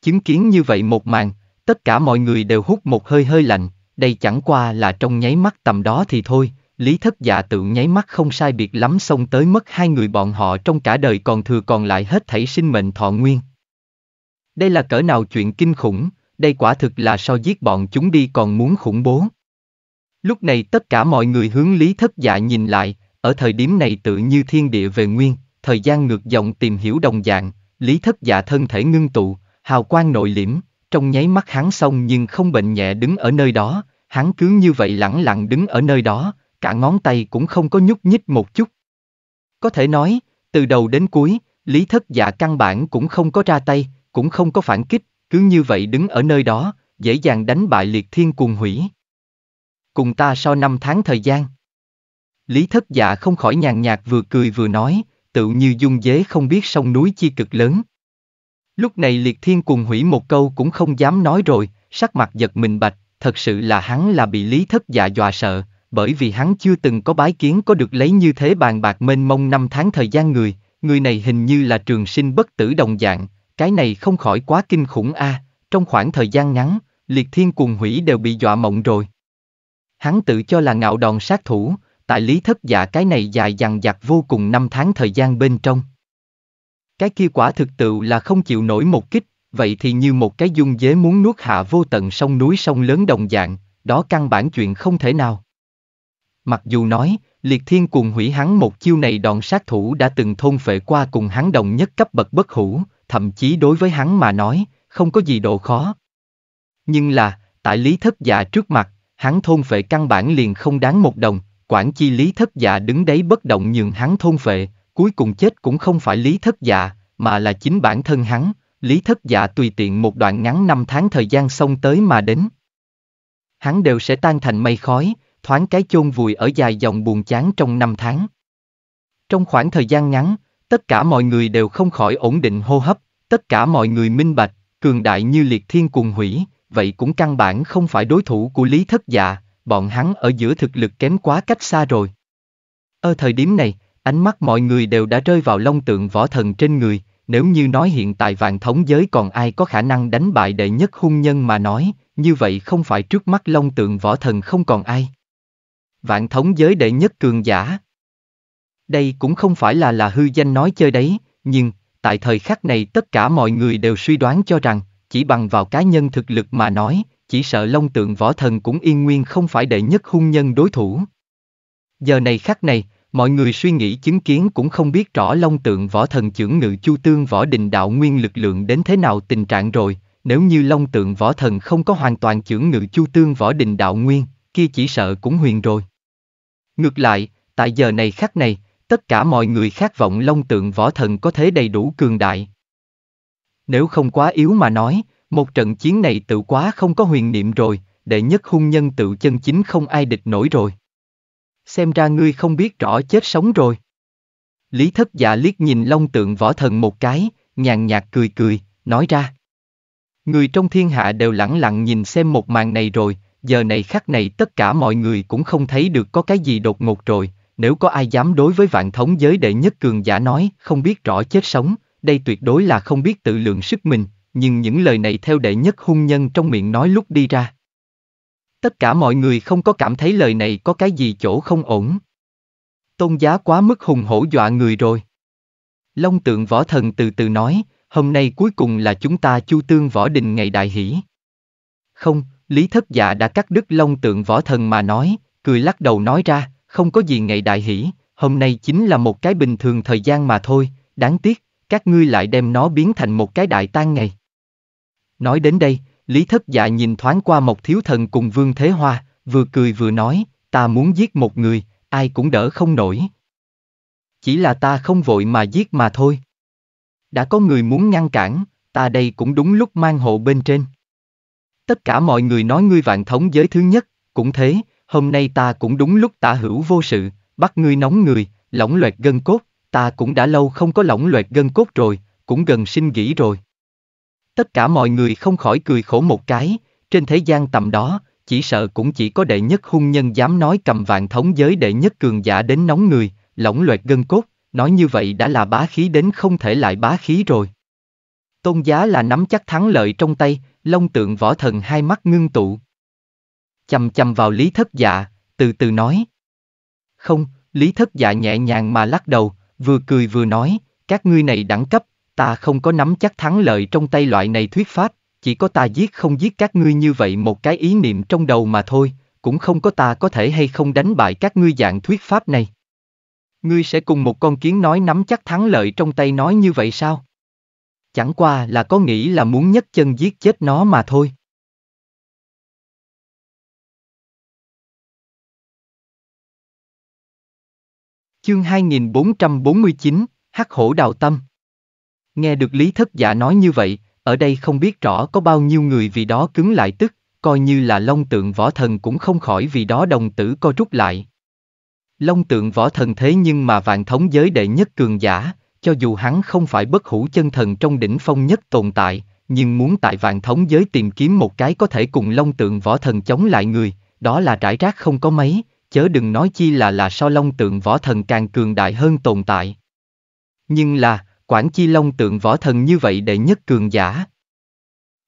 Chứng kiến như vậy một màn, tất cả mọi người đều hút một hơi hơi lạnh, đây chẳng qua là trong nháy mắt tầm đó thì thôi, lý thất dạ tự nháy mắt không sai biệt lắm xong tới mất hai người bọn họ trong cả đời còn thừa còn lại hết thảy sinh mệnh thọ nguyên. Đây là cỡ nào chuyện kinh khủng, đây quả thực là so giết bọn chúng đi còn muốn khủng bố. Lúc này tất cả mọi người hướng Lý Thất Dạ nhìn lại, ở thời điểm này tự như thiên địa về nguyên, thời gian ngược dòng tìm hiểu đồng dạng, Lý Thất Dạ thân thể ngưng tụ, hào quang nội liễm, trong nháy mắt hắn xong nhưng không bệnh nhẹ đứng ở nơi đó, hắn cứ như vậy lẳng lặng đứng ở nơi đó, cả ngón tay cũng không có nhúc nhích một chút. Có thể nói, từ đầu đến cuối, Lý Thất Dạ căn bản cũng không có ra tay, cũng không có phản kích, cứ như vậy đứng ở nơi đó, dễ dàng đánh bại liệt thiên cuồng hủy cùng ta sau năm tháng thời gian. Lý thất dạ không khỏi nhàn nhạt vừa cười vừa nói, tự như dung dế không biết sông núi chi cực lớn. Lúc này liệt thiên cùng hủy một câu cũng không dám nói rồi, sắc mặt giật mình bạch, thật sự là hắn là bị lý thất dạ dọa sợ, bởi vì hắn chưa từng có bái kiến có được lấy như thế bàn bạc mênh mông năm tháng thời gian người, người này hình như là trường sinh bất tử đồng dạng, cái này không khỏi quá kinh khủng a à. trong khoảng thời gian ngắn, liệt thiên cùng hủy đều bị dọa mộng rồi. Hắn tự cho là ngạo đòn sát thủ, tại lý thất giả cái này dài dằng dặc vô cùng năm tháng thời gian bên trong. Cái kia quả thực tự là không chịu nổi một kích, vậy thì như một cái dung dế muốn nuốt hạ vô tận sông núi sông lớn đồng dạng, đó căn bản chuyện không thể nào. Mặc dù nói, liệt thiên cùng hủy hắn một chiêu này đòn sát thủ đã từng thôn phệ qua cùng hắn đồng nhất cấp bậc bất hủ, thậm chí đối với hắn mà nói, không có gì độ khó. Nhưng là, tại lý thất giả trước mặt, hắn thôn phệ căn bản liền không đáng một đồng, quản chi lý thất dạ đứng đấy bất động nhường hắn thôn phệ, cuối cùng chết cũng không phải lý thất dạ, mà là chính bản thân hắn, lý thất dạ tùy tiện một đoạn ngắn năm tháng thời gian xong tới mà đến. Hắn đều sẽ tan thành mây khói, thoáng cái chôn vùi ở dài dòng buồn chán trong năm tháng. Trong khoảng thời gian ngắn, tất cả mọi người đều không khỏi ổn định hô hấp, tất cả mọi người minh bạch, cường đại như liệt thiên cùng hủy, vậy cũng căn bản không phải đối thủ của Lý Thất Dạ, bọn hắn ở giữa thực lực kém quá cách xa rồi. Ở thời điểm này, ánh mắt mọi người đều đã rơi vào long tượng võ thần trên người, nếu như nói hiện tại vạn thống giới còn ai có khả năng đánh bại đệ nhất hung nhân mà nói, như vậy không phải trước mắt long tượng võ thần không còn ai. Vạn thống giới đệ nhất cường giả. Đây cũng không phải là là hư danh nói chơi đấy, nhưng, tại thời khắc này tất cả mọi người đều suy đoán cho rằng, chỉ bằng vào cá nhân thực lực mà nói, chỉ sợ Long Tượng Võ Thần cũng yên nguyên không phải đệ nhất hung nhân đối thủ. Giờ này khắc này, mọi người suy nghĩ chứng kiến cũng không biết rõ Long Tượng Võ Thần trưởng ngự Chu Tương Võ Đình đạo nguyên lực lượng đến thế nào tình trạng rồi, nếu như Long Tượng Võ Thần không có hoàn toàn trưởng ngự Chu Tương Võ Đình đạo nguyên, kia chỉ sợ cũng huyền rồi. Ngược lại, tại giờ này khắc này, tất cả mọi người khát vọng Long Tượng Võ Thần có thế đầy đủ cường đại, nếu không quá yếu mà nói, một trận chiến này tự quá không có huyền niệm rồi, đệ nhất hung nhân tự chân chính không ai địch nổi rồi. Xem ra ngươi không biết rõ chết sống rồi. Lý thất dạ liếc nhìn long tượng võ thần một cái, nhàn nhạt cười cười, nói ra. Người trong thiên hạ đều lặng lặng nhìn xem một màn này rồi, giờ này khắc này tất cả mọi người cũng không thấy được có cái gì đột ngột rồi, nếu có ai dám đối với vạn thống giới đệ nhất cường giả nói không biết rõ chết sống, đây tuyệt đối là không biết tự lượng sức mình, nhưng những lời này theo đệ nhất hung nhân trong miệng nói lúc đi ra. Tất cả mọi người không có cảm thấy lời này có cái gì chỗ không ổn. Tôn giá quá mức hùng hổ dọa người rồi. Long tượng võ thần từ từ nói, hôm nay cuối cùng là chúng ta chu tương võ đình ngày đại hỷ. Không, Lý Thất Dạ đã cắt đứt long tượng võ thần mà nói, cười lắc đầu nói ra, không có gì ngày đại hỷ, hôm nay chính là một cái bình thường thời gian mà thôi, đáng tiếc, các ngươi lại đem nó biến thành một cái đại tan ngày. Nói đến đây, Lý Thất Dạ nhìn thoáng qua Mộc Thiếu Thần cùng Vương Thế Hoa, vừa cười vừa nói, ta muốn giết một người, ai cũng đỡ không nổi. Chỉ là ta không vội mà giết mà thôi. Đã có người muốn ngăn cản, ta đây cũng đúng lúc mang hộ bên trên. Tất cả mọi người nói ngươi vạn thống giới thứ nhất, cũng thế, hôm nay ta cũng đúng lúc tả hữu vô sự, bắt ngươi nóng người, lỏng loẹt gân cốt, ta cũng đã lâu không có lỏng loẹt gân cốt rồi, cũng gần sinh nghỉ rồi. Tất cả mọi người không khỏi cười khổ một cái, trên thế gian tầm đó, chỉ sợ cũng chỉ có đệ nhất hung nhân dám nói cầm vạn thống giới đệ nhất cường giả đến nóng người, lỏng loẹt gân cốt, nói như vậy đã là bá khí đến không thể lại bá khí rồi. Tôn giá là nắm chắc thắng lợi trong tay, long tượng võ thần hai mắt ngưng tụ. Chầm chầm vào lý thất dạ, từ từ nói. Không, lý thất dạ nhẹ nhàng mà lắc đầu, vừa cười vừa nói, các ngươi này đẳng cấp, ta không có nắm chắc thắng lợi trong tay loại này thuyết pháp, chỉ có ta giết không giết các ngươi như vậy một cái ý niệm trong đầu mà thôi, cũng không có ta có thể hay không đánh bại các ngươi dạng thuyết pháp này. Ngươi sẽ cùng một con kiến nói nắm chắc thắng lợi trong tay nói như vậy sao? Chẳng qua là có nghĩ là muốn nhất chân giết chết nó mà thôi. Chương 2449, Hắc Hổ Đào Tâm Nghe được Lý Thất Giả nói như vậy, ở đây không biết rõ có bao nhiêu người vì đó cứng lại tức, coi như là long tượng võ thần cũng không khỏi vì đó đồng tử co rút lại. Long tượng võ thần thế nhưng mà vạn thống giới đệ nhất cường giả, cho dù hắn không phải bất hủ chân thần trong đỉnh phong nhất tồn tại, nhưng muốn tại vạn thống giới tìm kiếm một cái có thể cùng long tượng võ thần chống lại người, đó là rải rác không có mấy, chớ đừng nói chi là là so long tượng võ thần càng cường đại hơn tồn tại. Nhưng là, quản chi long tượng võ thần như vậy đệ nhất cường giả.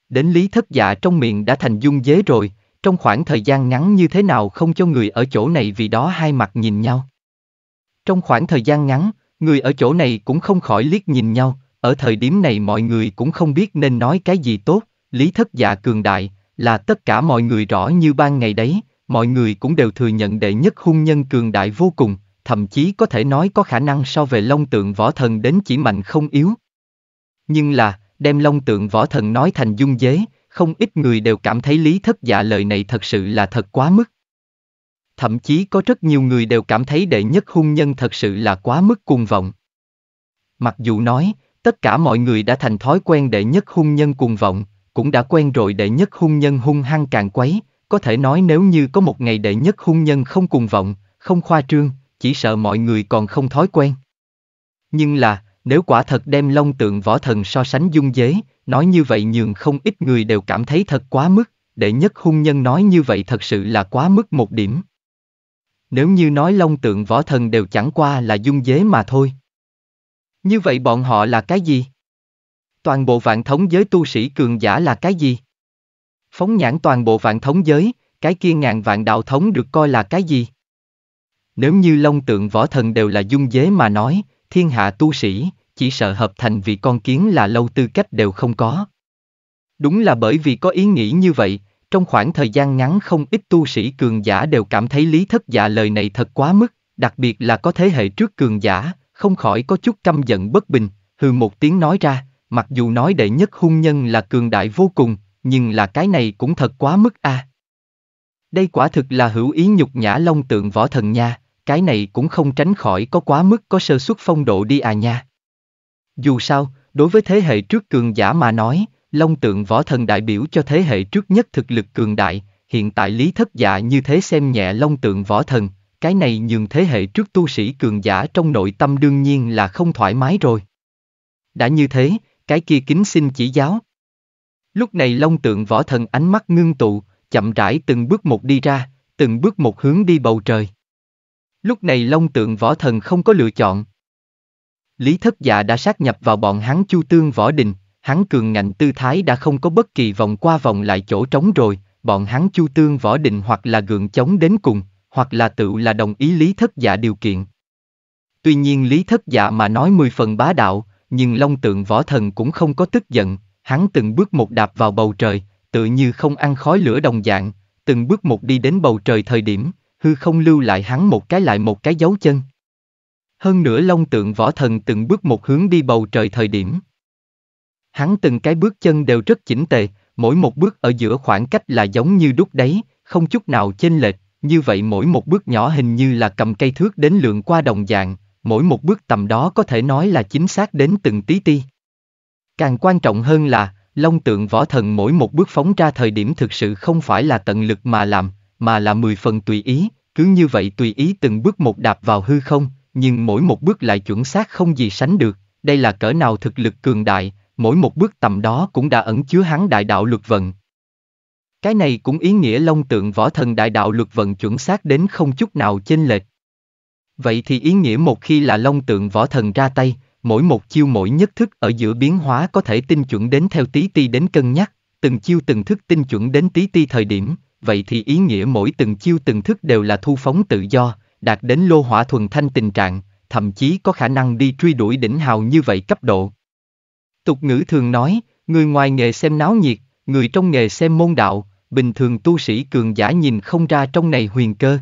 Đến lý thất dạ trong miệng đã thành dung dế rồi, trong khoảng thời gian ngắn như thế nào không cho người ở chỗ này vì đó hai mặt nhìn nhau. Trong khoảng thời gian ngắn, người ở chỗ này cũng không khỏi liếc nhìn nhau, ở thời điểm này mọi người cũng không biết nên nói cái gì tốt, lý thất dạ cường đại, là tất cả mọi người rõ như ban ngày đấy, mọi người cũng đều thừa nhận đệ nhất hung nhân cường đại vô cùng, thậm chí có thể nói có khả năng so về long tượng võ thần đến chỉ mạnh không yếu. Nhưng là, đem long tượng võ thần nói thành dung dế, không ít người đều cảm thấy lý thất dạ lời này thật sự là thật quá mức. Thậm chí có rất nhiều người đều cảm thấy đệ nhất hung nhân thật sự là quá mức cuồng vọng. Mặc dù nói, tất cả mọi người đã thành thói quen đệ nhất hung nhân cuồng vọng, cũng đã quen rồi đệ nhất hung nhân hung hăng càng quấy, có thể nói nếu như có một ngày đệ nhất hung nhân không cùng vọng, không khoa trương, chỉ sợ mọi người còn không thói quen. Nhưng là, nếu quả thật đem long tượng võ thần so sánh dung dế, nói như vậy nhường không ít người đều cảm thấy thật quá mức, đệ nhất hung nhân nói như vậy thật sự là quá mức một điểm. Nếu như nói long tượng võ thần đều chẳng qua là dung dế mà thôi. Như vậy bọn họ là cái gì? Toàn bộ vạn thống giới tu sĩ cường giả là cái gì? Phóng nhãn toàn bộ vạn thống giới, cái kia ngàn vạn đạo thống được coi là cái gì? Nếu như long tượng võ thần đều là dung dế mà nói, thiên hạ tu sĩ, chỉ sợ hợp thành vì con kiến là lâu tư cách đều không có. Đúng là bởi vì có ý nghĩ như vậy, trong khoảng thời gian ngắn không ít tu sĩ cường giả đều cảm thấy lý thất dạ lời này thật quá mức, đặc biệt là có thế hệ trước cường giả, không khỏi có chút căm giận bất bình, hừ một tiếng nói ra, mặc dù nói đệ nhất hung nhân là cường đại vô cùng, nhưng là cái này cũng thật quá mức a. À. Đây quả thực là hữu ý nhục nhã long tượng võ thần nha, cái này cũng không tránh khỏi có quá mức có sơ suất phong độ đi à nha. Dù sao, đối với thế hệ trước cường giả mà nói, long tượng võ thần đại biểu cho thế hệ trước nhất thực lực cường đại, hiện tại lý thất dạ như thế xem nhẹ long tượng võ thần, cái này nhường thế hệ trước tu sĩ cường giả trong nội tâm đương nhiên là không thoải mái rồi. Đã như thế, cái kia kính xin chỉ giáo, Lúc này Long tượng võ thần ánh mắt ngưng tụ, chậm rãi từng bước một đi ra, từng bước một hướng đi bầu trời. Lúc này Long tượng võ thần không có lựa chọn. Lý thất dạ đã sát nhập vào bọn hắn chu tương võ đình, hắn cường ngạnh tư thái đã không có bất kỳ vòng qua vòng lại chỗ trống rồi, bọn hắn chu tương võ đình hoặc là gượng chống đến cùng, hoặc là tự là đồng ý lý thất dạ điều kiện. Tuy nhiên lý thất dạ mà nói mười phần bá đạo, nhưng long tượng võ thần cũng không có tức giận, hắn từng bước một đạp vào bầu trời, tự như không ăn khói lửa đồng dạng, từng bước một đi đến bầu trời thời điểm, hư không lưu lại hắn một cái lại một cái dấu chân. Hơn nữa long tượng võ thần từng bước một hướng đi bầu trời thời điểm. Hắn từng cái bước chân đều rất chỉnh tề, mỗi một bước ở giữa khoảng cách là giống như đúc đấy, không chút nào chênh lệch, như vậy mỗi một bước nhỏ hình như là cầm cây thước đến lượng qua đồng dạng, mỗi một bước tầm đó có thể nói là chính xác đến từng tí ti. Càng quan trọng hơn là, Long tượng võ thần mỗi một bước phóng ra thời điểm thực sự không phải là tận lực mà làm, mà là mười phần tùy ý, cứ như vậy tùy ý từng bước một đạp vào hư không, nhưng mỗi một bước lại chuẩn xác không gì sánh được, đây là cỡ nào thực lực cường đại, mỗi một bước tầm đó cũng đã ẩn chứa hắn đại đạo luật vận. Cái này cũng ý nghĩa long tượng võ thần đại đạo luật vận chuẩn xác đến không chút nào chênh lệch. Vậy thì ý nghĩa một khi là long tượng võ thần ra tay, mỗi một chiêu mỗi nhất thức ở giữa biến hóa có thể tinh chuẩn đến theo tí ti đến cân nhắc, từng chiêu từng thức tinh chuẩn đến tí ti thời điểm, vậy thì ý nghĩa mỗi từng chiêu từng thức đều là thu phóng tự do, đạt đến lô hỏa thuần thanh tình trạng, thậm chí có khả năng đi truy đuổi đỉnh hào như vậy cấp độ. Tục ngữ thường nói, người ngoài nghề xem náo nhiệt, người trong nghề xem môn đạo, bình thường tu sĩ cường giả nhìn không ra trong này huyền cơ,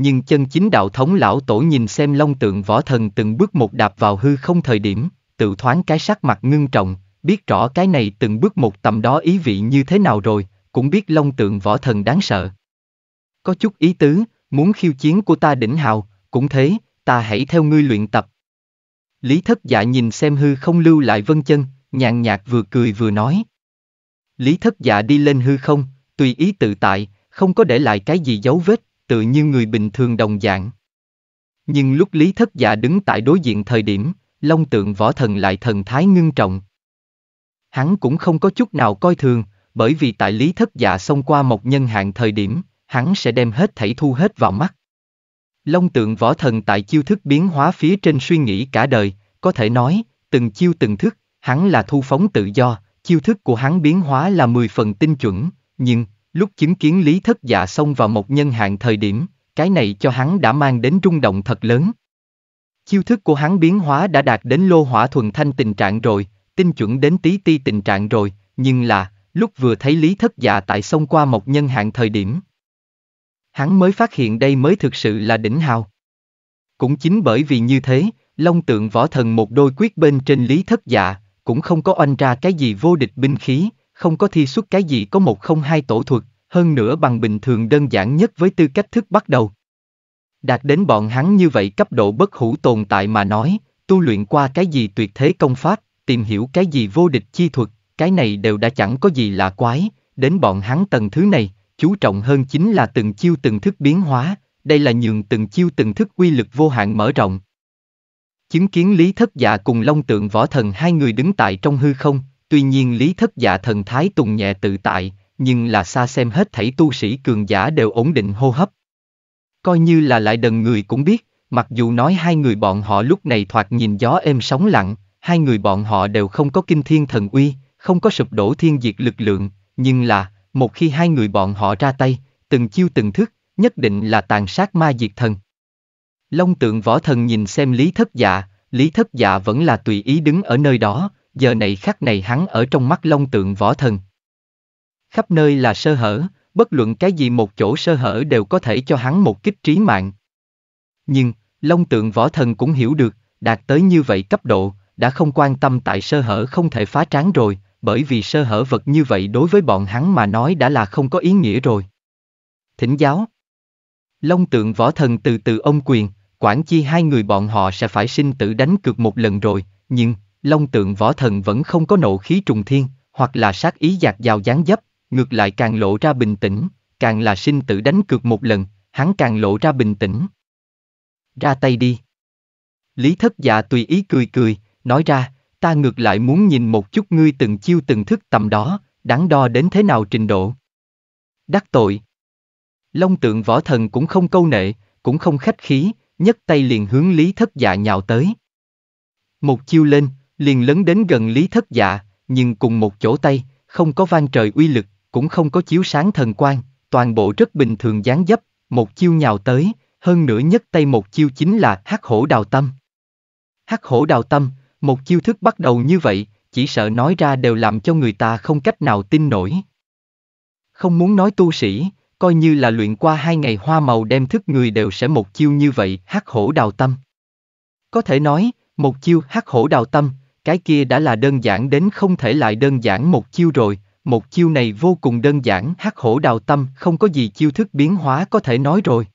nhưng chân chính đạo thống lão tổ nhìn xem long tượng võ thần từng bước một đạp vào hư không thời điểm, tự thoáng cái sắc mặt ngưng trọng, biết rõ cái này từng bước một tầm đó ý vị như thế nào rồi, cũng biết long tượng võ thần đáng sợ. Có chút ý tứ, muốn khiêu chiến của ta đỉnh hào, cũng thế, ta hãy theo ngươi luyện tập. Lý thất dạ nhìn xem hư không lưu lại vân chân, nhàn nhạt vừa cười vừa nói. Lý thất dạ đi lên hư không, tùy ý tự tại, không có để lại cái gì dấu vết, tự như người bình thường đồng dạng. Nhưng lúc Lý Thất Dạ đứng tại đối diện thời điểm, Long tượng võ thần lại thần thái ngưng trọng. Hắn cũng không có chút nào coi thường, bởi vì tại Lý Thất Dạ xông qua một nhân hạn thời điểm, hắn sẽ đem hết thảy thu hết vào mắt. Long tượng võ thần tại chiêu thức biến hóa phía trên suy nghĩ cả đời, có thể nói, từng chiêu từng thức, hắn là thu phóng tự do, chiêu thức của hắn biến hóa là 10 phần tinh chuẩn, nhưng, Lúc chứng kiến Lý Thất Dạ xông vào một nhân hạng thời điểm, cái này cho hắn đã mang đến rung động thật lớn. Chiêu thức của hắn biến hóa đã đạt đến lô hỏa thuần thanh tình trạng rồi, tinh chuẩn đến tí ti tình trạng rồi, nhưng là, lúc vừa thấy Lý Thất Dạ tại xông qua một nhân hạng thời điểm. Hắn mới phát hiện đây mới thực sự là đỉnh hào. Cũng chính bởi vì như thế, Long tượng võ thần một đôi quyết bên trên Lý Thất Dạ, cũng không có oanh ra cái gì vô địch binh khí, không có thi xuất cái gì có một không hai tổ thuật, hơn nữa bằng bình thường đơn giản nhất với tư cách thức bắt đầu. Đạt đến bọn hắn như vậy cấp độ bất hủ tồn tại mà nói, tu luyện qua cái gì tuyệt thế công pháp, tìm hiểu cái gì vô địch chi thuật, cái này đều đã chẳng có gì lạ quái, đến bọn hắn tầng thứ này, chú trọng hơn chính là từng chiêu từng thức biến hóa, đây là nhường từng chiêu từng thức quy lực vô hạn mở rộng. Chứng kiến Lý Thất Dạ cùng Long Tượng Võ Thần hai người đứng tại trong hư không, Tuy nhiên lý thất giả thần thái tùng nhẹ tự tại, nhưng là xa xem hết thảy tu sĩ cường giả đều ổn định hô hấp. Coi như là lại đần người cũng biết, mặc dù nói hai người bọn họ lúc này thoạt nhìn gió êm sóng lặng, hai người bọn họ đều không có kinh thiên thần uy, không có sụp đổ thiên diệt lực lượng, nhưng là, một khi hai người bọn họ ra tay, từng chiêu từng thức, nhất định là tàn sát ma diệt thần. Long tượng võ thần nhìn xem lý thất giả lý thất giả vẫn là tùy ý đứng ở nơi đó, giờ này khắc này hắn ở trong mắt long tượng võ thần. Khắp nơi là sơ hở, bất luận cái gì một chỗ sơ hở đều có thể cho hắn một kích trí mạng. Nhưng, long tượng võ thần cũng hiểu được, đạt tới như vậy cấp độ, đã không quan tâm tại sơ hở không thể phá tráng rồi, bởi vì sơ hở vật như vậy đối với bọn hắn mà nói đã là không có ý nghĩa rồi. Thỉnh giáo Long tượng võ thần từ từ ông quyền, quản chi hai người bọn họ sẽ phải sinh tử đánh cược một lần rồi, nhưng, long tượng võ thần vẫn không có nộ khí trùng thiên, hoặc là sát ý giạt dào gián dấp, ngược lại càng lộ ra bình tĩnh, càng là sinh tử đánh cược một lần, hắn càng lộ ra bình tĩnh. Ra tay đi. Lý thất dạ tùy ý cười cười, nói ra, ta ngược lại muốn nhìn một chút ngươi từng chiêu từng thức tầm đó, đáng đo đến thế nào trình độ. Đắc tội. Long tượng võ thần cũng không câu nệ, cũng không khách khí, nhấc tay liền hướng Lý thất dạ nhào tới. Một chiêu lên, liền lấn đến gần lý thất dạ, nhưng cùng một chỗ tay, không có vang trời uy lực, cũng không có chiếu sáng thần quan, toàn bộ rất bình thường dáng dấp, một chiêu nhào tới, hơn nữa nhất tay một chiêu chính là hắc hổ đào tâm. Hắc hổ đào tâm, một chiêu thức bắt đầu như vậy, chỉ sợ nói ra đều làm cho người ta không cách nào tin nổi. Không muốn nói tu sĩ, coi như là luyện qua hai ngày hoa màu đem thức người đều sẽ một chiêu như vậy hắc hổ đào tâm. Có thể nói, một chiêu hắc hổ đào tâm, cái kia đã là đơn giản đến không thể lại đơn giản một chiêu rồi, một chiêu này vô cùng đơn giản hắc hổ đào tâm không có gì chiêu thức biến hóa có thể nói rồi.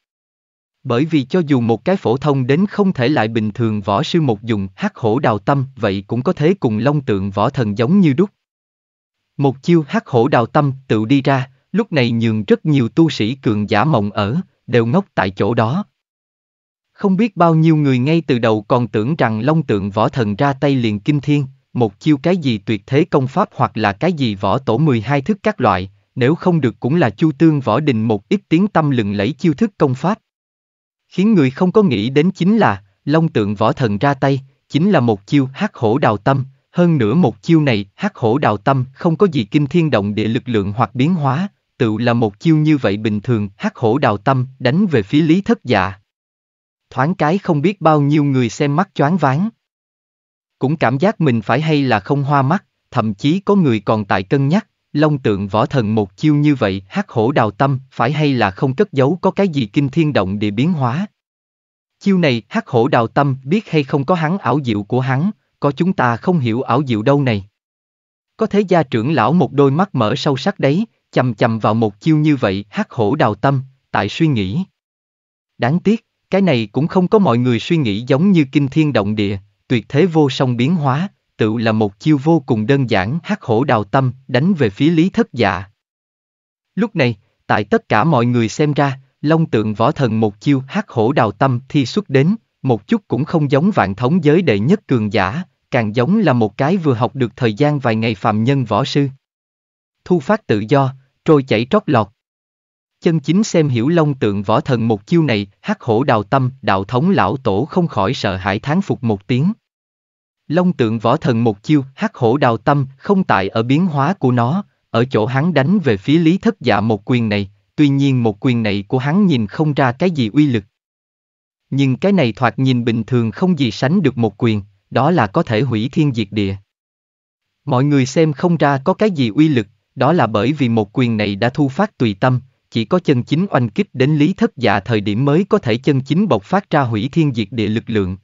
Bởi vì cho dù một cái phổ thông đến không thể lại bình thường võ sư một dùng hắc hổ đào tâm vậy cũng có thế cùng long tượng võ thần giống như đúc. Một chiêu hắc hổ đào tâm tự đi ra, lúc này nhường rất nhiều tu sĩ cường giả mộng ở, đều ngốc tại chỗ đó. Không biết bao nhiêu người ngay từ đầu còn tưởng rằng Long tượng võ thần ra tay liền kinh thiên, một chiêu cái gì tuyệt thế công pháp hoặc là cái gì võ tổ 12 thức các loại, nếu không được cũng là chu tương võ đình một ít tiếng tâm lừng lấy chiêu thức công pháp. Khiến người không có nghĩ đến chính là, Long tượng võ thần ra tay, chính là một chiêu hắc hổ đào tâm, hơn nữa một chiêu này hắc hổ đào tâm không có gì kinh thiên động địa lực lượng hoặc biến hóa, tự là một chiêu như vậy bình thường hắc hổ đào tâm đánh về phía lý thất dạ thoáng cái không biết bao nhiêu người xem mắt choáng váng. Cũng cảm giác mình phải hay là không hoa mắt, thậm chí có người còn tại cân nhắc, long tượng võ thần một chiêu như vậy, hắc hổ đào tâm, phải hay là không cất giấu có cái gì kinh thiên động địa biến hóa. Chiêu này, hắc hổ đào tâm, biết hay không có hắn ảo diệu của hắn, có chúng ta không hiểu ảo diệu đâu này. Có thế gia trưởng lão một đôi mắt mở sâu sắc đấy, chầm chầm vào một chiêu như vậy, hắc hổ đào tâm, tại suy nghĩ. Đáng tiếc, cái này cũng không có mọi người suy nghĩ giống như kinh thiên động địa, tuyệt thế vô song biến hóa, tự là một chiêu vô cùng đơn giản hắc hổ đào tâm đánh về phía lý thất dạ. Lúc này, tại tất cả mọi người xem ra, long tượng võ thần một chiêu hắc hổ đào tâm thi xuất đến, một chút cũng không giống vạn thống giới đệ nhất cường giả, càng giống là một cái vừa học được thời gian vài ngày phàm nhân võ sư. Thu phát tự do, trôi chảy trót lọt, chân chính xem hiểu long tượng võ thần một chiêu này, hắc hổ đào tâm, đạo thống lão tổ không khỏi sợ hãi thán phục một tiếng. Long tượng võ thần một chiêu, hắc hổ đào tâm, không tại ở biến hóa của nó, ở chỗ hắn đánh về phía lý thất dạ một quyền này, tuy nhiên một quyền này của hắn nhìn không ra cái gì uy lực. Nhưng cái này thoạt nhìn bình thường không gì sánh được một quyền, đó là có thể hủy thiên diệt địa. Mọi người xem không ra có cái gì uy lực, đó là bởi vì một quyền này đã thu phát tùy tâm, chỉ có chân chính oanh kích đến lý thất dạ thời điểm mới có thể chân chính bộc phát ra hủy thiên diệt địa lực lượng.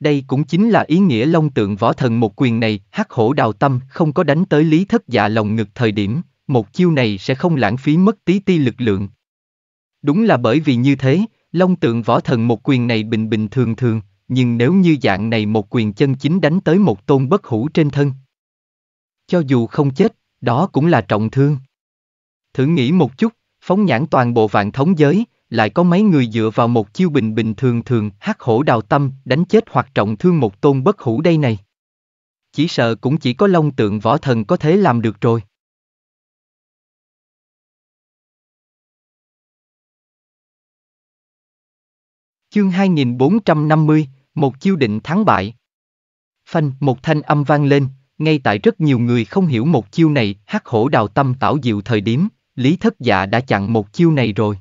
Đây cũng chính là ý nghĩa long tượng võ thần một quyền này, hắc hổ đào tâm không có đánh tới lý thất dạ lòng ngực thời điểm, một chiêu này sẽ không lãng phí mất tí ti lực lượng. Đúng là bởi vì như thế, long tượng võ thần một quyền này bình bình thường thường, nhưng nếu như dạng này một quyền chân chính đánh tới một tôn bất hủ trên thân. Cho dù không chết, đó cũng là trọng thương. Thử nghĩ một chút, Phóng nhãn toàn bộ vạn thống giới, lại có mấy người dựa vào một chiêu bình bình thường thường hắc hổ đào tâm đánh chết hoặc trọng thương một tôn bất hủ đây này. Chỉ sợ cũng chỉ có long tượng võ thần có thể làm được rồi. Chương 2450, một chiêu định thắng bại. Phanh, một thanh âm vang lên, ngay tại rất nhiều người không hiểu một chiêu này, hắc hổ đào tâm tảo diệu thời điểm, Lý Thất Dạ đã chặn một chiêu này rồi.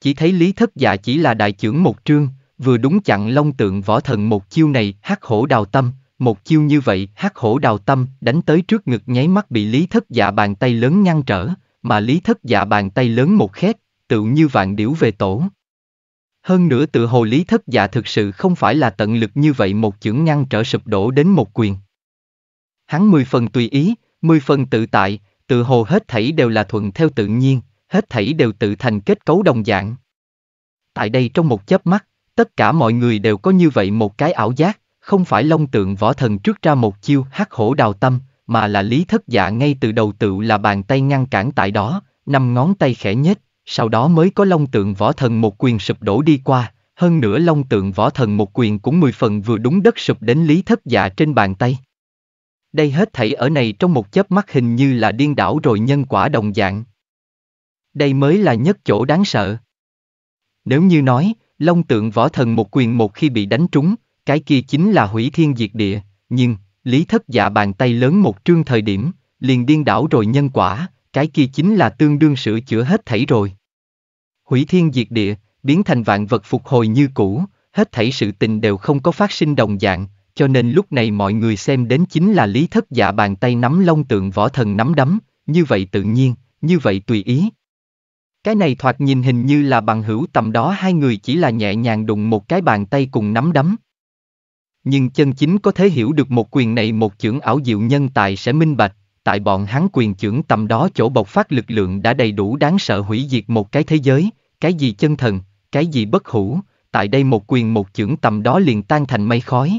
Chỉ thấy Lý Thất Dạ chỉ là đại trưởng một trương, vừa đúng chặn long tượng võ thần một chiêu này hắc hổ đào tâm, một chiêu như vậy hắc hổ đào tâm đánh tới trước ngực nháy mắt bị Lý Thất Dạ bàn tay lớn ngăn trở, mà Lý Thất Dạ bàn tay lớn một khét, tự như vạn điểu về tổ. Hơn nữa tự hồ Lý Thất Dạ thực sự không phải là tận lực như vậy một chưởng ngăn trở sụp đổ đến một quyền. Hắn mười phần tùy ý, mười phần tự tại, từ hồ hết thảy đều là thuận theo tự nhiên, hết thảy đều tự thành kết cấu đồng dạng. Tại đây trong một chớp mắt, tất cả mọi người đều có như vậy một cái ảo giác, không phải long tượng võ thần trước ra một chiêu hắc hổ đào tâm, mà là lý thất dạ ngay từ đầu tự là bàn tay ngăn cản tại đó, năm ngón tay khẽ nhếch, sau đó mới có long tượng võ thần một quyền sụp đổ đi qua, hơn nữa long tượng võ thần một quyền cũng mười phần vừa đúng đất sụp đến lý thất dạ trên bàn tay đây hết thảy ở này trong một chớp mắt hình như là điên đảo rồi nhân quả đồng dạng. Đây mới là nhất chỗ đáng sợ. Nếu như nói, Long tượng võ thần một quyền một khi bị đánh trúng, cái kia chính là hủy thiên diệt địa, nhưng, lý thất dạ bàn tay lớn một trương thời điểm, liền điên đảo rồi nhân quả, cái kia chính là tương đương sửa chữa hết thảy rồi. Hủy thiên diệt địa, biến thành vạn vật phục hồi như cũ, hết thảy sự tình đều không có phát sinh đồng dạng, cho nên lúc này mọi người xem đến chính là lý thất dạ bàn tay nắm long tượng võ thần nắm đấm, như vậy tự nhiên, như vậy tùy ý. Cái này thoạt nhìn hình như là bằng hữu tầm đó hai người chỉ là nhẹ nhàng đụng một cái bàn tay cùng nắm đấm. Nhưng chân chính có thể hiểu được một quyền này một chưởng ảo diệu nhân tài sẽ minh bạch, tại bọn hắn quyền chưởng tầm đó chỗ bộc phát lực lượng đã đầy đủ đáng sợ hủy diệt một cái thế giới, cái gì chân thần, cái gì bất hủ, tại đây một quyền một chưởng tầm đó liền tan thành mây khói.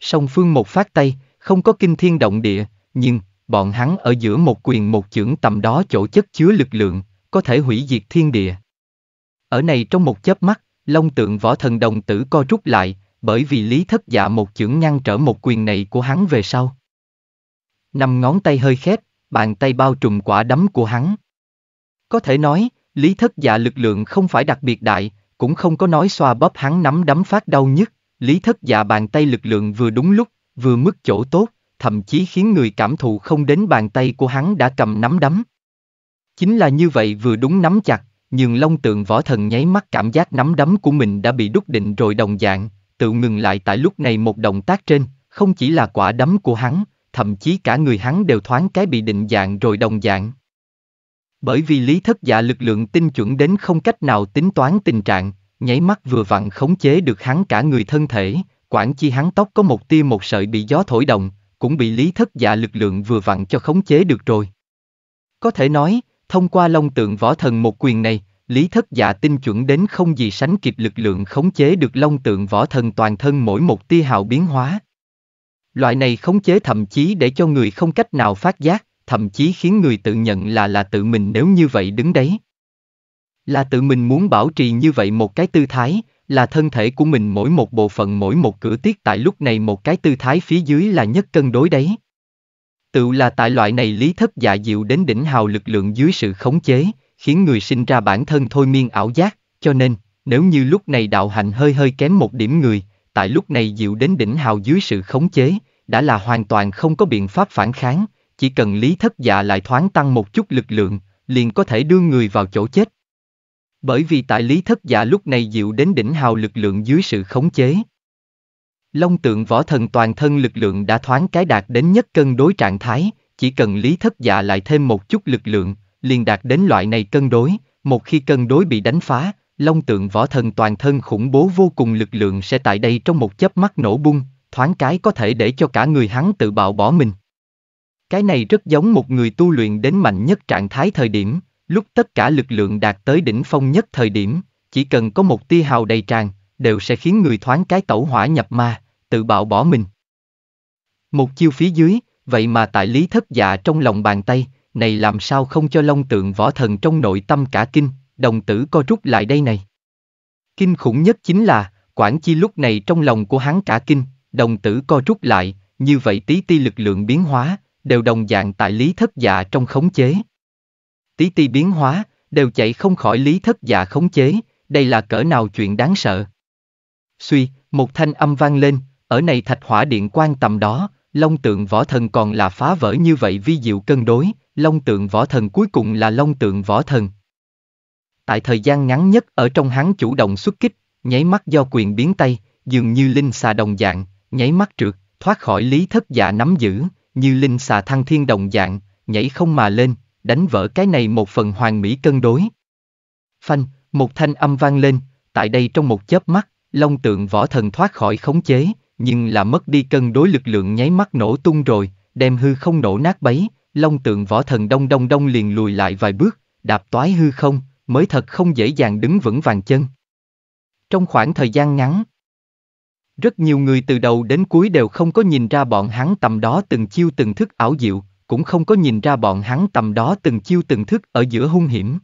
Song phương một phát tay, không có kinh thiên động địa, nhưng, bọn hắn ở giữa một quyền một chưởng tầm đó chỗ chất chứa lực lượng, có thể hủy diệt thiên địa. Ở này trong một chớp mắt, Long tượng võ thần đồng tử co rút lại, bởi vì lý thất dạ một chưởng ngăn trở một quyền này của hắn về sau. Năm ngón tay hơi khép, bàn tay bao trùm quả đấm của hắn. Có thể nói, lý thất dạ lực lượng không phải đặc biệt đại, cũng không có nói xoa bóp hắn nắm đấm phát đau nhất. Lý thất dạ bàn tay lực lượng vừa đúng lúc, vừa mức chỗ tốt, thậm chí khiến người cảm thụ không đến bàn tay của hắn đã cầm nắm đấm. Chính là như vậy vừa đúng nắm chặt, nhưng long tượng võ thần nháy mắt cảm giác nắm đấm của mình đã bị đúc định rồi đồng dạng, tự ngừng lại tại lúc này một động tác trên, không chỉ là quả đấm của hắn, thậm chí cả người hắn đều thoáng cái bị định dạng rồi đồng dạng. Bởi vì lý thất dạ lực lượng tinh chuẩn đến không cách nào tính toán tình trạng, nháy mắt vừa vặn khống chế được hắn cả người thân thể, quản chi hắn tóc có một tia một sợi bị gió thổi động, cũng bị lý thất dạ lực lượng vừa vặn cho khống chế được rồi. Có thể nói, thông qua long tượng võ thần một quyền này, lý thất dạ tinh chuẩn đến không gì sánh kịp lực lượng khống chế được long tượng võ thần toàn thân mỗi một tia hào biến hóa. Loại này khống chế thậm chí để cho người không cách nào phát giác, thậm chí khiến người tự nhận là là tự mình nếu như vậy đứng đấy là tự mình muốn bảo trì như vậy một cái tư thái, là thân thể của mình mỗi một bộ phận mỗi một cửa tiết tại lúc này một cái tư thái phía dưới là nhất cân đối đấy. Tự là tại loại này lý thất dạ diệu đến đỉnh hào lực lượng dưới sự khống chế, khiến người sinh ra bản thân thôi miên ảo giác, cho nên, nếu như lúc này đạo hạnh hơi hơi kém một điểm người, tại lúc này diệu đến đỉnh hào dưới sự khống chế, đã là hoàn toàn không có biện pháp phản kháng, chỉ cần lý thất dạ lại thoáng tăng một chút lực lượng, liền có thể đưa người vào chỗ chết. Bởi vì tại lý thất giả lúc này dịu đến đỉnh hào lực lượng dưới sự khống chế. Long tượng võ thần toàn thân lực lượng đã thoáng cái đạt đến nhất cân đối trạng thái, chỉ cần lý thất dạ lại thêm một chút lực lượng, liền đạt đến loại này cân đối, một khi cân đối bị đánh phá, long tượng võ thần toàn thân khủng bố vô cùng lực lượng sẽ tại đây trong một chớp mắt nổ bung, thoáng cái có thể để cho cả người hắn tự bạo bỏ mình. Cái này rất giống một người tu luyện đến mạnh nhất trạng thái thời điểm, Lúc tất cả lực lượng đạt tới đỉnh phong nhất thời điểm, chỉ cần có một tia hào đầy tràn, đều sẽ khiến người thoáng cái tẩu hỏa nhập ma, tự bạo bỏ mình. Một chiêu phía dưới, vậy mà tại lý thất dạ trong lòng bàn tay, này làm sao không cho long tượng võ thần trong nội tâm cả kinh, đồng tử co rút lại đây này. Kinh khủng nhất chính là, quản chi lúc này trong lòng của hắn cả kinh, đồng tử co rút lại, như vậy tí ti lực lượng biến hóa, đều đồng dạng tại lý thất dạ trong khống chế tí ti biến hóa, đều chạy không khỏi lý thất dạ khống chế, đây là cỡ nào chuyện đáng sợ. Suy, một thanh âm vang lên, ở này thạch hỏa điện quan tầm đó, long tượng võ thần còn là phá vỡ như vậy vi diệu cân đối, long tượng võ thần cuối cùng là long tượng võ thần. Tại thời gian ngắn nhất ở trong hắn chủ động xuất kích, nháy mắt do quyền biến tay, dường như linh xà đồng dạng, nháy mắt trượt, thoát khỏi lý thất dạ nắm giữ, như linh xà thăng thiên đồng dạng, nhảy không mà lên, đánh vỡ cái này một phần hoàn mỹ cân đối. Phanh, một thanh âm vang lên, tại đây trong một chớp mắt, long tượng võ thần thoát khỏi khống chế, nhưng là mất đi cân đối lực lượng nháy mắt nổ tung rồi, đem hư không nổ nát bấy, long tượng võ thần đông đông đông liền lùi lại vài bước, đạp toái hư không, mới thật không dễ dàng đứng vững vàng chân. Trong khoảng thời gian ngắn, rất nhiều người từ đầu đến cuối đều không có nhìn ra bọn hắn tầm đó từng chiêu từng thức ảo diệu, cũng không có nhìn ra bọn hắn tầm đó từng chiêu từng thức ở giữa hung hiểm.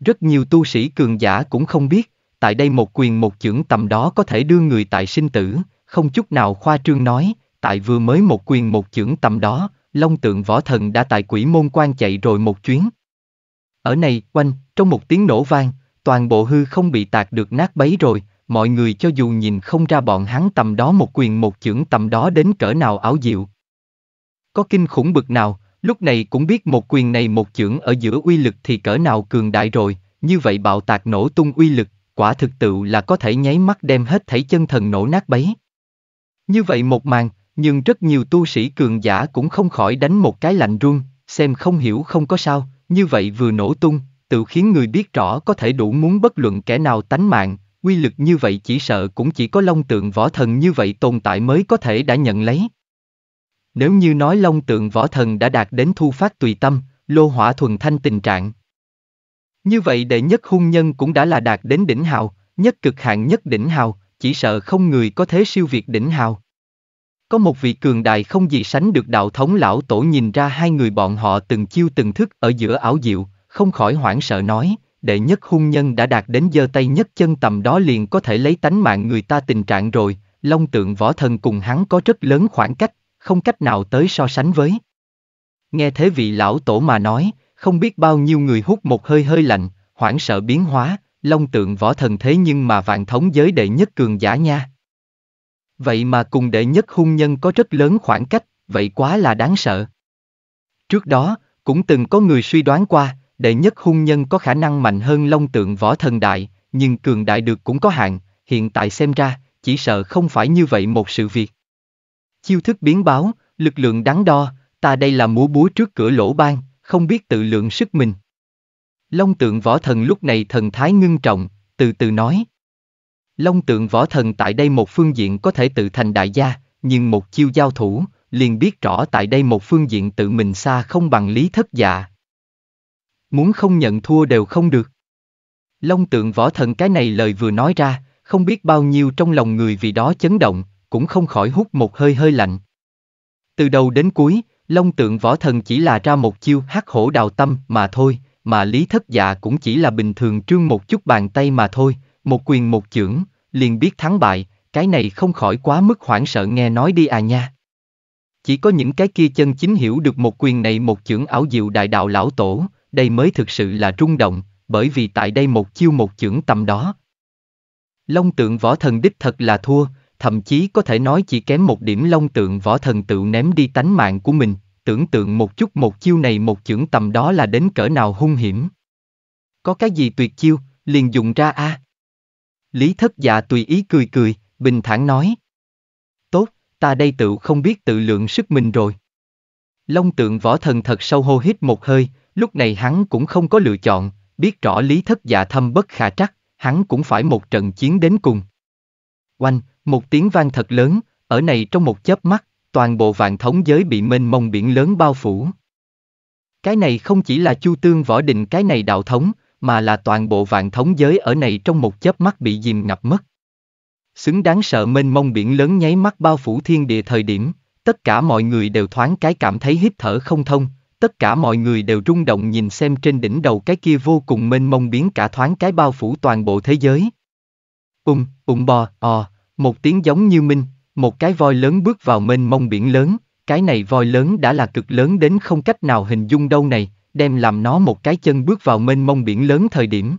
Rất nhiều tu sĩ cường giả cũng không biết, tại đây một quyền một chưởng tầm đó có thể đưa người tại sinh tử, không chút nào khoa trương nói, tại vừa mới một quyền một chưởng tầm đó, Long tượng võ thần đã tại quỷ môn quan chạy rồi một chuyến. Ở này, quanh, trong một tiếng nổ vang, toàn bộ hư không bị tạc được nát bấy rồi, mọi người cho dù nhìn không ra bọn hắn tầm đó một quyền một chưởng tầm đó đến cỡ nào ảo diệu, có kinh khủng bực nào, lúc này cũng biết một quyền này một chưởng ở giữa uy lực thì cỡ nào cường đại rồi, như vậy bạo tạc nổ tung uy lực, quả thực tự là có thể nháy mắt đem hết thảy chân thần nổ nát bấy. Như vậy một màn, nhưng rất nhiều tu sĩ cường giả cũng không khỏi đánh một cái lạnh run, xem không hiểu không có sao, như vậy vừa nổ tung, tự khiến người biết rõ có thể đủ muốn bất luận kẻ nào tánh mạng, uy lực như vậy chỉ sợ cũng chỉ có long tượng võ thần như vậy tồn tại mới có thể đã nhận lấy. Nếu như nói long tượng võ thần đã đạt đến thu phát tùy tâm, lô hỏa thuần thanh tình trạng. Như vậy đệ nhất hung nhân cũng đã là đạt đến đỉnh hào, nhất cực hạn nhất đỉnh hào, chỉ sợ không người có thế siêu việt đỉnh hào. Có một vị cường đại không gì sánh được đạo thống lão tổ nhìn ra hai người bọn họ từng chiêu từng thức ở giữa ảo diệu, không khỏi hoảng sợ nói, đệ nhất hung nhân đã đạt đến giơ tay nhất chân tầm đó liền có thể lấy tánh mạng người ta tình trạng rồi, long tượng võ thần cùng hắn có rất lớn khoảng cách không cách nào tới so sánh với. Nghe thế vị lão tổ mà nói, không biết bao nhiêu người hút một hơi hơi lạnh, hoảng sợ biến hóa, long tượng võ thần thế nhưng mà vạn thống giới đệ nhất cường giả nha. Vậy mà cùng đệ nhất hung nhân có rất lớn khoảng cách, vậy quá là đáng sợ. Trước đó, cũng từng có người suy đoán qua, đệ nhất hung nhân có khả năng mạnh hơn long tượng võ thần đại, nhưng cường đại được cũng có hạn, hiện tại xem ra, chỉ sợ không phải như vậy một sự việc. Chiêu thức biến báo, lực lượng đáng đo, ta đây là múa búa trước cửa lỗ ban, không biết tự lượng sức mình. Long tượng võ thần lúc này thần thái ngưng trọng, từ từ nói. Long tượng võ thần tại đây một phương diện có thể tự thành đại gia, nhưng một chiêu giao thủ, liền biết rõ tại đây một phương diện tự mình xa không bằng lý thất dạ. Muốn không nhận thua đều không được. Long tượng võ thần cái này lời vừa nói ra, không biết bao nhiêu trong lòng người vì đó chấn động, cũng không khỏi hút một hơi hơi lạnh. Từ đầu đến cuối, Long tượng võ thần chỉ là ra một chiêu hắc hổ đào tâm mà thôi, mà lý thất dạ cũng chỉ là bình thường trương một chút bàn tay mà thôi, một quyền một chưởng, liền biết thắng bại, cái này không khỏi quá mức hoảng sợ nghe nói đi à nha. Chỉ có những cái kia chân chính hiểu được một quyền này một chưởng ảo diệu đại đạo lão tổ, đây mới thực sự là rung động, bởi vì tại đây một chiêu một chưởng tầm đó. Long tượng võ thần đích thật là thua, thậm chí có thể nói chỉ kém một điểm long tượng võ thần tự ném đi tánh mạng của mình, tưởng tượng một chút một chiêu này một chưởng tầm đó là đến cỡ nào hung hiểm. Có cái gì tuyệt chiêu, liền dùng ra a. À? Lý thất dạ tùy ý cười cười, bình thản nói. Tốt, ta đây tự không biết tự lượng sức mình rồi. Long tượng võ thần thật sâu hô hít một hơi, lúc này hắn cũng không có lựa chọn, biết rõ lý thất dạ thâm bất khả trắc, hắn cũng phải một trận chiến đến cùng. Oanh, một tiếng vang thật lớn, ở này trong một chớp mắt, toàn bộ vạn thống giới bị mênh mông biển lớn bao phủ. Cái này không chỉ là chu tương võ định cái này đạo thống, mà là toàn bộ vạn thống giới ở này trong một chớp mắt bị dìm ngập mất. Xứng đáng sợ mênh mông biển lớn nháy mắt bao phủ thiên địa thời điểm, tất cả mọi người đều thoáng cái cảm thấy hít thở không thông, tất cả mọi người đều rung động nhìn xem trên đỉnh đầu cái kia vô cùng mênh mông biến cả thoáng cái bao phủ toàn bộ thế giới. Ung, um, ung um bo, o, một tiếng giống như minh, một cái voi lớn bước vào mênh mông biển lớn, cái này voi lớn đã là cực lớn đến không cách nào hình dung đâu này, đem làm nó một cái chân bước vào mênh mông biển lớn thời điểm.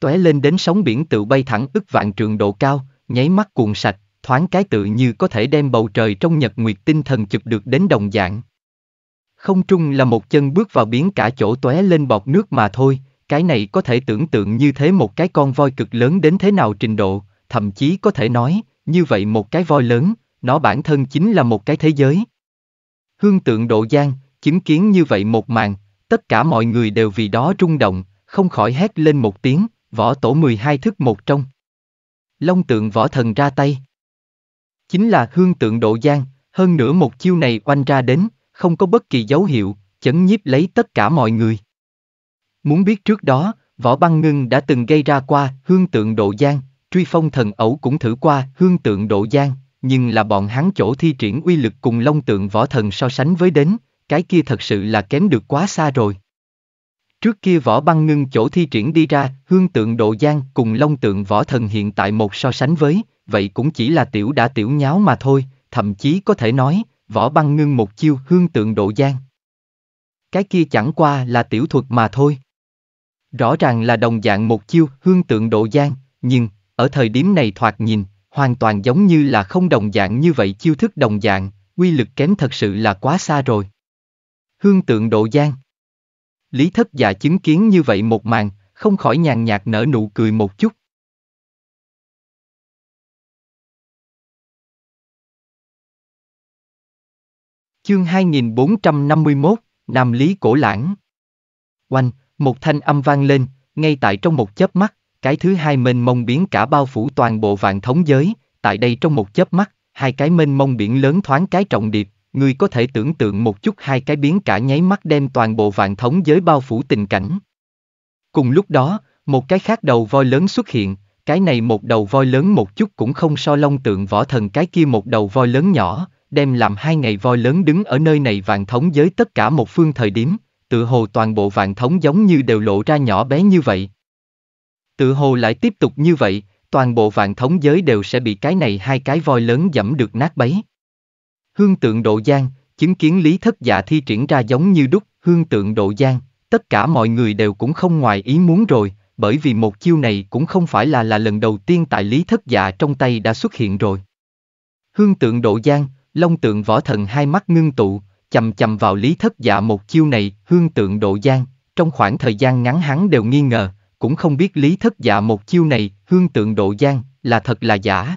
Tóe lên đến sóng biển tự bay thẳng ức vạn trường độ cao, nháy mắt cuồn sạch, thoáng cái tự như có thể đem bầu trời trong nhật nguyệt tinh thần chụp được đến đồng dạng. Không trung là một chân bước vào biến cả chỗ tóe lên bọt nước mà thôi, cái này có thể tưởng tượng như thế một cái con voi cực lớn đến thế nào trình độ, thậm chí có thể nói, như vậy một cái voi lớn, nó bản thân chính là một cái thế giới. Hương tượng Độ Giang, chứng kiến như vậy một màn, tất cả mọi người đều vì đó rung động, không khỏi hét lên một tiếng, võ tổ 12 thức một trong. Long tượng võ thần ra tay. Chính là hương tượng Độ Giang, hơn nữa một chiêu này oanh ra đến, không có bất kỳ dấu hiệu, chấn nhiếp lấy tất cả mọi người. Muốn biết trước đó, võ băng ngưng đã từng gây ra qua hương tượng Độ Giang, truy phong thần ẩu cũng thử qua hương tượng độ gian, nhưng là bọn hắn chỗ thi triển uy lực cùng long tượng võ thần so sánh với đến, cái kia thật sự là kém được quá xa rồi. Trước kia võ băng ngưng chỗ thi triển đi ra, hương tượng độ gian cùng long tượng võ thần hiện tại một so sánh với, vậy cũng chỉ là tiểu đã tiểu nháo mà thôi, thậm chí có thể nói, võ băng ngưng một chiêu hương tượng độ gian. Cái kia chẳng qua là tiểu thuật mà thôi. Rõ ràng là đồng dạng một chiêu hương tượng độ gian, nhưng ở thời điểm này thoạt nhìn, hoàn toàn giống như là không đồng dạng như vậy chiêu thức đồng dạng, quy lực kém thật sự là quá xa rồi. Hương tượng độ gian Lý thất dạ chứng kiến như vậy một màn, không khỏi nhàn nhạt nở nụ cười một chút. Chương 2451, Nam Lý Cổ Lãng Oanh, một thanh âm vang lên, ngay tại trong một chớp mắt. Cái thứ hai mênh mông biến cả bao phủ toàn bộ vạn thống giới, tại đây trong một chớp mắt, hai cái mênh mông biển lớn thoáng cái trọng điệp, người có thể tưởng tượng một chút hai cái biến cả nháy mắt đem toàn bộ vạn thống giới bao phủ tình cảnh. Cùng lúc đó, một cái khác đầu voi lớn xuất hiện, cái này một đầu voi lớn một chút cũng không so long tượng võ thần cái kia một đầu voi lớn nhỏ, đem làm hai ngày voi lớn đứng ở nơi này vạn thống giới tất cả một phương thời điểm, tự hồ toàn bộ vạn thống giống như đều lộ ra nhỏ bé như vậy, Tự hồ lại tiếp tục như vậy, toàn bộ vạn thống giới đều sẽ bị cái này hai cái voi lớn dẫm được nát bấy. Hương tượng độ giang, chứng kiến lý thất giả thi triển ra giống như đúc, hương tượng độ giang, tất cả mọi người đều cũng không ngoài ý muốn rồi, bởi vì một chiêu này cũng không phải là là lần đầu tiên tại lý thất giả trong tay đã xuất hiện rồi. Hương tượng độ giang, long tượng võ thần hai mắt ngưng tụ, chầm chầm vào lý thất giả một chiêu này, hương tượng độ giang, trong khoảng thời gian ngắn hắn đều nghi ngờ, cũng không biết lý thất dạ một chiêu này, hương tượng độ gian, là thật là giả.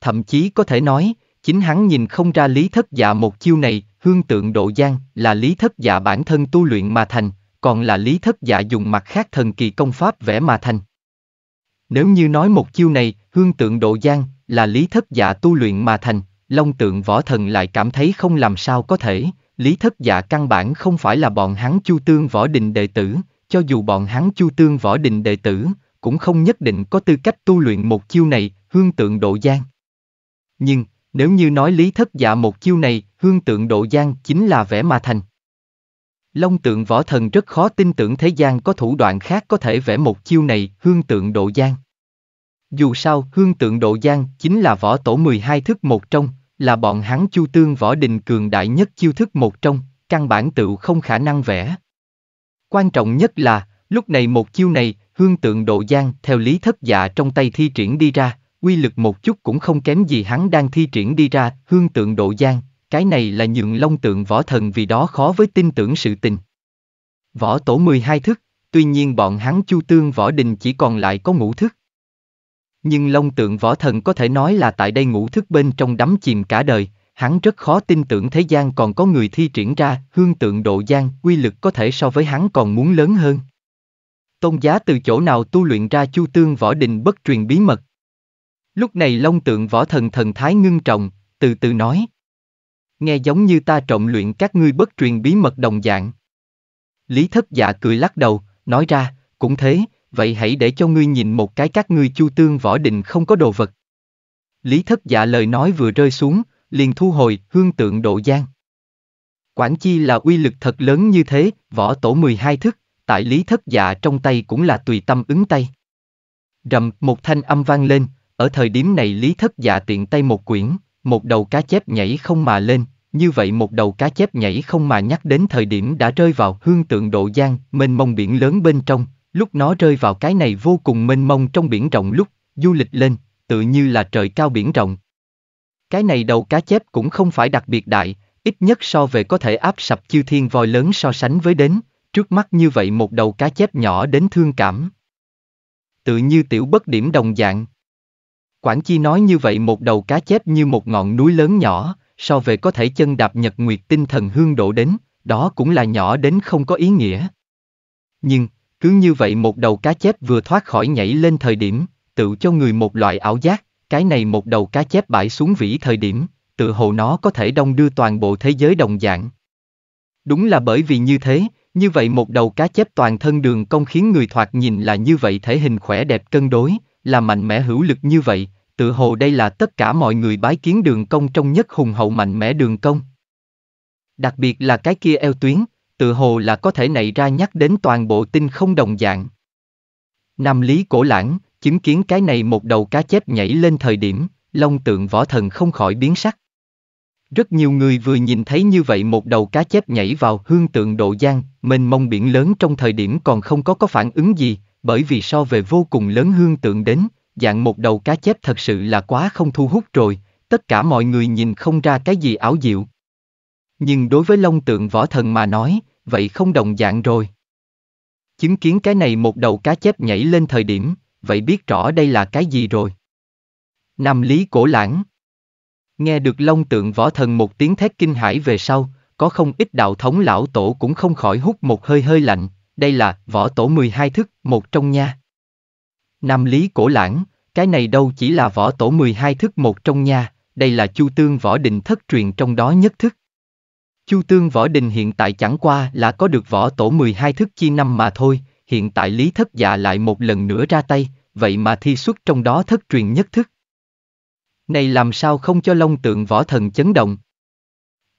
Thậm chí có thể nói, chính hắn nhìn không ra lý thất dạ một chiêu này, hương tượng độ gian, là lý thất dạ bản thân tu luyện mà thành, còn là lý thất dạ dùng mặt khác thần kỳ công pháp vẽ mà thành. Nếu như nói một chiêu này, hương tượng độ gian, là lý thất dạ tu luyện mà thành, long tượng võ thần lại cảm thấy không làm sao có thể, lý thất dạ căn bản không phải là bọn hắn chu tương võ đình đệ tử, cho dù bọn hắn chu tương võ định đệ tử, cũng không nhất định có tư cách tu luyện một chiêu này, hương tượng độ giang. Nhưng, nếu như nói lý thất dạ một chiêu này, hương tượng độ giang chính là vẽ mà thành. Long tượng võ thần rất khó tin tưởng thế gian có thủ đoạn khác có thể vẽ một chiêu này, hương tượng độ giang. Dù sao, hương tượng độ giang chính là võ tổ 12 thức một trong, là bọn hắn chu tương võ đình cường đại nhất chiêu thức một trong, căn bản tự không khả năng vẽ. Quan trọng nhất là, lúc này một chiêu này, hương tượng độ giang theo lý thất dạ trong tay thi triển đi ra, quy lực một chút cũng không kém gì hắn đang thi triển đi ra, hương tượng độ giang, cái này là nhượng long tượng võ thần vì đó khó với tin tưởng sự tình. Võ tổ 12 thức, tuy nhiên bọn hắn chu tương võ đình chỉ còn lại có ngũ thức. Nhưng long tượng võ thần có thể nói là tại đây ngũ thức bên trong đắm chìm cả đời, hắn rất khó tin tưởng thế gian còn có người thi triển ra hương tượng độ gian, quy lực có thể so với hắn còn muốn lớn hơn. Tôn giá từ chỗ nào tu luyện ra chu tương võ đình bất truyền bí mật. Lúc này long tượng võ thần thần thái ngưng trọng, từ từ nói. Nghe giống như ta trọng luyện các ngươi bất truyền bí mật đồng dạng. Lý thất dạ cười lắc đầu, nói ra, cũng thế, vậy hãy để cho ngươi nhìn một cái các ngươi chu tương võ đình không có đồ vật. Lý thất dạ lời nói vừa rơi xuống, liền thu hồi hương tượng độ giang, Quản chi là uy lực thật lớn như thế, võ tổ 12 thức, tại lý thất dạ trong tay cũng là tùy tâm ứng tay. Rầm, một thanh âm vang lên, ở thời điểm này lý thất dạ tiện tay một quyển, một đầu cá chép nhảy không mà lên, như vậy một đầu cá chép nhảy không mà nhắc đến thời điểm đã rơi vào hương tượng độ giang, mênh mông biển lớn bên trong, lúc nó rơi vào cái này vô cùng mênh mông trong biển rộng lúc, du lịch lên, tự như là trời cao biển rộng, cái này đầu cá chép cũng không phải đặc biệt đại, ít nhất so về có thể áp sập chiêu thiên voi lớn so sánh với đến, trước mắt như vậy một đầu cá chép nhỏ đến thương cảm. Tự như tiểu bất điểm đồng dạng. Quảng Chi nói như vậy một đầu cá chép như một ngọn núi lớn nhỏ, so về có thể chân đạp nhật nguyệt tinh thần hương độ đến, đó cũng là nhỏ đến không có ý nghĩa. Nhưng, cứ như vậy một đầu cá chép vừa thoát khỏi nhảy lên thời điểm, tự cho người một loại ảo giác cái này một đầu cá chép bãi xuống vĩ thời điểm, tự hồ nó có thể đông đưa toàn bộ thế giới đồng dạng. Đúng là bởi vì như thế, như vậy một đầu cá chép toàn thân đường công khiến người thoạt nhìn là như vậy thể hình khỏe đẹp cân đối, là mạnh mẽ hữu lực như vậy, tự hồ đây là tất cả mọi người bái kiến đường công trong nhất hùng hậu mạnh mẽ đường công. Đặc biệt là cái kia eo tuyến, tự hồ là có thể nảy ra nhắc đến toàn bộ tinh không đồng dạng. Nam Lý Cổ Lãng, Chứng kiến cái này một đầu cá chép nhảy lên thời điểm, long tượng võ thần không khỏi biến sắc. Rất nhiều người vừa nhìn thấy như vậy một đầu cá chép nhảy vào hương tượng độ giang, mênh mông biển lớn trong thời điểm còn không có có phản ứng gì, bởi vì so về vô cùng lớn hương tượng đến, dạng một đầu cá chép thật sự là quá không thu hút rồi, tất cả mọi người nhìn không ra cái gì ảo diệu. Nhưng đối với long tượng võ thần mà nói, vậy không đồng dạng rồi. Chứng kiến cái này một đầu cá chép nhảy lên thời điểm, vậy biết rõ đây là cái gì rồi. Nam Lý Cổ Lãng Nghe được Long Tượng Võ Thần một tiếng thét kinh hãi về sau, có không ít đạo thống lão tổ cũng không khỏi hút một hơi hơi lạnh, đây là Võ Tổ 12 thức, một trong nha. Nam Lý Cổ Lãng, cái này đâu chỉ là Võ Tổ 12 thức một trong nha, đây là Chu Tương Võ Đình thất truyền trong đó nhất thức. Chu Tương Võ Đình hiện tại chẳng qua là có được Võ Tổ 12 thức chi năm mà thôi, hiện tại Lý Thất Dạ lại một lần nữa ra tay, vậy mà thi xuất trong đó thất truyền nhất thức. Này làm sao không cho Long tượng võ thần chấn động?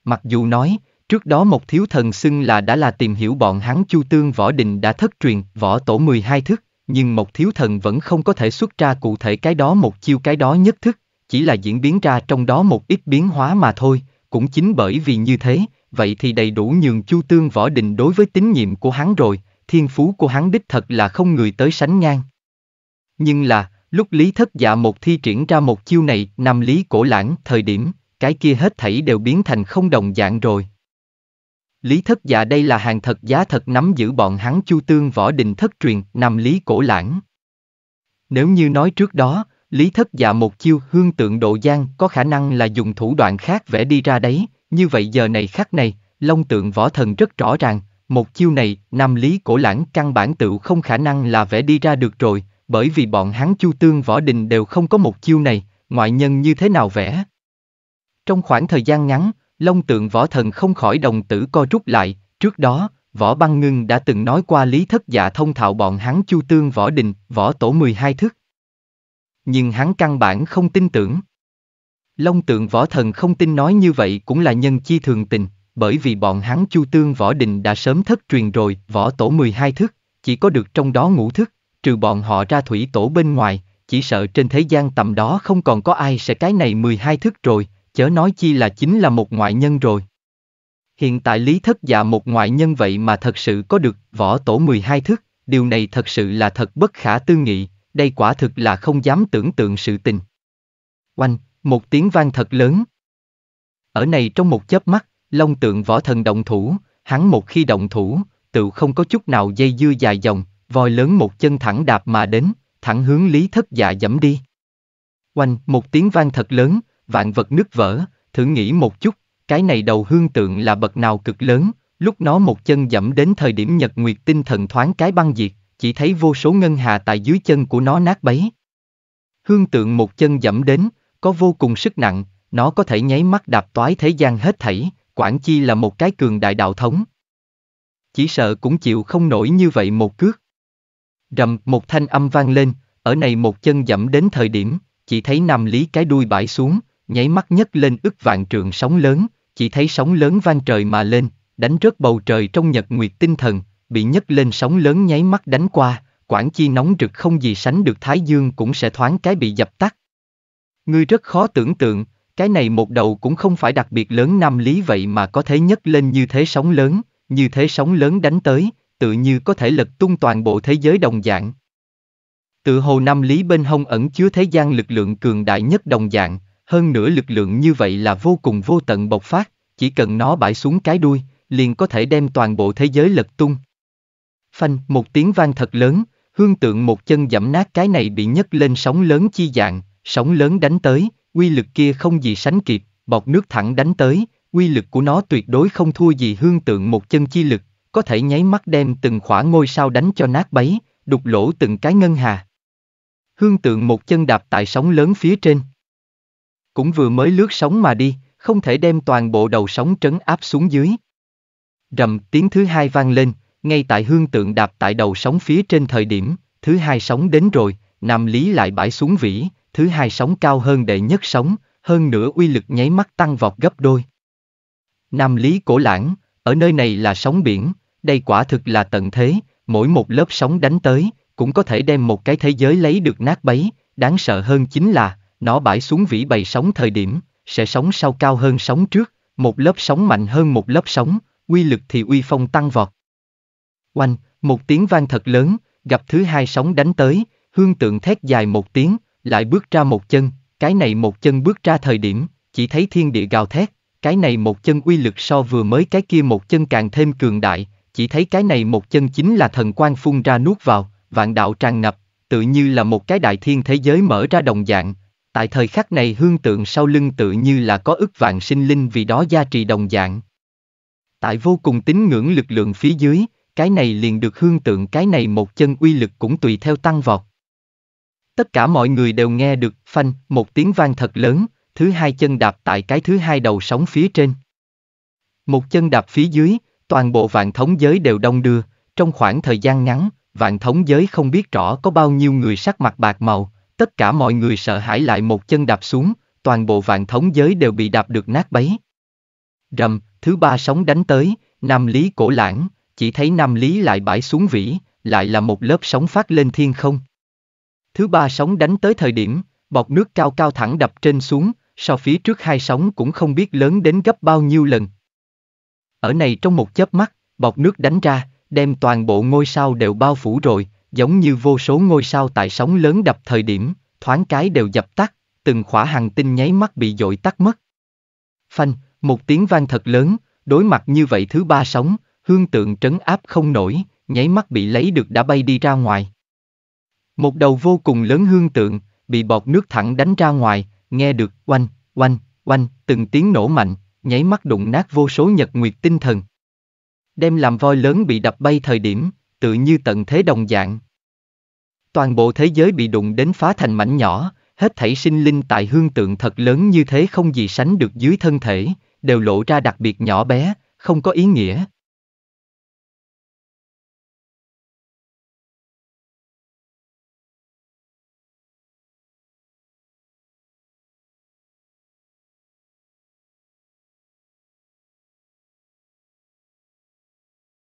Mặc dù nói, trước đó một thiếu thần xưng là đã là tìm hiểu bọn hắn chu tương võ đình đã thất truyền võ tổ 12 thức, nhưng một thiếu thần vẫn không có thể xuất ra cụ thể cái đó một chiêu cái đó nhất thức, chỉ là diễn biến ra trong đó một ít biến hóa mà thôi, cũng chính bởi vì như thế, vậy thì đầy đủ nhường chu tương võ đình đối với tín nhiệm của hắn rồi, thiên phú của hắn đích thật là không người tới sánh ngang. Nhưng là, lúc Lý Thất Dạ một thi triển ra một chiêu này, nằm Lý Cổ Lãng, thời điểm, cái kia hết thảy đều biến thành không đồng dạng rồi. Lý Thất Dạ đây là hàng thật giá thật nắm giữ bọn hắn Chu Tương võ đình thất truyền, nằm Lý Cổ Lãng. Nếu như nói trước đó, Lý Thất Dạ một chiêu hương tượng độ giang có khả năng là dùng thủ đoạn khác vẽ đi ra đấy, như vậy giờ này khác này, Long tượng võ thần rất rõ ràng, một chiêu này, Nam Lý Cổ Lãng căn bản tự không khả năng là vẽ đi ra được rồi, bởi vì bọn hắn Chu Tương Võ Đình đều không có một chiêu này, ngoại nhân như thế nào vẽ. Trong khoảng thời gian ngắn, Long tượng võ thần không khỏi đồng tử co rút lại, trước đó, võ băng ngưng đã từng nói qua lý thất dạ thông thạo bọn hắn Chu Tương Võ Đình, võ tổ 12 thức. Nhưng hắn căn bản không tin tưởng. Long tượng võ thần không tin nói như vậy cũng là nhân chi thường tình bởi vì bọn hắn Chu Tương Võ Đình đã sớm thất truyền rồi, võ tổ 12 thức, chỉ có được trong đó ngũ thức, trừ bọn họ ra thủy tổ bên ngoài, chỉ sợ trên thế gian tầm đó không còn có ai sẽ cái này 12 thức rồi, chớ nói chi là chính là một ngoại nhân rồi. Hiện tại Lý Thất Dạ một ngoại nhân vậy mà thật sự có được võ tổ 12 thức, điều này thật sự là thật bất khả tư nghị, đây quả thực là không dám tưởng tượng sự tình. Oanh, một tiếng vang thật lớn. Ở này trong một chớp mắt, Long tượng võ thần động thủ, hắn một khi động thủ, tự không có chút nào dây dưa dài dòng, voi lớn một chân thẳng đạp mà đến, thẳng hướng lý thất dạ dẫm đi. Oanh, một tiếng vang thật lớn, vạn vật nứt vỡ, thử nghĩ một chút, cái này đầu hương tượng là bậc nào cực lớn, lúc nó một chân dẫm đến thời điểm nhật nguyệt tinh thần thoáng cái băng diệt, chỉ thấy vô số ngân hà tại dưới chân của nó nát bấy. Hương tượng một chân dẫm đến, có vô cùng sức nặng, nó có thể nháy mắt đạp toái thế gian hết thảy, Quản Chi là một cái cường đại đạo thống. Chỉ sợ cũng chịu không nổi như vậy một cước. Rầm, một thanh âm vang lên, ở này một chân dẫm đến thời điểm, chỉ thấy Nam Lý cái đuôi bãi xuống, nháy mắt nhất lên ức vạn trường sóng lớn, chỉ thấy sóng lớn vang trời mà lên, đánh rớt bầu trời trong nhật nguyệt tinh thần, bị nhấc lên sóng lớn nháy mắt đánh qua, quản chi nóng rực không gì sánh được Thái Dương cũng sẽ thoáng cái bị dập tắt. Ngươi rất khó tưởng tượng, cái này một đầu cũng không phải đặc biệt lớn nam lý vậy mà có thể nhấc lên như thế sóng lớn, như thế sóng lớn đánh tới, tự như có thể lật tung toàn bộ thế giới đồng dạng. Tự hồ nam lý bên hông ẩn chứa thế gian lực lượng cường đại nhất đồng dạng, hơn nữa lực lượng như vậy là vô cùng vô tận bộc phát, chỉ cần nó bãi xuống cái đuôi, liền có thể đem toàn bộ thế giới lật tung. Phanh, một tiếng vang thật lớn, hương tượng một chân dẫm nát cái này bị nhấc lên sóng lớn chi dạng, sóng lớn đánh tới, uy lực kia không gì sánh kịp, bọt nước thẳng đánh tới, uy lực của nó tuyệt đối không thua gì hương tượng một chân chi lực, có thể nháy mắt đem từng khỏa ngôi sao đánh cho nát bấy, đục lỗ từng cái ngân hà. Hương tượng một chân đạp tại sóng lớn phía trên. Cũng vừa mới lướt sóng mà đi, không thể đem toàn bộ đầu sóng trấn áp xuống dưới. Rầm tiếng thứ hai vang lên, ngay tại hương tượng đạp tại đầu sóng phía trên thời điểm, thứ hai sóng đến rồi, Nam Lý lại bãi xuống vĩ, thứ hai sóng cao hơn đệ nhất sóng, hơn nữa uy lực nháy mắt tăng vọt gấp đôi. Nam Lý Cổ Lãng, ở nơi này là sóng biển, đây quả thực là tận thế, mỗi một lớp sóng đánh tới, cũng có thể đem một cái thế giới lấy được nát bấy, đáng sợ hơn chính là, nó bãi xuống vĩ bày sóng thời điểm, sẽ sóng sau cao hơn sóng trước, một lớp sóng mạnh hơn một lớp sóng, uy lực thì uy phong tăng vọt. Oanh, một tiếng vang thật lớn, gặp thứ hai sóng đánh tới, hương tượng thét dài một tiếng, lại bước ra một chân, cái này một chân bước ra thời điểm, chỉ thấy thiên địa gào thét, cái này một chân uy lực so vừa mới cái kia một chân càng thêm cường đại, chỉ thấy cái này một chân chính là thần quan phun ra nuốt vào, vạn đạo tràn ngập, tự như là một cái đại thiên thế giới mở ra đồng dạng. Tại thời khắc này hương tượng sau lưng tự như là có ức vạn sinh linh vì đó gia trì đồng dạng. Tại vô cùng tín ngưỡng lực lượng phía dưới, cái này liền được hương tượng cái này một chân uy lực cũng tùy theo tăng vọt. Tất cả mọi người đều nghe được, phanh, một tiếng vang thật lớn, thứ hai chân đạp tại cái thứ hai đầu sóng phía trên. Một chân đạp phía dưới, toàn bộ vạn thống giới đều đông đưa, trong khoảng thời gian ngắn, vạn thống giới không biết rõ có bao nhiêu người sắc mặt bạc màu, tất cả mọi người sợ hãi lại một chân đạp xuống, toàn bộ vạn thống giới đều bị đạp được nát bấy. Rầm, thứ ba sóng đánh tới, Nam Lý cổ lãng, chỉ thấy Nam Lý lại bãi xuống vĩ, lại là một lớp sóng phát lên thiên không. Thứ ba sóng đánh tới thời điểm, bọt nước cao cao thẳng đập trên xuống, so phía trước hai sóng cũng không biết lớn đến gấp bao nhiêu lần. Ở này trong một chớp mắt, bọt nước đánh ra, đem toàn bộ ngôi sao đều bao phủ rồi, giống như vô số ngôi sao tại sóng lớn đập thời điểm, thoáng cái đều dập tắt, từng khỏa hàng tinh nháy mắt bị dội tắt mất. Phanh, một tiếng vang thật lớn, đối mặt như vậy thứ ba sóng, hương tượng trấn áp không nổi, nháy mắt bị lấy được đã bay đi ra ngoài. Một đầu vô cùng lớn hương tượng, bị bọt nước thẳng đánh ra ngoài, nghe được oanh, oanh, oanh, từng tiếng nổ mạnh, nháy mắt đụng nát vô số nhật nguyệt tinh thần. Đem làm voi lớn bị đập bay thời điểm, tự như tận thế đồng dạng. Toàn bộ thế giới bị đụng đến phá thành mảnh nhỏ, hết thảy sinh linh tại hương tượng thật lớn như thế không gì sánh được dưới thân thể, đều lộ ra đặc biệt nhỏ bé, không có ý nghĩa,